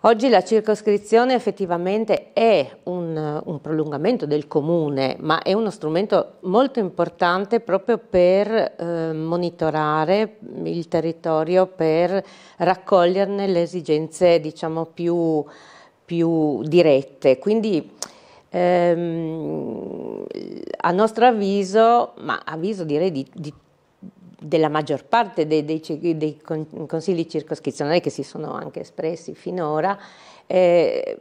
Oggi la circoscrizione effettivamente è un, un, prolungamento del comune, ma è uno strumento molto importante proprio per eh, monitorare il territorio, per raccoglierne le esigenze diciamo, più, più dirette. Quindi ehm, a nostro avviso, ma avviso direi di, di della maggior parte dei, dei, dei consigli circoscrizionali che si sono anche espressi finora, eh,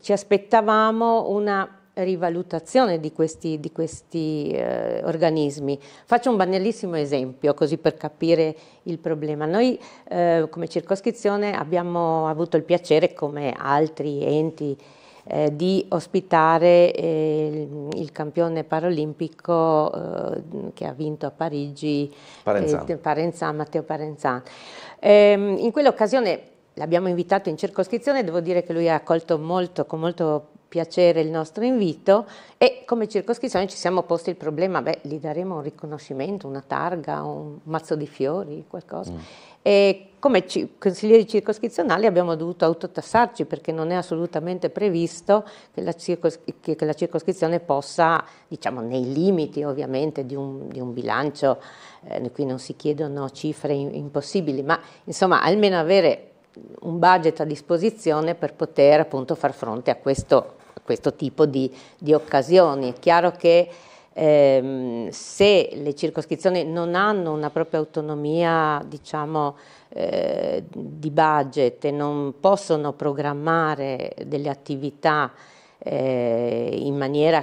ci aspettavamo una rivalutazione di questi, di questi eh, organismi. Faccio un banalissimo esempio così per capire il problema. Noi eh, come circoscrizione abbiamo avuto il piacere, come altri enti eh, di ospitare eh, il campione paralimpico eh, che ha vinto a Parigi, Parenzan. Eh, Parenzan, Matteo Parenzan. Ehm, in quell'occasione l'abbiamo invitato in circoscrizione, devo dire che lui ha accolto molto, con molto piacere il nostro invito e come circoscrizione ci siamo posti il problema, beh, gli daremo un riconoscimento, una targa, un mazzo di fiori, qualcosa. Mm. E come consiglieri circoscrizionali abbiamo dovuto autotassarci perché non è assolutamente previsto che la, circos che la circoscrizione possa, diciamo nei limiti ovviamente di un, di un bilancio, eh, qui non si chiedono cifre impossibili, ma insomma almeno avere un budget a disposizione per poter appunto far fronte a questo, a questo tipo di, di, occasioni. È chiaro che ehm, se le circoscrizioni non hanno una propria autonomia, diciamo, eh, di budget e non possono programmare delle attività eh, in maniera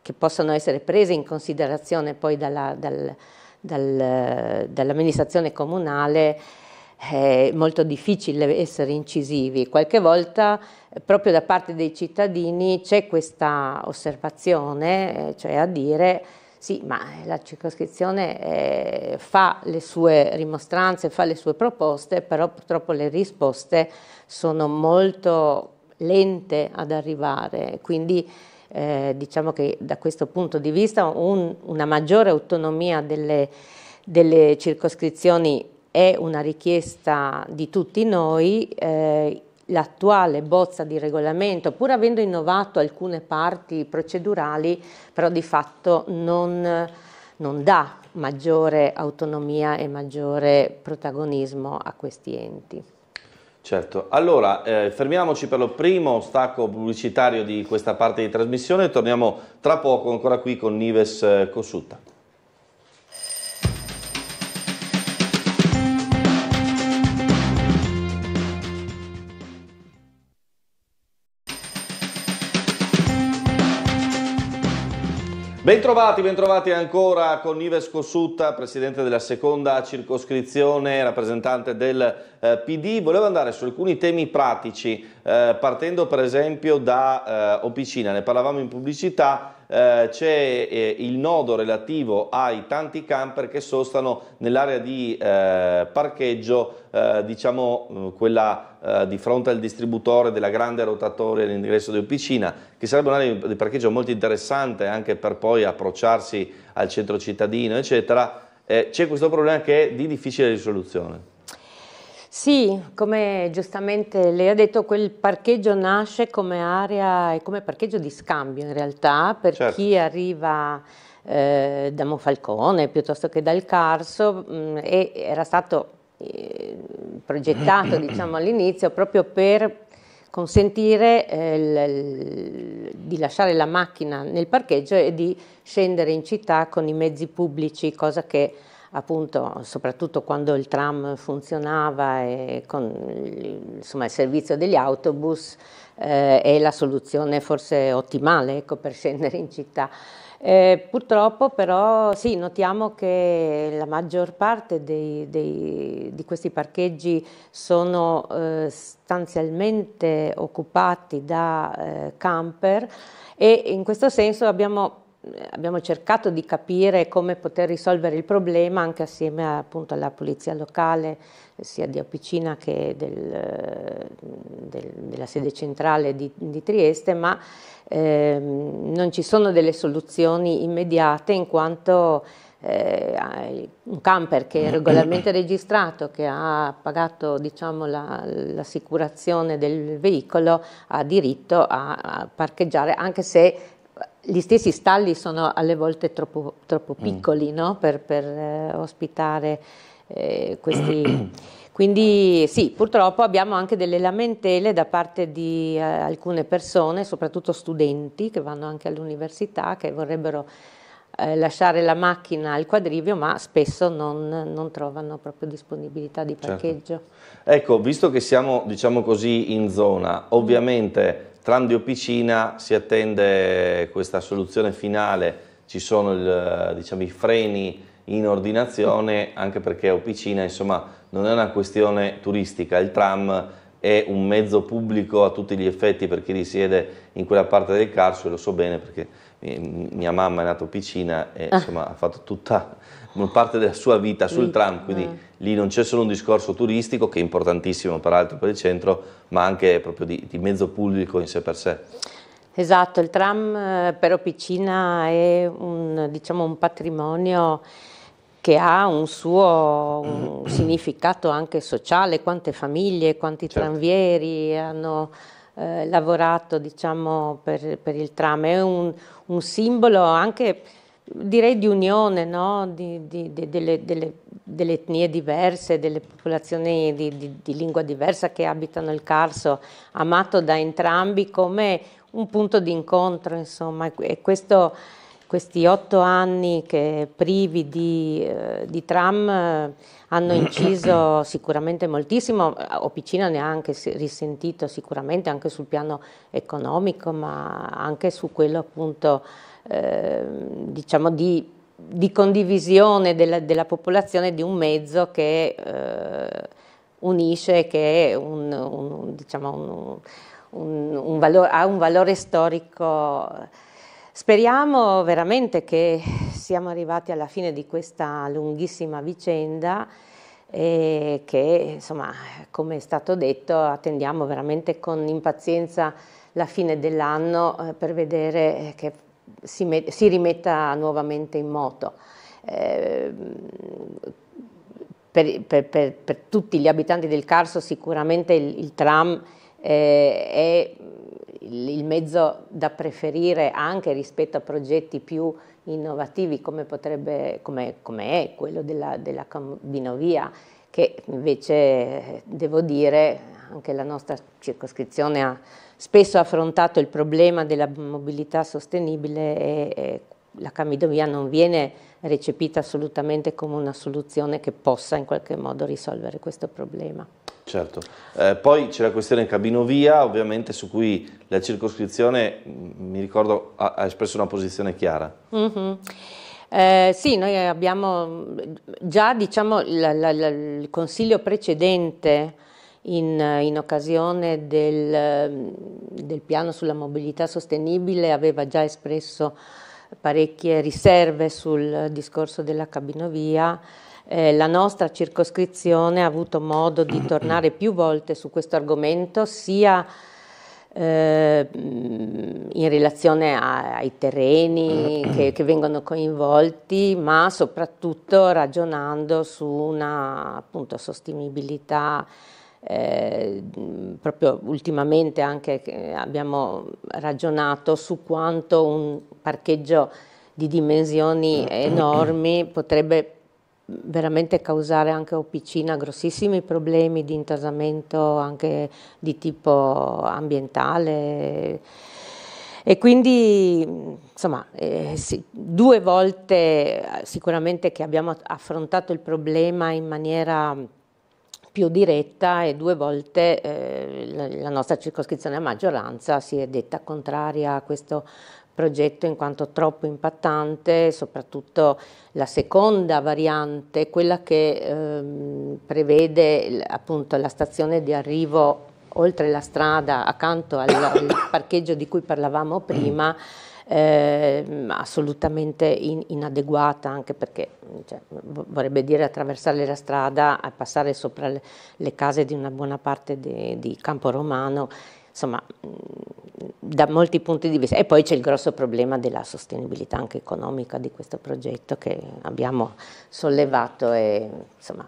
che possano essere prese in considerazione poi dalla, dal, dal, dall'amministrazione comunale, è molto difficile essere incisivi. Qualche volta eh, proprio da parte dei cittadini c'è questa osservazione, eh, cioè a dire sì, ma la circoscrizione eh, fa le sue rimostranze, fa le sue proposte, però purtroppo le risposte sono molto lente ad arrivare, quindi eh, diciamo che da questo punto di vista un, una maggiore autonomia delle, delle circoscrizioni è una richiesta di tutti noi. Eh, l'attuale bozza di regolamento, pur avendo innovato alcune parti procedurali, però di fatto non, non dà maggiore autonomia e maggiore protagonismo a questi enti. Certo, allora eh, fermiamoci per lo primo stacco pubblicitario di questa parte di trasmissione e torniamo tra poco ancora qui con Nives eh, Cossutta. Bentrovati, bentrovati ancora con Ives Cossutta, presidente della seconda circoscrizione, rappresentante del eh, PD. Volevo andare su alcuni temi pratici, eh, partendo per esempio da eh, Opicina, ne parlavamo in pubblicità, eh, c'è eh, il nodo relativo ai tanti camper che sostano nell'area di eh, parcheggio, eh, diciamo mm, quella eh, di fronte al distributore della grande rotatoria all'ingresso di Opicina, che sarebbe un'area di parcheggio molto interessante anche per poi approcciarsi al centro cittadino, eccetera. Eh, c'è questo problema che è di difficile risoluzione. Sì, come giustamente lei ha detto, quel parcheggio nasce come area e come parcheggio di scambio in realtà per certo. chi arriva eh, da Monfalcone piuttosto che dal Carso mh, mm, e era stato eh, progettato diciamo, all'inizio proprio per consentire eh, l, di lasciare la macchina nel parcheggio e di scendere in città con i mezzi pubblici, cosa che appunto soprattutto quando il tram funzionava e con insomma, il servizio degli autobus eh, è la soluzione forse ottimale ecco, per scendere in città. Eh, purtroppo però sì, notiamo che la maggior parte dei, dei, di questi parcheggi sono eh, sostanzialmente occupati da eh, camper e in questo senso abbiamo abbiamo cercato di capire come poter risolvere il problema anche assieme appunto, alla polizia locale, sia di Opicina che del, del, della sede centrale di, di Trieste, ma ehm, non ci sono delle soluzioni immediate in quanto eh, un camper che è mm. regolarmente registrato, che ha pagato diciamo, la, l'assicurazione del veicolo, ha diritto a, a parcheggiare anche se gli stessi stalli sono alle volte troppo, troppo mm. piccoli mm. no? per, per eh, ospitare eh, questi. Quindi sì, purtroppo abbiamo anche delle lamentele da parte di eh, alcune persone, soprattutto studenti che vanno anche all'università, che vorrebbero eh, lasciare la macchina al quadrivio, ma spesso non, non trovano proprio disponibilità di certo. parcheggio. Certo. Ecco, visto che siamo, diciamo così, in zona, ovviamente Trandiopicina si attende questa soluzione finale, ci sono il, diciamo, i freni in ordinazione anche perché Opicina insomma, non è una questione turistica, il tram è un mezzo pubblico a tutti gli effetti per chi risiede in quella parte del Carso e lo so bene perché mia mamma è nata a Opicina e ah. insomma, ah. ha fatto tutta parte della sua vita sul tram, quindi ah lì non c'è solo un discorso turistico che è importantissimo peraltro per il centro, ma anche proprio di, di mezzo pubblico in sé per sé. Esatto, il tram eh, per Piccina è un, diciamo, un patrimonio che ha un suo un mm. significato anche sociale, quante famiglie, quanti certo. tranvieri hanno eh, lavorato diciamo, per, per, il tram, è un, un simbolo anche direi di unione no? di, di, di, delle, delle, delle, etnie diverse, delle popolazioni di, lingua diversa che abitano il Carso, amato da entrambi come un punto di incontro, insomma, e questo, questi otto anni che privi di, eh, tram eh, hanno inciso sicuramente moltissimo, Opicina ne ha anche risentito sicuramente anche sul piano economico, ma anche su quello appunto Ehm, diciamo di, di, condivisione della, della, popolazione di un mezzo che eh, unisce, che è un, un, diciamo un, valore, ha un valore storico. Speriamo veramente che siamo arrivati alla fine di questa lunghissima vicenda e che, insomma, come è stato detto, attendiamo veramente con impazienza la fine dell'anno eh, per vedere eh, che si, met, si rimetta nuovamente in moto. Eh, per, per, per, per, tutti gli abitanti del Carso sicuramente il, il tram eh, è il mezzo da preferire anche rispetto a progetti più innovativi come, potrebbe, come, come è quello della, della, cambinovia che invece devo dire anche la nostra circoscrizione ha spesso affrontato il problema della mobilità sostenibile e, e la camidomia non viene recepita assolutamente come una soluzione che possa in qualche modo risolvere questo problema. Certo, eh, poi c'è la questione cabinovia, ovviamente su cui la circoscrizione, mm, mi ricordo, ha, ha espresso una posizione chiara. Mm -hmm. eh, sì, noi abbiamo mm, già diciamo, il consiglio precedente in, in occasione del, del piano sulla mobilità sostenibile aveva già espresso parecchie riserve sul discorso della cabinovia. Eh, la nostra circoscrizione ha avuto modo di tornare più volte su questo argomento, sia eh, in relazione a, ai terreni che, che, vengono coinvolti, ma soprattutto ragionando su una appunto, sostenibilità eh, mm, proprio ultimamente anche abbiamo ragionato su quanto un parcheggio di dimensioni eh, eh. enormi potrebbe veramente causare anche a Opicina grossissimi problemi di intasamento anche di tipo ambientale e quindi insomma eh, sì, due volte sicuramente che abbiamo affrontato il problema in maniera più diretta e due volte eh, la, nostra circoscrizione a maggioranza si è detta contraria a questo progetto in quanto troppo impattante, soprattutto la seconda variante, quella che ehm, prevede appunto la stazione di arrivo oltre la strada accanto al, al parcheggio di cui parlavamo prima eh, assolutamente in, inadeguata anche perché cioè, vorrebbe dire attraversare la strada e eh, passare sopra le, le, case di una buona parte di Campo Romano, insomma da molti punti di vista. E poi c'è il grosso problema della sostenibilità anche economica di questo progetto che abbiamo sollevato e insomma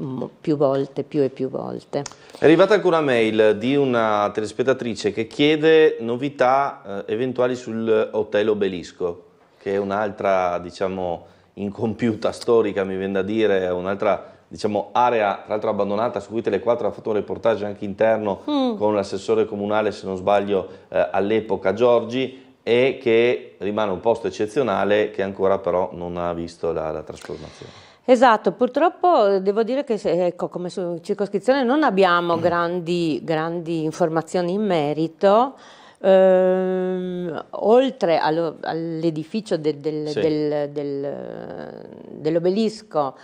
Mm, più volte, più e più volte. È arrivata ancora una mail di una telespettatrice che chiede novità eh, eventuali sul Hotel Obelisco, che è un'altra, diciamo, incompiuta storica, mi viene da dire, un'altra diciamo, area tra l'altro abbandonata su cui Telequattro ha fatto un reportage anche interno mm. con l'assessore comunale, se non sbaglio, eh, all'epoca Giorgi e che rimane un posto eccezionale che ancora però non ha visto la, la trasformazione. Esatto, purtroppo eh, devo dire che ecco, come circoscrizione non abbiamo mm. grandi, grandi informazioni in merito. Ehm, oltre allo, all'edificio del, del, sì. del, dell'obelisco,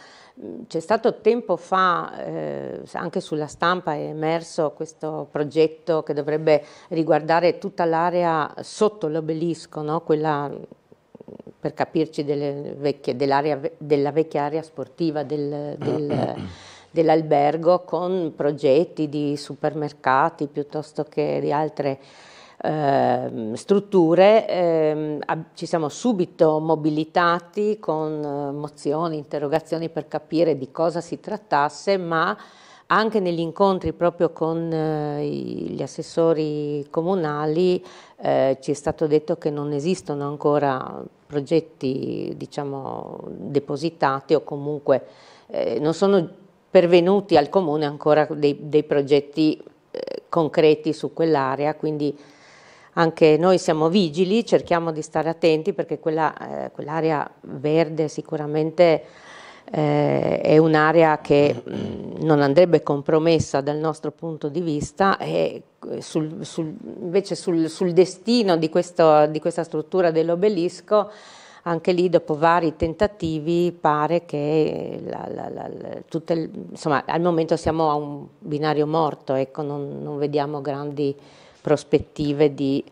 mm, c'è stato tempo fa, eh, anche sulla stampa è emerso questo progetto che dovrebbe riguardare tutta l'area sotto l'obelisco, no? quella per capirci vecchie, della vecchia area sportiva del, del, dell'albergo con progetti di supermercati piuttosto che di altre eh, strutture, eh, ci siamo subito mobilitati con eh, mozioni, interrogazioni per capire di cosa si trattasse, ma anche negli incontri proprio con eh, gli assessori comunali eh, ci è stato detto che non esistono ancora progetti diciamo, depositati o comunque eh, non sono pervenuti al comune ancora dei, dei progetti eh, concreti su quell'area, quindi anche noi siamo vigili, cerchiamo di stare attenti perché eh, quell'area quell verde sicuramente eh, è un'area che mm, non andrebbe compromessa dal nostro punto di vista e eh, sul, sul, invece sul, sul destino di, questo, di questa struttura dell'obelisco anche lì dopo vari tentativi pare che la, la, la, tutte, insomma, al momento siamo a un binario morto, ecco, non, non, vediamo grandi prospettive di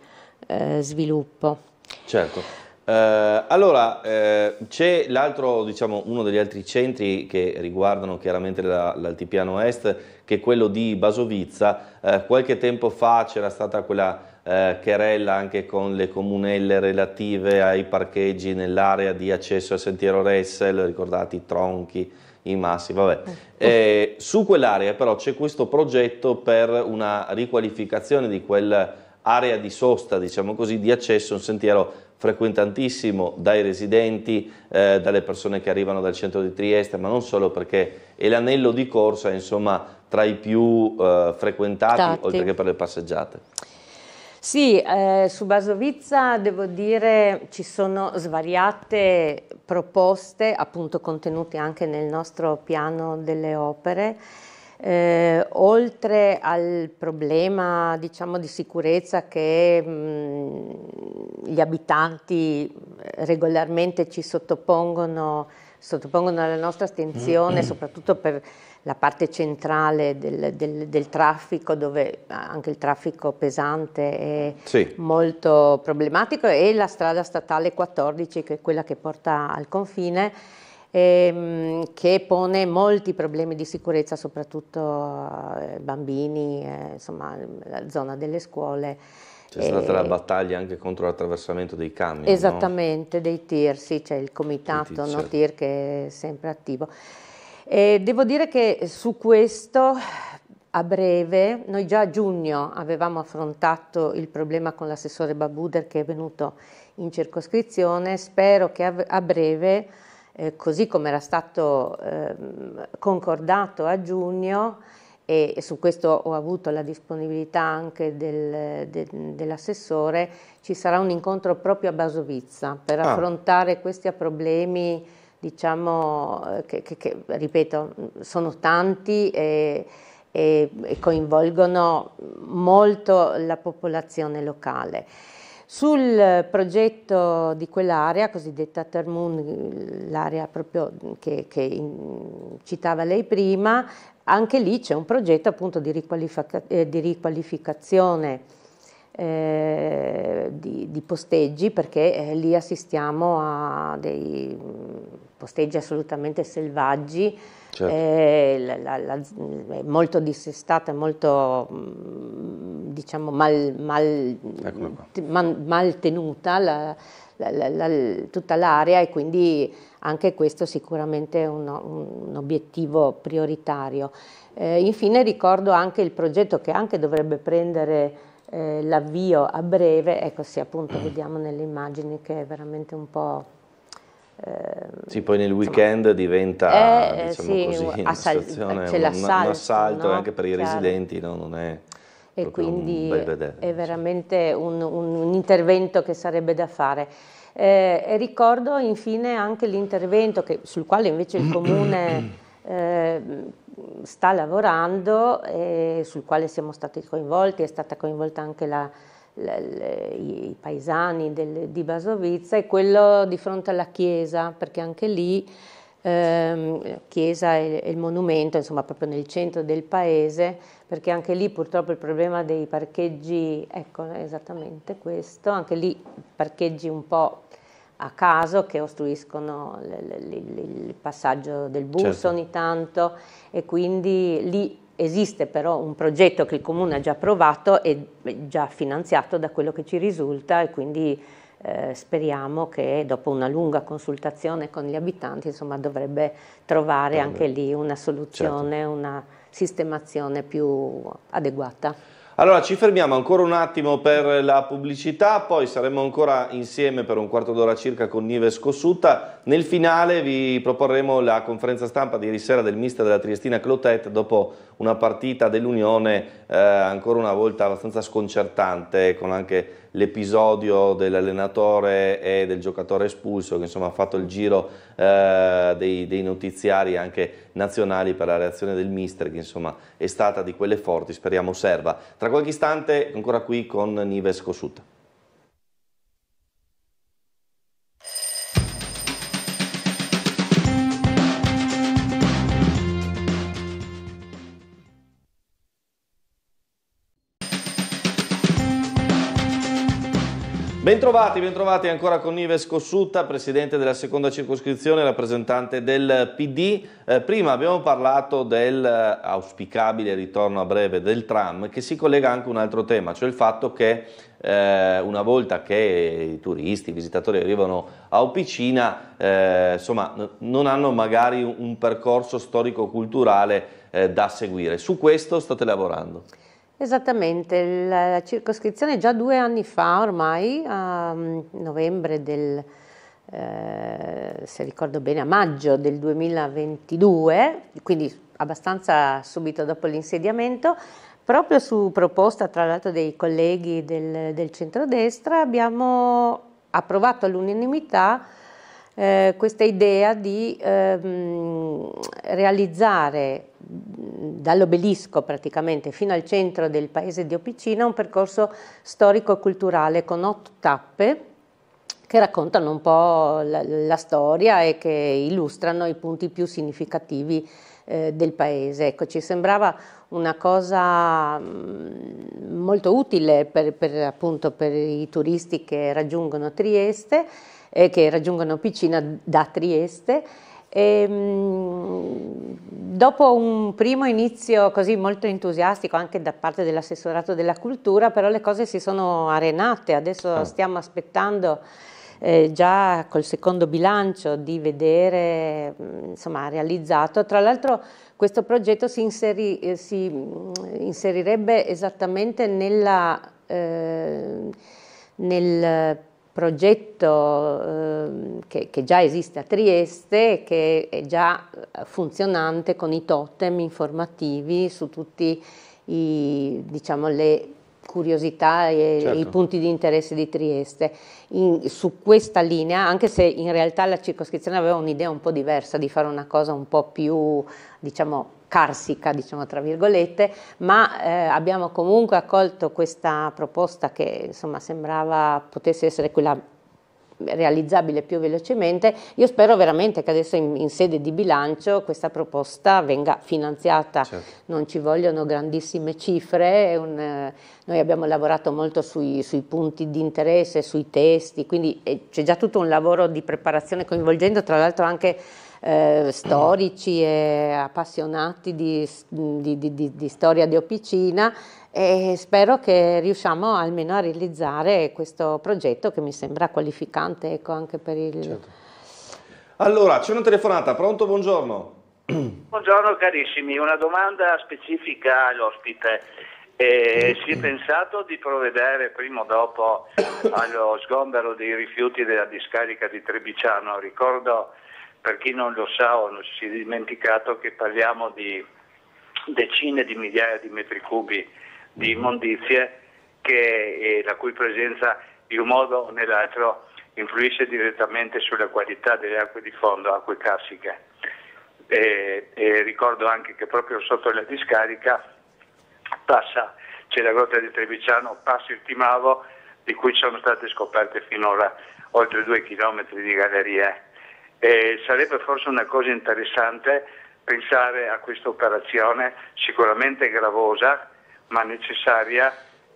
eh, sviluppo. Certo. Eh, allora, eh, c'è l'altro, diciamo, uno degli altri centri che riguardano chiaramente la, l'altipiano est, che è quello di Basovizza. Eh, qualche tempo fa c'era stata quella eh, querella anche con le comunelle relative ai parcheggi nell'area di accesso al sentiero Ressel, ricordate i tronchi, i massi, vabbè. Mm. Eh, su quell'area però c'è questo progetto per una riqualificazione di quel area di sosta, diciamo così, di accesso, un sentiero frequentantissimo dai residenti, eh, dalle persone che arrivano dal centro di Trieste, ma non solo perché è l'anello di corsa, insomma, tra i più eh, frequentati, Tatti. oltre che per le passeggiate. Sì, eh, su Basovizza devo dire ci sono svariate proposte, appunto contenute anche nel nostro piano delle opere, eh, oltre al problema diciamo, di sicurezza che mh, gli abitanti eh, regolarmente ci sottopongono, sottopongono alla nostra attenzione, mm-hmm. soprattutto per la parte centrale del, del, del, traffico, dove anche il traffico pesante è sì. molto problematico, e la strada statale 14, che è quella che porta al confine ehm, che pone molti problemi di sicurezza, soprattutto ai eh, bambini, eh, insomma, la zona delle scuole. C'è stata la eh, battaglia anche contro l'attraversamento dei camion. Esattamente, no? dei TIR, sì, c'è il comitato no, certo. TIR che è sempre attivo. E devo dire che su questo a breve, noi già a giugno avevamo affrontato il problema con l'assessore Babuder che è venuto in circoscrizione, spero che a breve eh, così come era stato eh, concordato a giugno e, su questo ho avuto la disponibilità anche del, de, dell'assessore, ci sarà un incontro proprio a Basovizza per ah. affrontare questi problemi diciamo, eh, che, che, che, ripeto, sono tanti e, e, e coinvolgono molto la popolazione locale. Sul progetto di quell'area, cosiddetta Termoon, l'area proprio che, che citava lei prima, anche lì c'è un progetto appunto di, riqualifica, eh, di riqualificazione eh, di, di, posteggi, perché eh, lì assistiamo a dei mm, posteggi assolutamente selvaggi, Certo. È, eh, la, la, la, è molto dissestata, è molto mm, diciamo, mal, mal, man, mal tenuta tutta l'area e quindi anche questo sicuramente è un, un obiettivo prioritario. Eh, infine ricordo anche il progetto che anche dovrebbe prendere eh, l'avvio a breve, ecco sì appunto vediamo nelle immagini che è veramente un po' Ehm, sì, poi nel weekend insomma, diventa è, eh, eh, diciamo sì, così, assal- c'è l'assalto, un, assalto no? anche per i residenti, no? non è e quindi vedere, è veramente un, un, un, intervento che sarebbe da fare. Eh, e ricordo infine anche l'intervento che, sul quale invece il Comune eh, sta lavorando e sul quale siamo stati coinvolti, è stata coinvolta anche la, i paesani del, di Basovizza e quello di fronte alla chiesa, perché anche lì ehm, chiesa e, e il monumento, insomma proprio nel centro del paese, perché anche lì purtroppo il problema dei parcheggi, ecco è esattamente questo, anche lì parcheggi un po' a caso che ostruiscono il, il, il passaggio del bus certo. ogni tanto e quindi lì Esiste però un progetto che il Comune ha già approvato e già finanziato da quello che ci risulta e quindi eh, speriamo che dopo una lunga consultazione con gli abitanti insomma, dovrebbe trovare anche lì una soluzione, certo. una sistemazione più adeguata. Allora ci fermiamo ancora un attimo per la pubblicità, poi saremo ancora insieme per un quarto d'ora circa con Nives Cossuta. Nel finale vi proporremo la conferenza stampa di ieri sera del mister della Triestina Clotet dopo una partita dell'Unione eh, ancora una volta abbastanza sconcertante con anche l'episodio dell'allenatore e del giocatore espulso che insomma ha fatto il giro eh, dei, dei, notiziari anche nazionali per la reazione del mister che insomma è stata di quelle forti, speriamo serva. Tra qualche istante ancora qui con Nives Cossutta. Bentrovati, bentrovati ancora con Ives Cossutta, presidente della seconda circoscrizione, rappresentante del PD. Eh, prima abbiamo parlato del eh, auspicabile ritorno a breve del tram che si collega anche a un altro tema, cioè il fatto che eh, una volta che i turisti, i visitatori arrivano a Opicina, eh, insomma, non hanno magari un percorso storico-culturale eh, da seguire. Su questo state lavorando? Esattamente, la circoscrizione già due anni fa ormai, a mm, novembre del, eh, se ricordo bene, a maggio del 2022, quindi abbastanza subito dopo l'insediamento, proprio su proposta tra l'altro dei colleghi del, del centrodestra, abbiamo approvato all'unanimità eh, questa idea di ehm, realizzare dall'obelisco praticamente fino al centro del paese di Opicina un percorso storico-culturale con otto tappe che raccontano un po' la, la storia e che illustrano i punti più significativi eh, del paese. Ecco, ci sembrava una cosa molto utile per, per, appunto, per i turisti che raggiungono Trieste eh, che raggiungono Piccina da Trieste. E, ehm, dopo un primo inizio così molto entusiastico anche da parte dell'assessorato della cultura, però le cose si sono arenate, adesso ah. stiamo aspettando eh, già col secondo bilancio di vedere mm, insomma, realizzato. Tra l'altro questo progetto si, inseri, eh, si mm, inserirebbe esattamente nella... Eh, nel progetto eh, che, che, già esiste a Trieste, che è già eh, funzionante con i totem informativi su tutti i, diciamo, le curiosità e certo. i punti di interesse di Trieste. In, su questa linea, anche se in realtà la circoscrizione aveva un'idea un po' diversa di fare una cosa un po' più, diciamo, carsica, diciamo tra virgolette, ma eh, abbiamo comunque accolto questa proposta che insomma sembrava potesse essere quella realizzabile più velocemente. Io spero veramente che adesso in, in sede di bilancio questa proposta venga finanziata, certo. non ci vogliono grandissime cifre, un, eh, noi abbiamo lavorato molto sui, sui, punti di interesse, sui testi, quindi eh, c'è già tutto un lavoro di preparazione coinvolgendo tra l'altro anche eh, storici e appassionati di, di, di, di storia di Opicina e spero che riusciamo almeno a realizzare questo progetto che mi sembra qualificante ecco, anche per il... Certo. Allora, c'è una telefonata, pronto? Buongiorno. Buongiorno carissimi, una domanda specifica all'ospite. Eh, si è pensato di provvedere prima o dopo allo sgombero dei rifiuti della discarica di Trebiciano? Ricordo per chi non lo sa o non si è dimenticato che parliamo di decine di migliaia di metri cubi di mhm. immondizie che, eh, la cui presenza in un modo o nell'altro influisce direttamente sulla qualità delle acque di fondo, acque classiche. E, e ricordo anche che proprio sotto la discarica passa, c'è la grotta di Trevigiano, passa il Timavo di cui sono state scoperte finora oltre due chilometri di gallerie e sarebbe forse una cosa interessante pensare a questa operazione sicuramente gravosa ma necessaria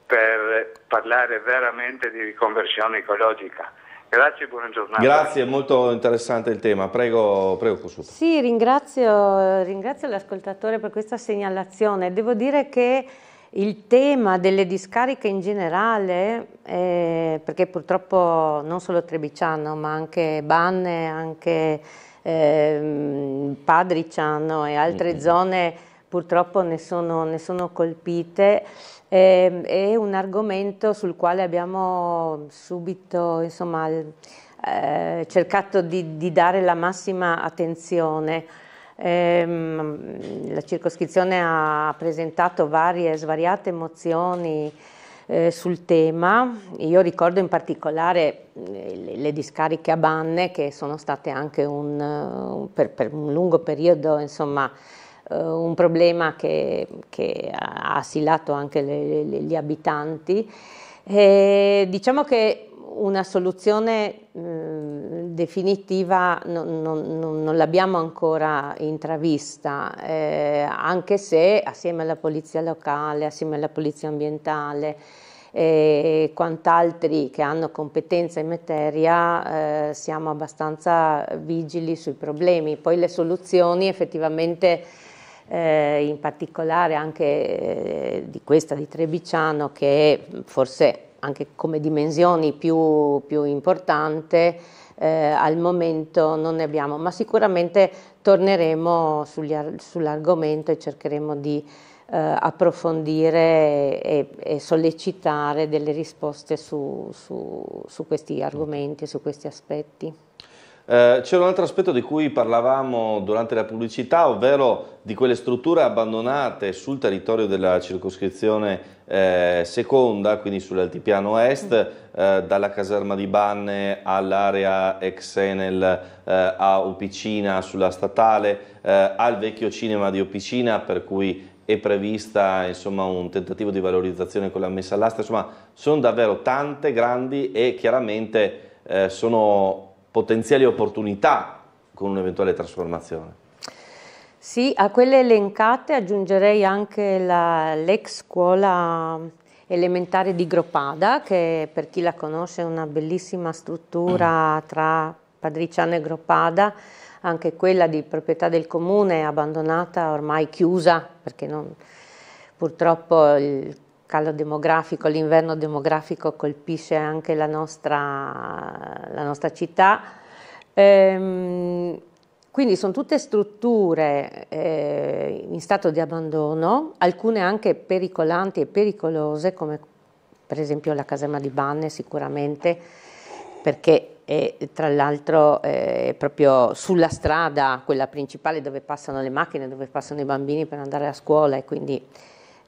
per parlare veramente di riconversione ecologica. Grazie, buona giornata. Grazie, molto interessante il tema. Prego, prego Cosupa. Sì, ringrazio, ringrazio l'ascoltatore per questa segnalazione. Devo dire che il tema delle discariche in generale, eh, perché purtroppo non solo Trebiciano ma anche Banne, anche eh, Padriciano e altre mm -hmm. zone purtroppo ne sono, ne sono colpite, eh, è un argomento sul quale abbiamo subito insomma, eh, cercato di, di dare la massima attenzione. Eh, la circoscrizione ha presentato varie svariate mozioni eh, sul tema, io ricordo in particolare eh, le, le, discariche a banne che sono state anche un, per, per un lungo periodo insomma, eh, un problema che, che, ha assilato anche le, le, gli abitanti. E eh, diciamo che una soluzione eh, definitiva non, non, non l'abbiamo ancora intravista, eh, anche se assieme alla polizia locale, assieme alla polizia ambientale eh, e quant'altri che hanno competenza in materia eh, siamo abbastanza vigili sui problemi. Poi le soluzioni effettivamente eh, in particolare anche eh, di questa di Trebiciano che forse anche come dimensioni più, più importante, eh, al momento non ne abbiamo, ma sicuramente torneremo sull'argomento e cercheremo di eh, approfondire e, e, sollecitare delle risposte su, su, su questi argomenti, su questi aspetti. Eh, c'è un altro aspetto di cui parlavamo durante la pubblicità, ovvero di quelle strutture abbandonate sul territorio della circoscrizione eh, seconda, quindi sull'altipiano est, mm. eh, dalla caserma di Banne all'area ex Enel eh, a Opicina sulla statale, eh, al vecchio cinema di Opicina per cui è prevista insomma, un tentativo di valorizzazione con la messa all'asta, insomma sono davvero tante grandi e chiaramente sono potenziali opportunità con un'eventuale trasformazione. Sì, a quelle elencate aggiungerei anche l'ex scuola elementare di Gropada, che per chi la conosce è una bellissima struttura mm. tra Padriciano e Gropada, anche quella di proprietà del comune, abbandonata, ormai chiusa, perché non, purtroppo il calo demografico, l'inverno demografico colpisce anche la nostra, la nostra città. Ehm, quindi sono tutte strutture eh, in stato di abbandono, alcune anche pericolanti e pericolose, come per esempio la caserma di Banne sicuramente, perché è, tra l'altro è eh, proprio sulla strada, quella principale dove passano le macchine, dove passano i bambini per andare a scuola e quindi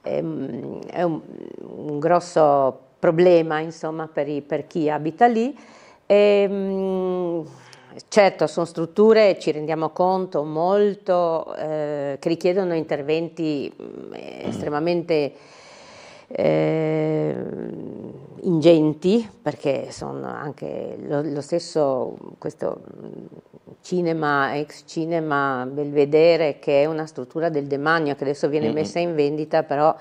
Ehm, è un, un grosso problema insomma, per, i, per, chi abita lì. E, ehm, certo, sono strutture, ci rendiamo conto, molto, eh, che richiedono interventi mm, estremamente eh, ingenti, perché sono anche lo, lo stesso questo cinema, ex cinema Belvedere, che è una struttura del demanio che adesso viene messa in vendita, però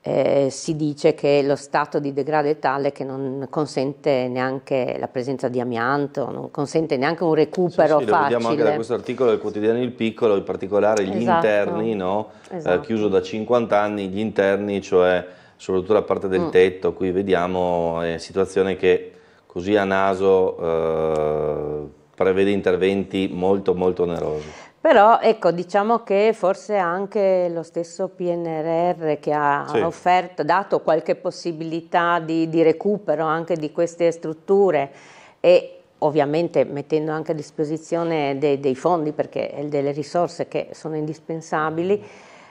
eh, si dice che lo stato di degrado è tale che non consente neanche la presenza di amianto, non consente neanche un recupero sì, sì, facile. Lo anche da questo articolo del quotidiano Il Piccolo, in particolare gli esatto. interni, no? Eh, esatto. eh, chiuso da 50 anni, gli interni, cioè soprattutto la parte del mm. tetto, qui vediamo è eh, una situazione che così a naso eh, prevede interventi molto molto onerosi. Però ecco, diciamo che forse anche lo stesso PNRR che ha sì. offerto, dato qualche possibilità di, di recupero anche di queste strutture e ovviamente mettendo anche a disposizione dei, dei fondi perché delle risorse che sono indispensabili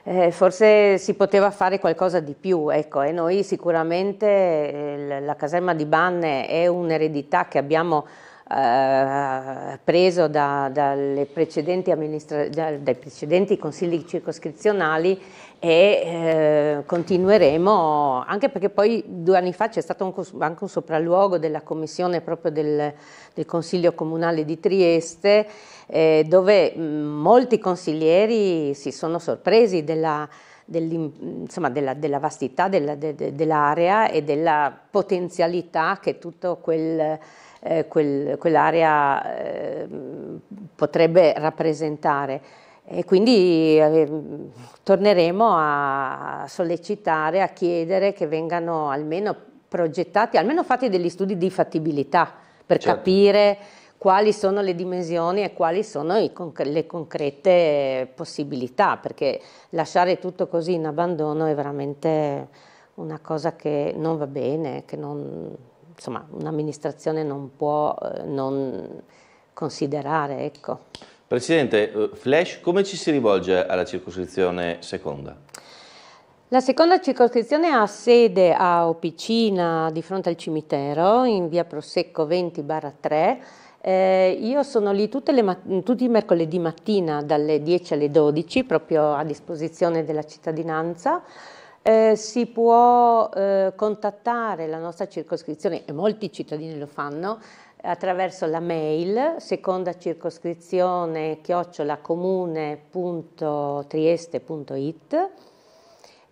eh, forse si poteva fare qualcosa di più, ecco, e noi sicuramente eh, la caserma di Banne è un'eredità che abbiamo eh, preso da, dalle precedenti dai precedenti consigli circoscrizionali e eh, continueremo, anche perché poi due anni fa c'è stato un, anche un sopralluogo della commissione proprio del, del Consiglio Comunale di Trieste eh, dove mm, molti consiglieri si sono sorpresi della, insomma, della, della vastità della, de, de, dell'area e della potenzialità che tutto quel, eh, quel, quell'area eh, potrebbe rappresentare. E quindi eh, torneremo a sollecitare, a chiedere che vengano almeno progettati, almeno fatti degli studi di fattibilità per certo. capire quali sono le dimensioni e quali sono conc- le concrete possibilità, perché lasciare tutto così in abbandono è veramente una cosa che non va bene, che non, insomma, un'amministrazione non può eh, non considerare. Ecco. Presidente, eh, Flash come ci si rivolge alla circoscrizione seconda? La seconda circoscrizione ha sede a Opicina di fronte al cimitero in via Prosecco 20 3 eh, io sono lì mat- tutti i mercoledì mattina dalle 10 alle 12, proprio a disposizione della cittadinanza. Eh, si può eh, contattare la nostra circoscrizione, e molti cittadini lo fanno, attraverso la mail seconda circoscrizione chiocciolacomune.trieste.it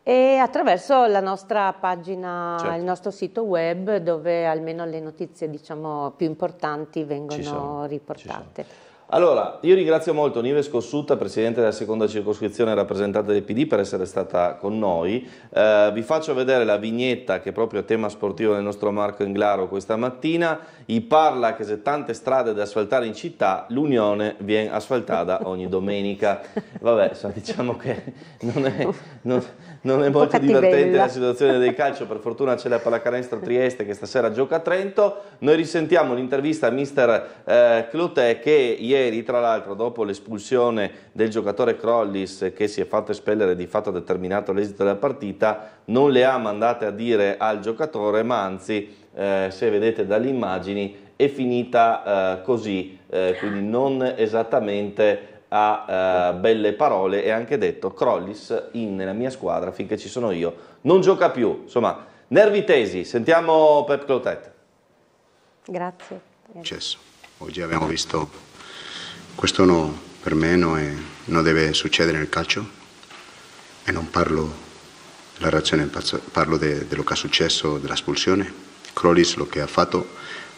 e attraverso la nostra pagina, certo. il nostro sito web, dove almeno le notizie diciamo, più importanti vengono riportate. Allora, io ringrazio molto Nives Cossutta, Presidente della seconda circoscrizione e rappresentante del PD, per essere stata con noi. Eh, vi faccio vedere la vignetta che è proprio tema sportivo del nostro Marco Inglaro questa mattina. I parla che se tante strade da asfaltare in città, l'Unione viene asfaltata ogni domenica. Vabbè, so, diciamo che non è, non, non è molto divertente la situazione del calcio, per fortuna c'è la pallacanestro Trieste che stasera gioca a Trento. Noi risentiamo l'intervista a mister eh, Clotet che ieri, tra l'altro, dopo l'espulsione del giocatore Crollis che si è fatto espellere di fatto ha determinato l'esito della partita, non le ha mandate a dire al giocatore, ma anzi, eh, se vedete dalle immagini, è finita eh, così, eh, quindi non esattamente a uh, belle parole e anche detto Crollis in, nella mia squadra finché ci sono io non gioca più insomma nervi tesi sentiamo Pep Clotet grazie successo oggi abbiamo visto questo no, per me non, è, deve succedere nel calcio e non parlo della reazione parlo de, dello che è successo dell'espulsione Crollis lo che ha fatto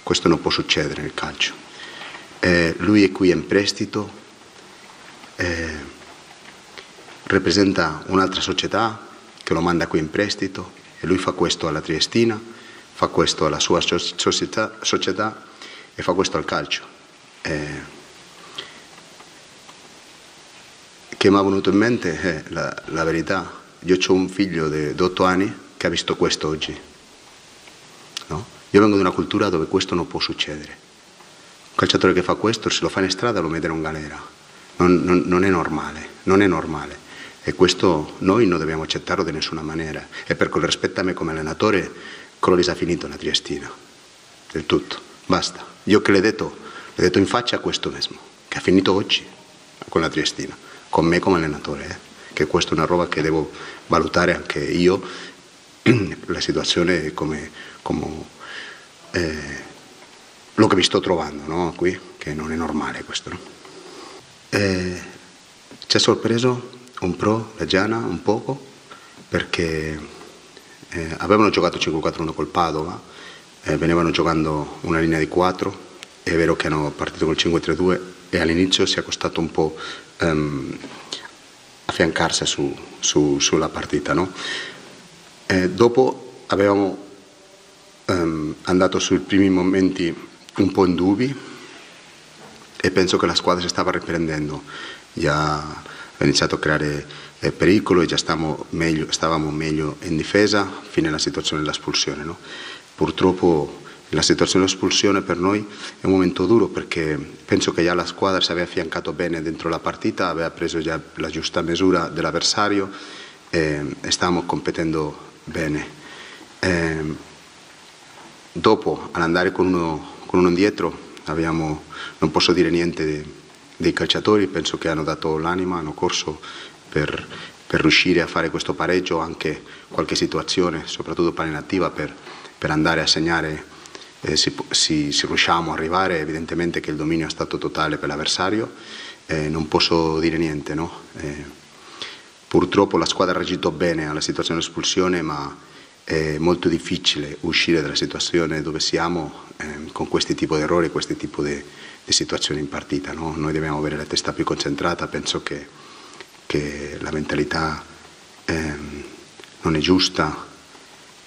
questo non può succedere nel calcio eh, lui è qui in prestito eh, rappresenta un'altra società che lo manda qui in prestito e lui fa questo alla Triestina, fa questo alla sua società, società e fa questo al calcio. Eh, che mi è venuto in mente è la, la verità. Io ho un figlio di 8 anni che ha visto questo oggi. No? Io vengo da una cultura dove questo non può succedere. Un calciatore che fa questo, se lo fa in strada, lo mette in galera non, non, non, è normale, non è normale. E questo noi non dobbiamo accettarlo di nessuna maniera. E per quello rispetto a me come allenatore, quello lì si è finito la Triestina. Del tutto. Basta. Io che l'ho detto, l'ho detto in faccia questo mesmo, che ha finito oggi con la Triestina, con me come allenatore. Eh? Che questa è una roba che devo valutare anche io, la situazione come... come eh, lo che mi sto trovando no? qui, che non è normale questo. No? E eh, ci ha sorpreso un pro, la Giana, un poco, perché eh, avevano giocato 5-4-1 col Padova, eh, venivano giocando una linea di 4, è vero che hanno partito col 5-3-2 e all'inizio si è costato un po' ehm, affiancarsi su, su, sulla partita. No? Eh, dopo avevamo ehm, andato sui primi momenti un po' in dubbi, e penso che la squadra si stava riprendendo, già ha iniziato a creare eh, pericolo e già meglio, stavamo meglio in difesa fino alla situazione dell'espulsione. No? Purtroppo la situazione dell'espulsione per noi è un momento duro perché penso che già la squadra si aveva affiancato bene dentro la partita, aveva preso già la giusta misura dell'avversario ehm, e, e stavamo competendo bene. E, ehm, dopo, all'andare con con uno indietro, abbiamo, non posso dire niente dei, dei calciatori, penso che hanno dato l'anima, hanno corso per, per, riuscire a fare questo pareggio, anche qualche situazione, soprattutto palinattiva, per, per andare a segnare. Eh, se, se, se riusciamo a arrivare evidentemente che il dominio è stato totale per l'avversario, eh, non posso dire niente. No? Eh, purtroppo la squadra ha reagito bene alla situazione di espulsione, ma è molto difficile uscire dalla situazione dove siamo Ehm, con questi tipi di errori, questi tipi di, di situazioni in partita. No? Noi dobbiamo avere la testa più concentrata, penso che, che la mentalità eh, non è giusta,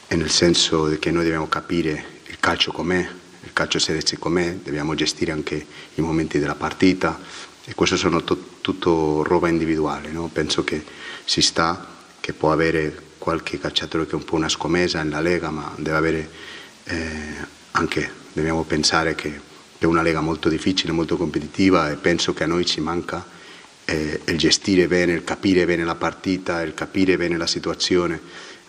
nel senso che noi dobbiamo capire il calcio com'è, il calcio selezione com'è, dobbiamo gestire anche i momenti della partita e questo sono tutto roba individuale, no? penso che si sta, che può avere qualche calciatore che è un po' una scommessa nella Lega, ma deve avere eh, anche dobbiamo pensare che è una lega molto difficile, molto competitiva e penso che a noi ci manca eh, il gestire bene, il capire bene la partita, il capire bene la situazione.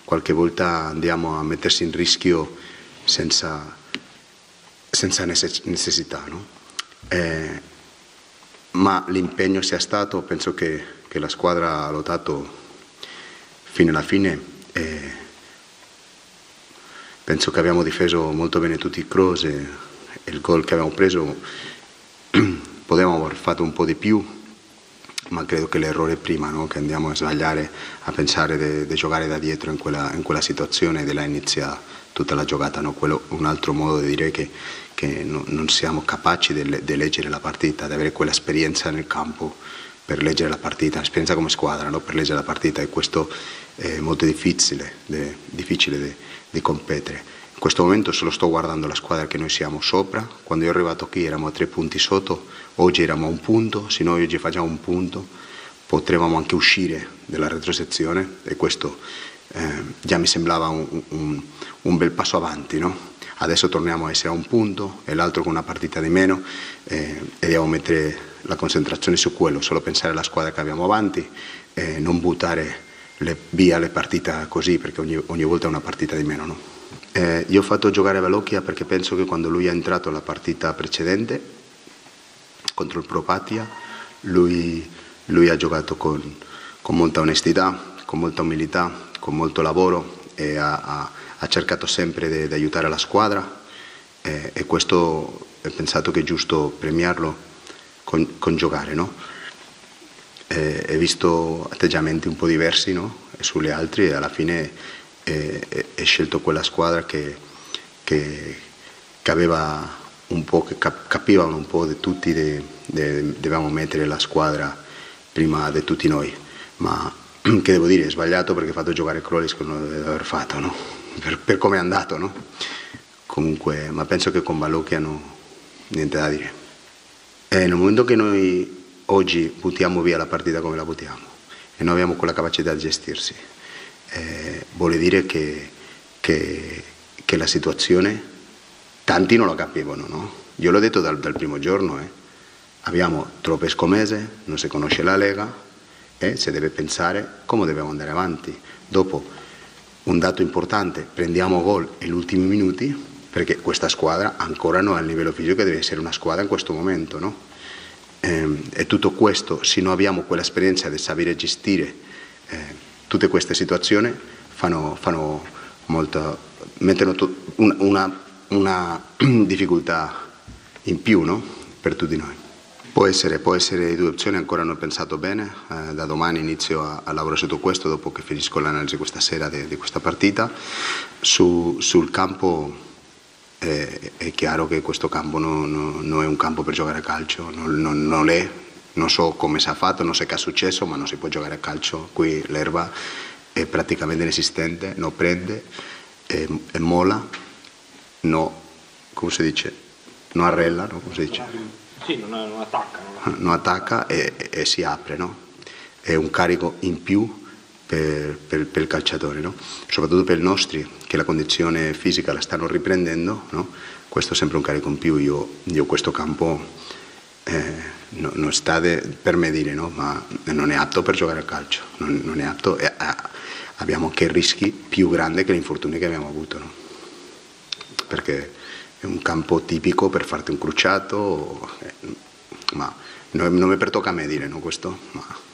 Qualche volta andiamo a mettersi in rischio senza, senza necessità. No? Eh, ma l'impegno sia stato, penso che, che, la squadra ha lottato fino alla fine. Eh, penso che abbiamo difeso molto bene tutti i cross e, il gol che abbiamo preso potevamo aver fatto un po' di più ma credo che l'errore prima no? che andiamo a sbagliare a pensare di giocare da dietro in quella, in quella situazione della inizia tutta la giocata no? Quello, un altro modo di dire che, che no, non siamo capaci di leggere la partita di avere quell'esperienza nel campo per leggere la partita, esperienza come squadra, no? per leggere la partita e questo è molto difficile, de, difficile de, di competere. In questo momento solo sto guardando la squadra che noi siamo sopra, quando io sono arrivato qui eravamo a tre punti sotto, oggi eravamo a un punto, se noi oggi facciamo un punto potremmo anche uscire dalla retrosezione e questo eh, già mi sembrava un, un, un bel passo avanti. No? Adesso torniamo a essere a un punto e l'altro con una partita di meno eh, e dobbiamo mettere la concentrazione su quello, solo pensare alla squadra che abbiamo avanti, e non buttare le, via le partite così perché ogni, ogni, volta è una partita di meno. No? Eh, io ho fatto giocare Velocchia perché penso che quando lui è entrato la partita precedente contro il Propatia, lui, lui ha giocato con, con, molta onestità, con molta umiltà, con molto lavoro e ha, ha, ha cercato sempre di aiutare la squadra eh, e questo ho pensato che è giusto premiarlo con, giocare, no? Eh, he visto atteggiamenti un po' diversi no? sulle altre e alla fine eh, eh scelto quella squadra che, che, che aveva un po', che cap capivano un po' di tutti, de, de, dovevamo mettere la squadra prima di tutti noi, ma che devo dire, è sbagliato perché ho fatto giocare Crolis come non doveva aver fatto, no? per, per come è andato. No? Comunque, ma penso che con Balocchi hanno niente da dire. E nel momento che noi oggi buttiamo via la partita come la buttiamo e non abbiamo quella capacità di gestirsi, eh, vuol dire che, che, che, la situazione tanti non la capivano, no? Io l'ho detto dal, dal primo giorno, eh. abbiamo troppe scommesse, non si conosce la Lega e si deve pensare come dobbiamo andare avanti. Dopo un dato importante, prendiamo gol negli ultimi minuti perché questa squadra ancora non è al livello fisico che deve essere una squadra in questo momento. No? Ehm, e tutto questo, se non abbiamo quell'esperienza di sapere gestire eh, tutte queste situazioni, fanno, fanno molta, mettono un, una, una, difficoltà in più no? per tutti noi. Può essere, può essere due opzioni, ancora non ho pensato bene, eh, da domani inizio a, a, lavorare su tutto questo dopo che finisco l'analisi questa sera di, questa partita. Su, sul campo eh, è chiaro che questo campo non, non, non, è un campo per giocare a calcio, non, non l'è, non so come si è fatto, non so che è successo, ma non si può giocare a calcio, qui l'erba è praticamente inesistente, non prende, è, è mola, no, come si dice, non arrella, no? come si dice? Sì, non, attacca. Non attacca e, e, e si apre, no? È un carico in più per, per, per il calciatore, no? soprattutto per i nostri che la condizione fisica la stanno riprendendo, no? questo è sempre un carico in più, io, io questo campo eh, non no sta de, per me dire, ma non è atto per giocare a calcio, non, non è atto, è, a, ah, abbiamo anche rischi più grandi che infortuni che abbiamo avuto, perché è un campo tipico per farti un cruciato, eh, ma non, non mi pertocca a me dire questo, ma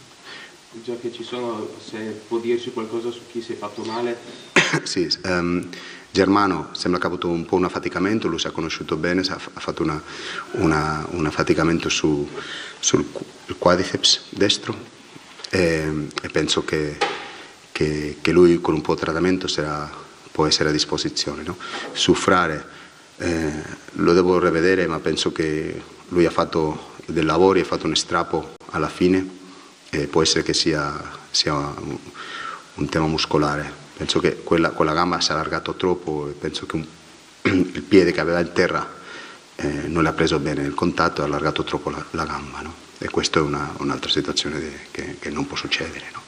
Già che ci sono, se può dirci qualcosa su chi si è fatto male? sì, um, Germano sembra che ha avuto un po' un affaticamento, lui si è conosciuto bene, ha, fatto una, una, un affaticamento su, sul quadriceps destro e, e penso che, che, che, lui con un po' di trattamento sarà, può essere a disposizione. No? Suffrare eh, lo devo rivedere ma penso che lui ha fatto dei lavori, ha fatto un strappo alla fine e può essere che sia, sia un, un, tema muscolare. Penso che quella, quella gamba si è allargata troppo e penso che un, il piede che aveva in terra eh, non l'ha preso bene nel contatto e ha allargato troppo la, la gamba. No? E questa è un'altra situazione de, che, che, non può succedere. No?